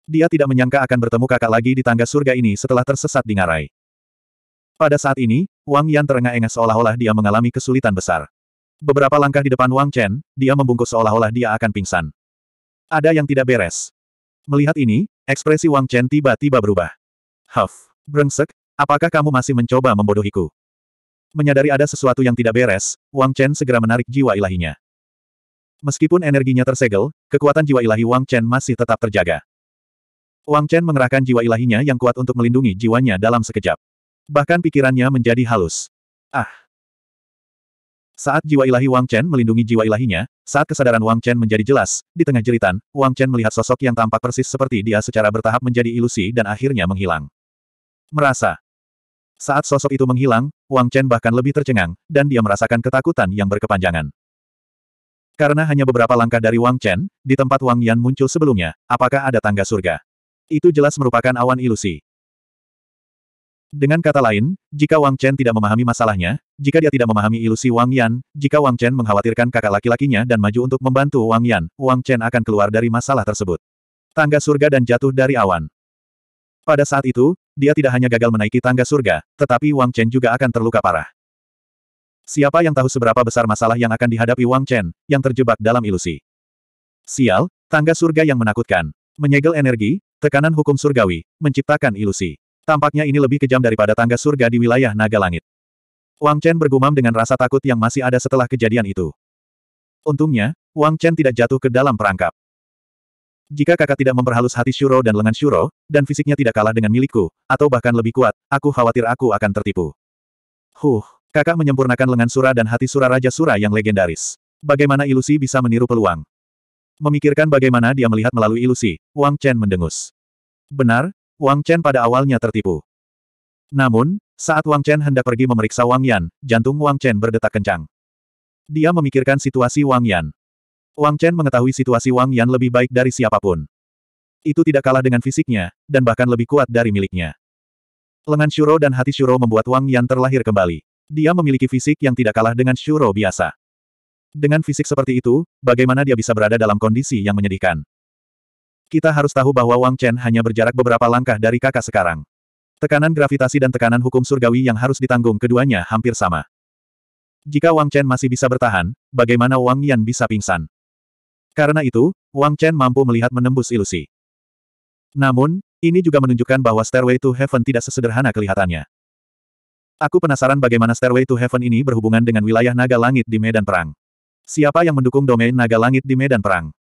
Dia tidak menyangka akan bertemu kakak lagi di tangga surga ini setelah tersesat di ngarai. Pada saat ini, Wang Yan terengah-engah seolah-olah dia mengalami kesulitan besar. Beberapa langkah di depan Wang Chen, dia membungkuk seolah-olah dia akan pingsan. Ada yang tidak beres. Melihat ini, ekspresi Wang Chen tiba-tiba berubah. Huff, brengsek, apakah kamu masih mencoba membodohiku? Menyadari ada sesuatu yang tidak beres, Wang Chen segera menarik jiwa ilahinya. Meskipun energinya tersegel, kekuatan jiwa ilahi Wang Chen masih tetap terjaga. Wang Chen mengerahkan jiwa ilahinya yang kuat untuk melindungi jiwanya dalam sekejap. Bahkan pikirannya menjadi halus. Ah, saat jiwa ilahi Wang Chen melindungi jiwa ilahinya, saat kesadaran Wang Chen menjadi jelas, di tengah jeritan, Wang Chen melihat sosok yang tampak persis seperti dia secara bertahap menjadi ilusi dan akhirnya menghilang. Merasa. Saat sosok itu menghilang, Wang Chen bahkan lebih tercengang, dan dia merasakan ketakutan yang berkepanjangan. Karena hanya beberapa langkah dari Wang Chen, di tempat Wang Yan muncul sebelumnya, apakah ada tangga surga? Itu jelas merupakan awan ilusi. Dengan kata lain, jika Wang Chen tidak memahami masalahnya, jika dia tidak memahami ilusi Wang Yan, jika Wang Chen mengkhawatirkan kakak laki-lakinya dan maju untuk membantu Wang Yan, Wang Chen akan keluar dari masalah tersebut. Tangga surga dan jatuh dari awan. Pada saat itu, dia tidak hanya gagal menaiki tangga surga, tetapi Wang Chen juga akan terluka parah. Siapa yang tahu seberapa besar masalah yang akan dihadapi Wang Chen, yang terjebak dalam ilusi. Sial, tangga surga yang menakutkan. Menyegel energi, tekanan hukum surgawi, menciptakan ilusi. Tampaknya ini lebih kejam daripada tangga surga di wilayah naga langit. Wang Chen bergumam dengan rasa takut yang masih ada setelah kejadian itu. Untungnya, Wang Chen tidak jatuh ke dalam perangkap. Jika kakak tidak memperhalus hati Shuro dan lengan Shuro, dan fisiknya tidak kalah dengan milikku, atau bahkan lebih kuat, aku khawatir aku akan tertipu. Huh, kakak menyempurnakan lengan Sura dan hati Sura Raja Sura yang legendaris. Bagaimana ilusi bisa meniru peluang? Memikirkan bagaimana dia melihat melalui ilusi, Wang Chen mendengus. Benar, Wang Chen pada awalnya tertipu. Namun, saat Wang Chen hendak pergi memeriksa Wang Yan, jantung Wang Chen berdetak kencang. Dia memikirkan situasi Wang Yan. Wang Chen mengetahui situasi Wang Yan lebih baik dari siapapun. Itu tidak kalah dengan fisiknya, dan bahkan lebih kuat dari miliknya. Lengan Shuro dan hati Shuro membuat Wang Yan terlahir kembali. Dia memiliki fisik yang tidak kalah dengan Shuro biasa. Dengan fisik seperti itu, bagaimana dia bisa berada dalam kondisi yang menyedihkan? Kita harus tahu bahwa Wang Chen hanya berjarak beberapa langkah dari kakak sekarang. Tekanan gravitasi dan tekanan hukum surgawi yang harus ditanggung keduanya hampir sama. Jika Wang Chen masih bisa bertahan, bagaimana Wang Yan bisa pingsan? Karena itu, Wang Chen mampu melihat menembus ilusi. Namun, ini juga menunjukkan bahwa Stairway to Heaven tidak sesederhana kelihatannya. Aku penasaran bagaimana Stairway to Heaven ini berhubungan dengan wilayah naga langit di medan perang. Siapa yang mendukung domain naga langit di medan perang?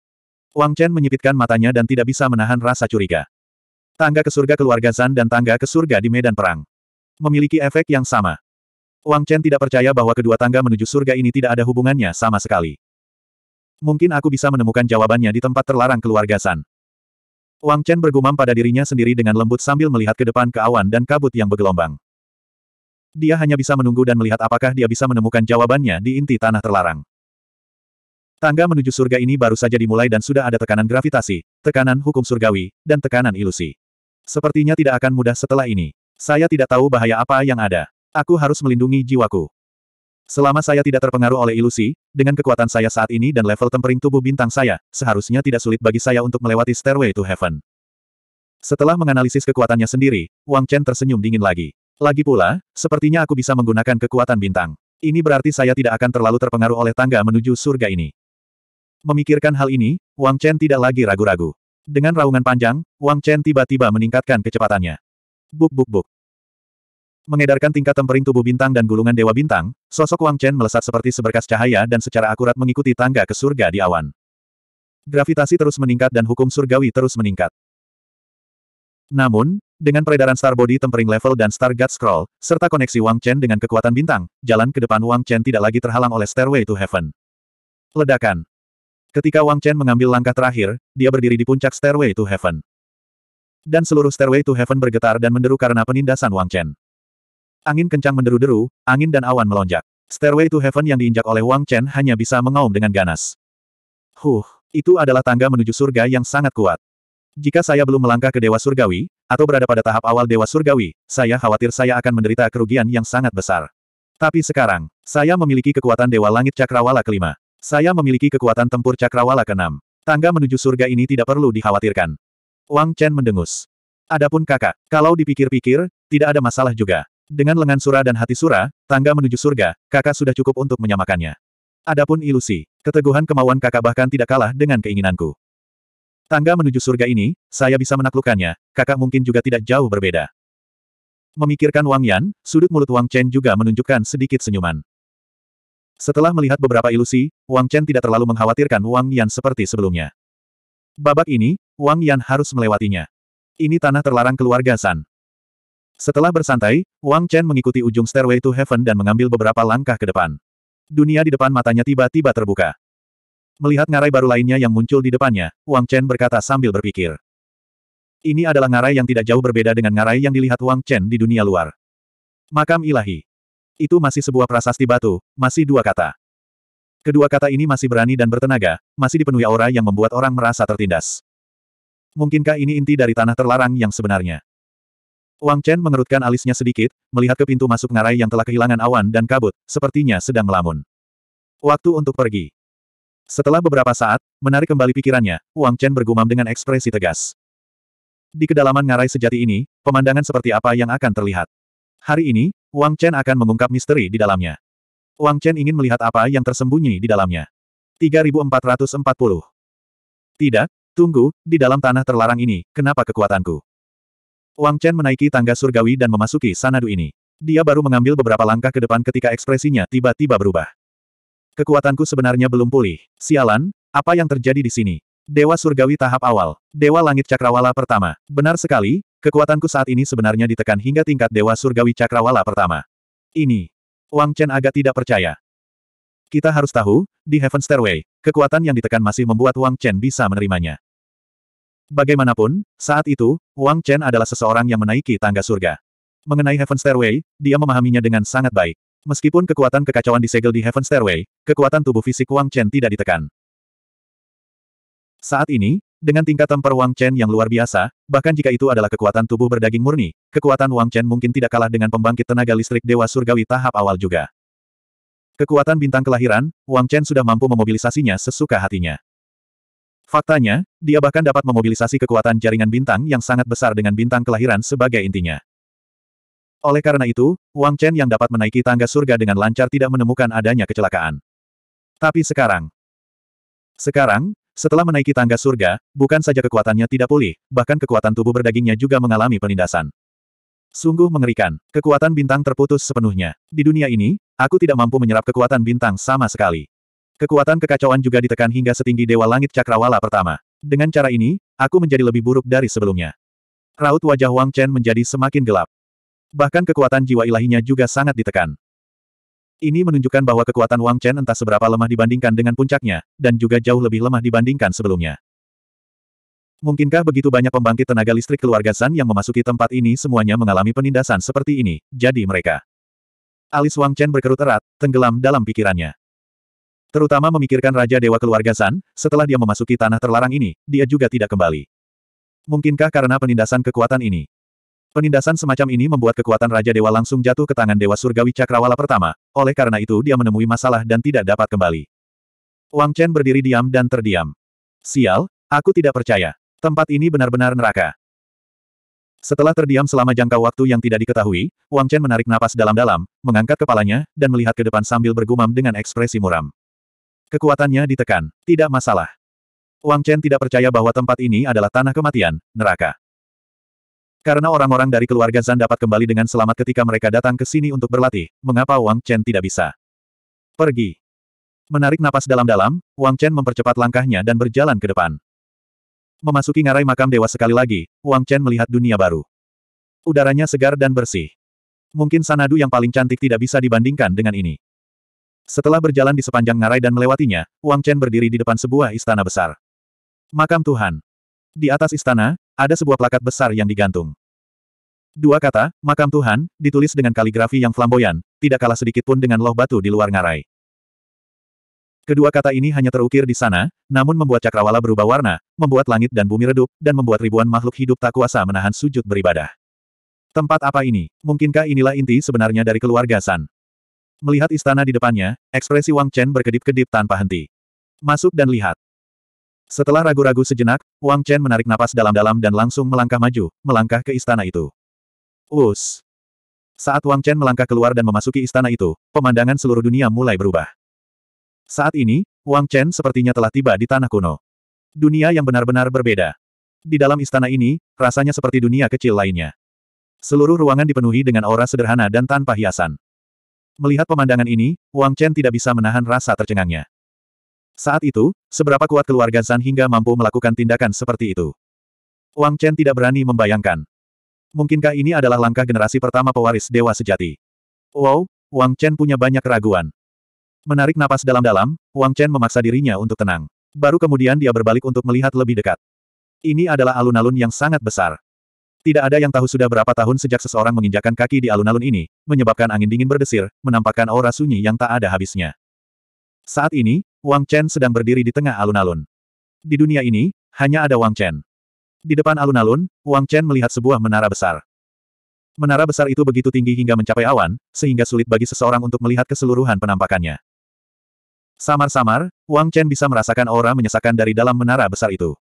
Wang Chen menyipitkan matanya dan tidak bisa menahan rasa curiga. Tangga ke surga keluarga Zan dan tangga ke surga di medan perang. Memiliki efek yang sama. Wang Chen tidak percaya bahwa kedua tangga menuju surga ini tidak ada hubungannya sama sekali. Mungkin aku bisa menemukan jawabannya di tempat terlarang keluarga San. Wang Chen bergumam pada dirinya sendiri dengan lembut sambil melihat ke depan ke awan dan kabut yang bergelombang. Dia hanya bisa menunggu dan melihat apakah dia bisa menemukan jawabannya di inti tanah terlarang. Tangga menuju surga ini baru saja dimulai dan sudah ada tekanan gravitasi, tekanan hukum surgawi, dan tekanan ilusi. Sepertinya tidak akan mudah setelah ini. Saya tidak tahu bahaya apa yang ada. Aku harus melindungi jiwaku. Selama saya tidak terpengaruh oleh ilusi, dengan kekuatan saya saat ini dan level tempering tubuh bintang saya, seharusnya tidak sulit bagi saya untuk melewati Stairway to Heaven. Setelah menganalisis kekuatannya sendiri, Wang Chen tersenyum dingin lagi. Lagi pula, sepertinya aku bisa menggunakan kekuatan bintang. Ini berarti saya tidak akan terlalu terpengaruh oleh tangga menuju surga ini. Memikirkan hal ini, Wang Chen tidak lagi ragu-ragu. Dengan raungan panjang, Wang Chen tiba-tiba meningkatkan kecepatannya. Buk buk buk. Mengedarkan tingkat tempering tubuh bintang dan gulungan dewa bintang, sosok Wang Chen melesat seperti seberkas cahaya dan secara akurat mengikuti tangga ke surga di awan. Gravitasi terus meningkat dan hukum surgawi terus meningkat. Namun, dengan peredaran Star Body Tempering Level dan Star God Scroll, serta koneksi Wang Chen dengan kekuatan bintang, jalan ke depan Wang Chen tidak lagi terhalang oleh Stairway to Heaven. Ledakan Ketika Wang Chen mengambil langkah terakhir, dia berdiri di puncak Stairway to Heaven. Dan seluruh Stairway to Heaven bergetar dan menderu karena penindasan Wang Chen. Angin kencang menderu-deru, angin dan awan melonjak. Stairway to Heaven yang diinjak oleh Wang Chen hanya bisa mengaum dengan ganas. Huh, itu adalah tangga menuju surga yang sangat kuat. Jika saya belum melangkah ke Dewa Surgawi, atau berada pada tahap awal Dewa Surgawi, saya khawatir saya akan menderita kerugian yang sangat besar. Tapi sekarang, saya memiliki kekuatan Dewa Langit Cakrawala kelima. Saya memiliki kekuatan tempur cakrawala keenam. Tangga menuju surga ini tidak perlu dikhawatirkan. Wang Chen mendengus. Adapun kakak, kalau dipikir-pikir, tidak ada masalah juga. Dengan lengan Sura dan hati Sura, tangga menuju surga, kakak sudah cukup untuk menyamakannya. Adapun ilusi, keteguhan kemauan kakak bahkan tidak kalah dengan keinginanku. Tangga menuju surga ini, saya bisa menaklukkannya, kakak mungkin juga tidak jauh berbeda. Memikirkan Wang Yan, sudut mulut Wang Chen juga menunjukkan sedikit senyuman. Setelah melihat beberapa ilusi, Wang Chen tidak terlalu mengkhawatirkan Wang Yan seperti sebelumnya. Babak ini, Wang Yan harus melewatinya. Ini tanah terlarang keluarga San. Setelah bersantai, Wang Chen mengikuti ujung stairway to heaven dan mengambil beberapa langkah ke depan. Dunia di depan matanya tiba-tiba terbuka. Melihat ngarai baru lainnya yang muncul di depannya, Wang Chen berkata sambil berpikir. Ini adalah ngarai yang tidak jauh berbeda dengan ngarai yang dilihat Wang Chen di dunia luar. Makam ilahi. Itu masih sebuah prasasti batu, masih dua kata. Kedua kata ini masih berani dan bertenaga, masih dipenuhi aura yang membuat orang merasa tertindas. Mungkinkah ini inti dari tanah terlarang yang sebenarnya? Wang Chen mengerutkan alisnya sedikit, melihat ke pintu masuk ngarai yang telah kehilangan awan dan kabut, sepertinya sedang melamun. Waktu untuk pergi. Setelah beberapa saat, menarik kembali pikirannya, Wang Chen bergumam dengan ekspresi tegas. Di kedalaman ngarai sejati ini, pemandangan seperti apa yang akan terlihat? Hari ini, Wang Chen akan mengungkap misteri di dalamnya. Wang Chen ingin melihat apa yang tersembunyi di dalamnya. 3440. Tidak, tunggu, di dalam tanah terlarang ini, kenapa kekuatanku? Wang Chen menaiki tangga surgawi dan memasuki sanadu ini. Dia baru mengambil beberapa langkah ke depan ketika ekspresinya tiba-tiba berubah. Kekuatanku sebenarnya belum pulih. Sialan, apa yang terjadi di sini? Dewa Surgawi tahap awal. Dewa Langit Cakrawala pertama. Benar sekali, Kekuatanku saat ini sebenarnya ditekan hingga tingkat Dewa Surgawi Cakrawala pertama. Ini. Wang Chen agak tidak percaya. Kita harus tahu, di Heaven Stairway, kekuatan yang ditekan masih membuat Wang Chen bisa menerimanya. Bagaimanapun, saat itu, Wang Chen adalah seseorang yang menaiki tangga surga. Mengenai Heaven Stairway, dia memahaminya dengan sangat baik. Meskipun kekuatan kekacauan disegel di Heaven Stairway, kekuatan tubuh fisik Wang Chen tidak ditekan. Saat ini, dengan tingkat per Wang Chen yang luar biasa, bahkan jika itu adalah kekuatan tubuh berdaging murni, kekuatan Wang Chen mungkin tidak kalah dengan pembangkit tenaga listrik Dewa Surgawi tahap awal juga. Kekuatan bintang kelahiran, Wang Chen sudah mampu memobilisasinya sesuka hatinya. Faktanya, dia bahkan dapat memobilisasi kekuatan jaringan bintang yang sangat besar dengan bintang kelahiran sebagai intinya. Oleh karena itu, Wang Chen yang dapat menaiki tangga surga dengan lancar tidak menemukan adanya kecelakaan. Tapi sekarang, sekarang, setelah menaiki tangga surga, bukan saja kekuatannya tidak pulih, bahkan kekuatan tubuh berdagingnya juga mengalami penindasan. Sungguh mengerikan, kekuatan bintang terputus sepenuhnya. Di dunia ini, aku tidak mampu menyerap kekuatan bintang sama sekali. Kekuatan kekacauan juga ditekan hingga setinggi Dewa Langit Cakrawala pertama. Dengan cara ini, aku menjadi lebih buruk dari sebelumnya. Raut wajah Wang Chen menjadi semakin gelap. Bahkan kekuatan jiwa ilahinya juga sangat ditekan. Ini menunjukkan bahwa kekuatan Wang Chen entah seberapa lemah dibandingkan dengan puncaknya, dan juga jauh lebih lemah dibandingkan sebelumnya. Mungkinkah begitu banyak pembangkit tenaga listrik keluarga San yang memasuki tempat ini semuanya mengalami penindasan seperti ini, jadi mereka. Alis Wang Chen berkerut erat, tenggelam dalam pikirannya. Terutama memikirkan Raja Dewa Keluarga San, setelah dia memasuki tanah terlarang ini, dia juga tidak kembali. Mungkinkah karena penindasan kekuatan ini, Penindasan semacam ini membuat kekuatan Raja Dewa langsung jatuh ke tangan Dewa Surgawi Cakrawala pertama, oleh karena itu dia menemui masalah dan tidak dapat kembali. Wang Chen berdiri diam dan terdiam. Sial, aku tidak percaya. Tempat ini benar-benar neraka. Setelah terdiam selama jangka waktu yang tidak diketahui, Wang Chen menarik napas dalam-dalam, mengangkat kepalanya, dan melihat ke depan sambil bergumam dengan ekspresi muram. Kekuatannya ditekan, tidak masalah. Wang Chen tidak percaya bahwa tempat ini adalah tanah kematian, neraka. Karena orang-orang dari keluarga Zan dapat kembali dengan selamat ketika mereka datang ke sini untuk berlatih, mengapa Wang Chen tidak bisa? Pergi. Menarik napas dalam-dalam, Wang Chen mempercepat langkahnya dan berjalan ke depan. Memasuki ngarai makam dewa sekali lagi, Wang Chen melihat dunia baru. Udaranya segar dan bersih. Mungkin Sanadu yang paling cantik tidak bisa dibandingkan dengan ini. Setelah berjalan di sepanjang ngarai dan melewatinya, Wang Chen berdiri di depan sebuah istana besar. Makam Tuhan. Di atas istana, ada sebuah plakat besar yang digantung. Dua kata, makam Tuhan, ditulis dengan kaligrafi yang flamboyan, tidak kalah sedikit pun dengan loh batu di luar ngarai. Kedua kata ini hanya terukir di sana, namun membuat cakrawala berubah warna, membuat langit dan bumi redup, dan membuat ribuan makhluk hidup tak kuasa menahan sujud beribadah. Tempat apa ini? Mungkinkah inilah inti sebenarnya dari keluarga San? Melihat istana di depannya, ekspresi Wang Chen berkedip-kedip tanpa henti. Masuk dan lihat. Setelah ragu-ragu sejenak, Wang Chen menarik napas dalam-dalam dan langsung melangkah maju, melangkah ke istana itu. Us! Saat Wang Chen melangkah keluar dan memasuki istana itu, pemandangan seluruh dunia mulai berubah. Saat ini, Wang Chen sepertinya telah tiba di tanah kuno. Dunia yang benar-benar berbeda. Di dalam istana ini, rasanya seperti dunia kecil lainnya. Seluruh ruangan dipenuhi dengan aura sederhana dan tanpa hiasan. Melihat pemandangan ini, Wang Chen tidak bisa menahan rasa tercengangnya. Saat itu, seberapa kuat keluarga Zan hingga mampu melakukan tindakan seperti itu. Wang Chen tidak berani membayangkan. Mungkinkah ini adalah langkah generasi pertama pewaris dewa sejati? Wow, Wang Chen punya banyak keraguan. Menarik napas dalam-dalam, Wang Chen memaksa dirinya untuk tenang. Baru kemudian dia berbalik untuk melihat lebih dekat. Ini adalah alun-alun yang sangat besar. Tidak ada yang tahu sudah berapa tahun sejak seseorang menginjakan kaki di alun-alun ini, menyebabkan angin dingin berdesir, menampakkan aura sunyi yang tak ada habisnya. Saat ini, Wang Chen sedang berdiri di tengah alun-alun. Di dunia ini, hanya ada Wang Chen. Di depan alun-alun, Wang Chen melihat sebuah menara besar. Menara besar itu begitu tinggi hingga mencapai awan, sehingga sulit bagi seseorang untuk melihat keseluruhan penampakannya. Samar-samar, Wang Chen bisa merasakan aura menyesakan dari dalam menara besar itu.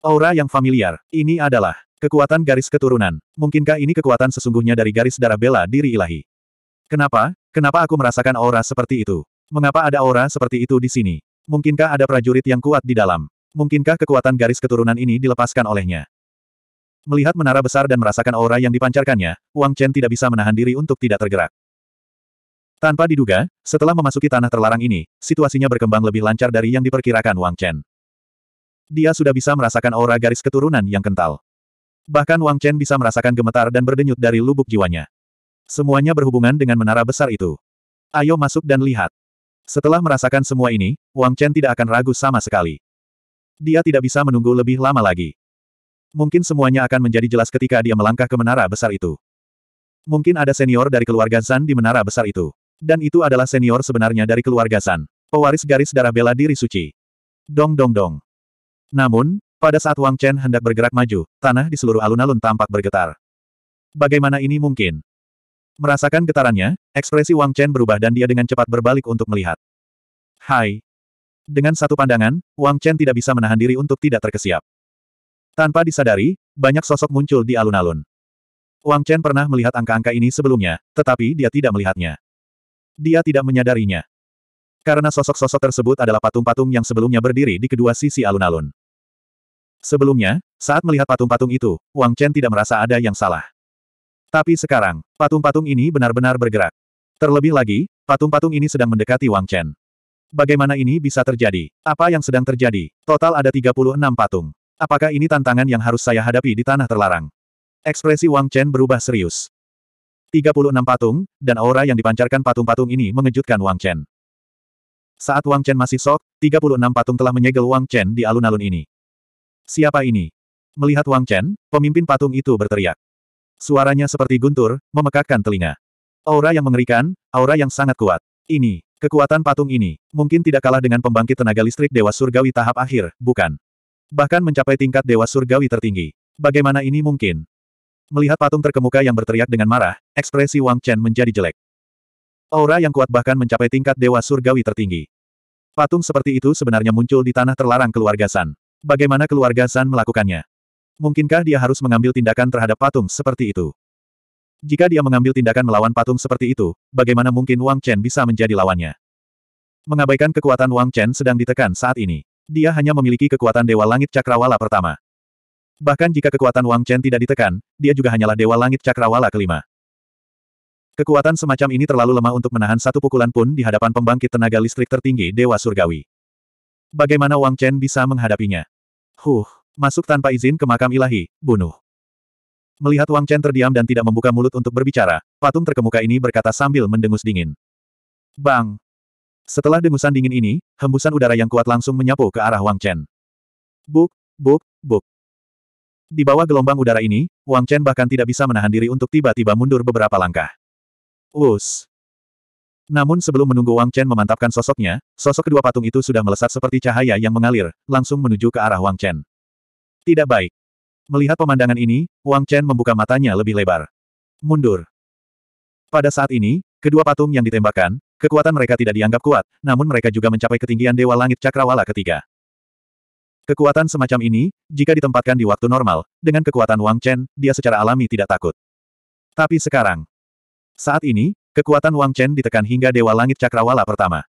Aura yang familiar, ini adalah kekuatan garis keturunan. Mungkinkah ini kekuatan sesungguhnya dari garis darah bela diri ilahi? Kenapa, kenapa aku merasakan aura seperti itu? Mengapa ada aura seperti itu di sini? Mungkinkah ada prajurit yang kuat di dalam? Mungkinkah kekuatan garis keturunan ini dilepaskan olehnya? Melihat menara besar dan merasakan aura yang dipancarkannya, Wang Chen tidak bisa menahan diri untuk tidak tergerak. Tanpa diduga, setelah memasuki tanah terlarang ini, situasinya berkembang lebih lancar dari yang diperkirakan Wang Chen. Dia sudah bisa merasakan aura garis keturunan yang kental. Bahkan Wang Chen bisa merasakan gemetar dan berdenyut dari lubuk jiwanya. Semuanya berhubungan dengan menara besar itu. Ayo masuk dan lihat. Setelah merasakan semua ini, Wang Chen tidak akan ragu sama sekali. Dia tidak bisa menunggu lebih lama lagi. Mungkin semuanya akan menjadi jelas ketika dia melangkah ke menara besar itu. Mungkin ada senior dari keluarga Zan di menara besar itu. Dan itu adalah senior sebenarnya dari keluarga Zan. Pewaris garis darah bela diri suci. Dong dong dong. Namun, pada saat Wang Chen hendak bergerak maju, tanah di seluruh alun-alun tampak bergetar. Bagaimana ini mungkin? Merasakan getarannya, ekspresi Wang Chen berubah dan dia dengan cepat berbalik untuk melihat. Hai. Dengan satu pandangan, Wang Chen tidak bisa menahan diri untuk tidak terkesiap. Tanpa disadari, banyak sosok muncul di alun-alun. Wang Chen pernah melihat angka-angka ini sebelumnya, tetapi dia tidak melihatnya. Dia tidak menyadarinya. Karena sosok-sosok tersebut adalah patung-patung yang sebelumnya berdiri di kedua sisi alun-alun. Sebelumnya, saat melihat patung-patung itu, Wang Chen tidak merasa ada yang salah. Tapi sekarang, patung-patung ini benar-benar bergerak. Terlebih lagi, patung-patung ini sedang mendekati Wang Chen. Bagaimana ini bisa terjadi? Apa yang sedang terjadi? Total ada 36 patung. Apakah ini tantangan yang harus saya hadapi di tanah terlarang? Ekspresi Wang Chen berubah serius. 36 patung, dan aura yang dipancarkan patung-patung ini mengejutkan Wang Chen. Saat Wang Chen masih sok, 36 patung telah menyegel Wang Chen di alun-alun ini. Siapa ini? Melihat Wang Chen, pemimpin patung itu berteriak. Suaranya seperti guntur, memekakkan telinga. Aura yang mengerikan, aura yang sangat kuat. Ini, kekuatan patung ini, mungkin tidak kalah dengan pembangkit tenaga listrik Dewa Surgawi tahap akhir, bukan? Bahkan mencapai tingkat Dewa Surgawi tertinggi. Bagaimana ini mungkin? Melihat patung terkemuka yang berteriak dengan marah, ekspresi Wang Chen menjadi jelek. Aura yang kuat bahkan mencapai tingkat Dewa Surgawi tertinggi. Patung seperti itu sebenarnya muncul di tanah terlarang keluarga San. Bagaimana keluarga San melakukannya? Mungkinkah dia harus mengambil tindakan terhadap patung seperti itu? Jika dia mengambil tindakan melawan patung seperti itu, bagaimana mungkin Wang Chen bisa menjadi lawannya? Mengabaikan kekuatan Wang Chen sedang ditekan saat ini. Dia hanya memiliki kekuatan Dewa Langit Cakrawala pertama. Bahkan jika kekuatan Wang Chen tidak ditekan, dia juga hanyalah Dewa Langit Cakrawala kelima. Kekuatan semacam ini terlalu lemah untuk menahan satu pukulan pun di hadapan pembangkit tenaga listrik tertinggi Dewa Surgawi. Bagaimana Wang Chen bisa menghadapinya? Huh, Masuk tanpa izin ke makam ilahi, bunuh. Melihat Wang Chen terdiam dan tidak membuka mulut untuk berbicara, patung terkemuka ini berkata sambil mendengus dingin. Bang! Setelah dengusan dingin ini, hembusan udara yang kuat langsung menyapu ke arah Wang Chen. Buk, buk, buk. Di bawah gelombang udara ini, Wang Chen bahkan tidak bisa menahan diri untuk tiba-tiba mundur beberapa langkah. Us! Namun sebelum menunggu Wang Chen memantapkan sosoknya, sosok kedua patung itu sudah melesat seperti cahaya yang mengalir, langsung menuju ke arah Wang Chen. Tidak baik. Melihat pemandangan ini, Wang Chen membuka matanya lebih lebar. Mundur. Pada saat ini, kedua patung yang ditembakkan, kekuatan mereka tidak dianggap kuat, namun mereka juga mencapai ketinggian Dewa Langit Cakrawala ketiga. Kekuatan semacam ini, jika ditempatkan di waktu normal, dengan kekuatan Wang Chen, dia secara alami tidak takut. Tapi sekarang, saat ini, kekuatan Wang Chen ditekan hingga Dewa Langit Cakrawala pertama.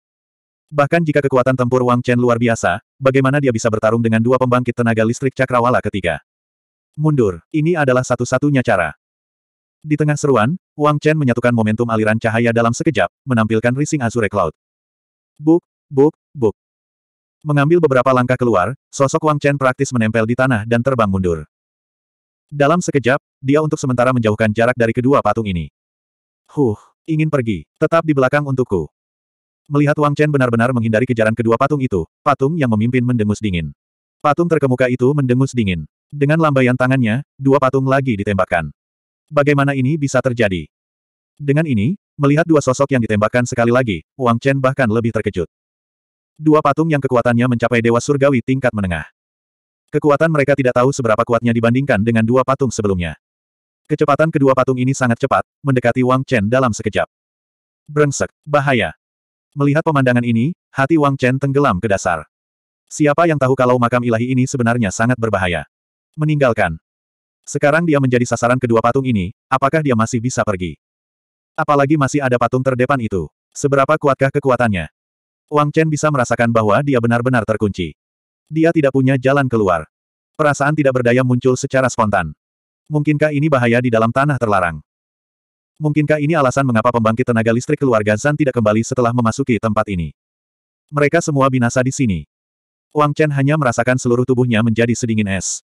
Bahkan jika kekuatan tempur Wang Chen luar biasa, bagaimana dia bisa bertarung dengan dua pembangkit tenaga listrik cakrawala ketiga? Mundur, ini adalah satu-satunya cara. Di tengah seruan, Wang Chen menyatukan momentum aliran cahaya dalam sekejap, menampilkan rising Azure Cloud. Buk, buk, buk. Mengambil beberapa langkah keluar, sosok Wang Chen praktis menempel di tanah dan terbang mundur. Dalam sekejap, dia untuk sementara menjauhkan jarak dari kedua patung ini. Huh, ingin pergi, tetap di belakang untukku. Melihat Wang Chen benar-benar menghindari kejaran kedua patung itu, patung yang memimpin mendengus dingin. Patung terkemuka itu mendengus dingin. Dengan lambaian tangannya, dua patung lagi ditembakkan. Bagaimana ini bisa terjadi? Dengan ini, melihat dua sosok yang ditembakkan sekali lagi, Wang Chen bahkan lebih terkejut. Dua patung yang kekuatannya mencapai dewa surgawi tingkat menengah. Kekuatan mereka tidak tahu seberapa kuatnya dibandingkan dengan dua patung sebelumnya. Kecepatan kedua patung ini sangat cepat, mendekati Wang Chen dalam sekejap. Brengsek, bahaya. Melihat pemandangan ini, hati Wang Chen tenggelam ke dasar. Siapa yang tahu kalau makam ilahi ini sebenarnya sangat berbahaya? Meninggalkan. Sekarang dia menjadi sasaran kedua patung ini, apakah dia masih bisa pergi? Apalagi masih ada patung terdepan itu. Seberapa kuatkah kekuatannya? Wang Chen bisa merasakan bahwa dia benar-benar terkunci. Dia tidak punya jalan keluar. Perasaan tidak berdaya muncul secara spontan. Mungkinkah ini bahaya di dalam tanah terlarang? Mungkinkah ini alasan mengapa pembangkit tenaga listrik keluarga Zan tidak kembali setelah memasuki tempat ini? Mereka semua binasa di sini. Wang Chen hanya merasakan seluruh tubuhnya menjadi sedingin es.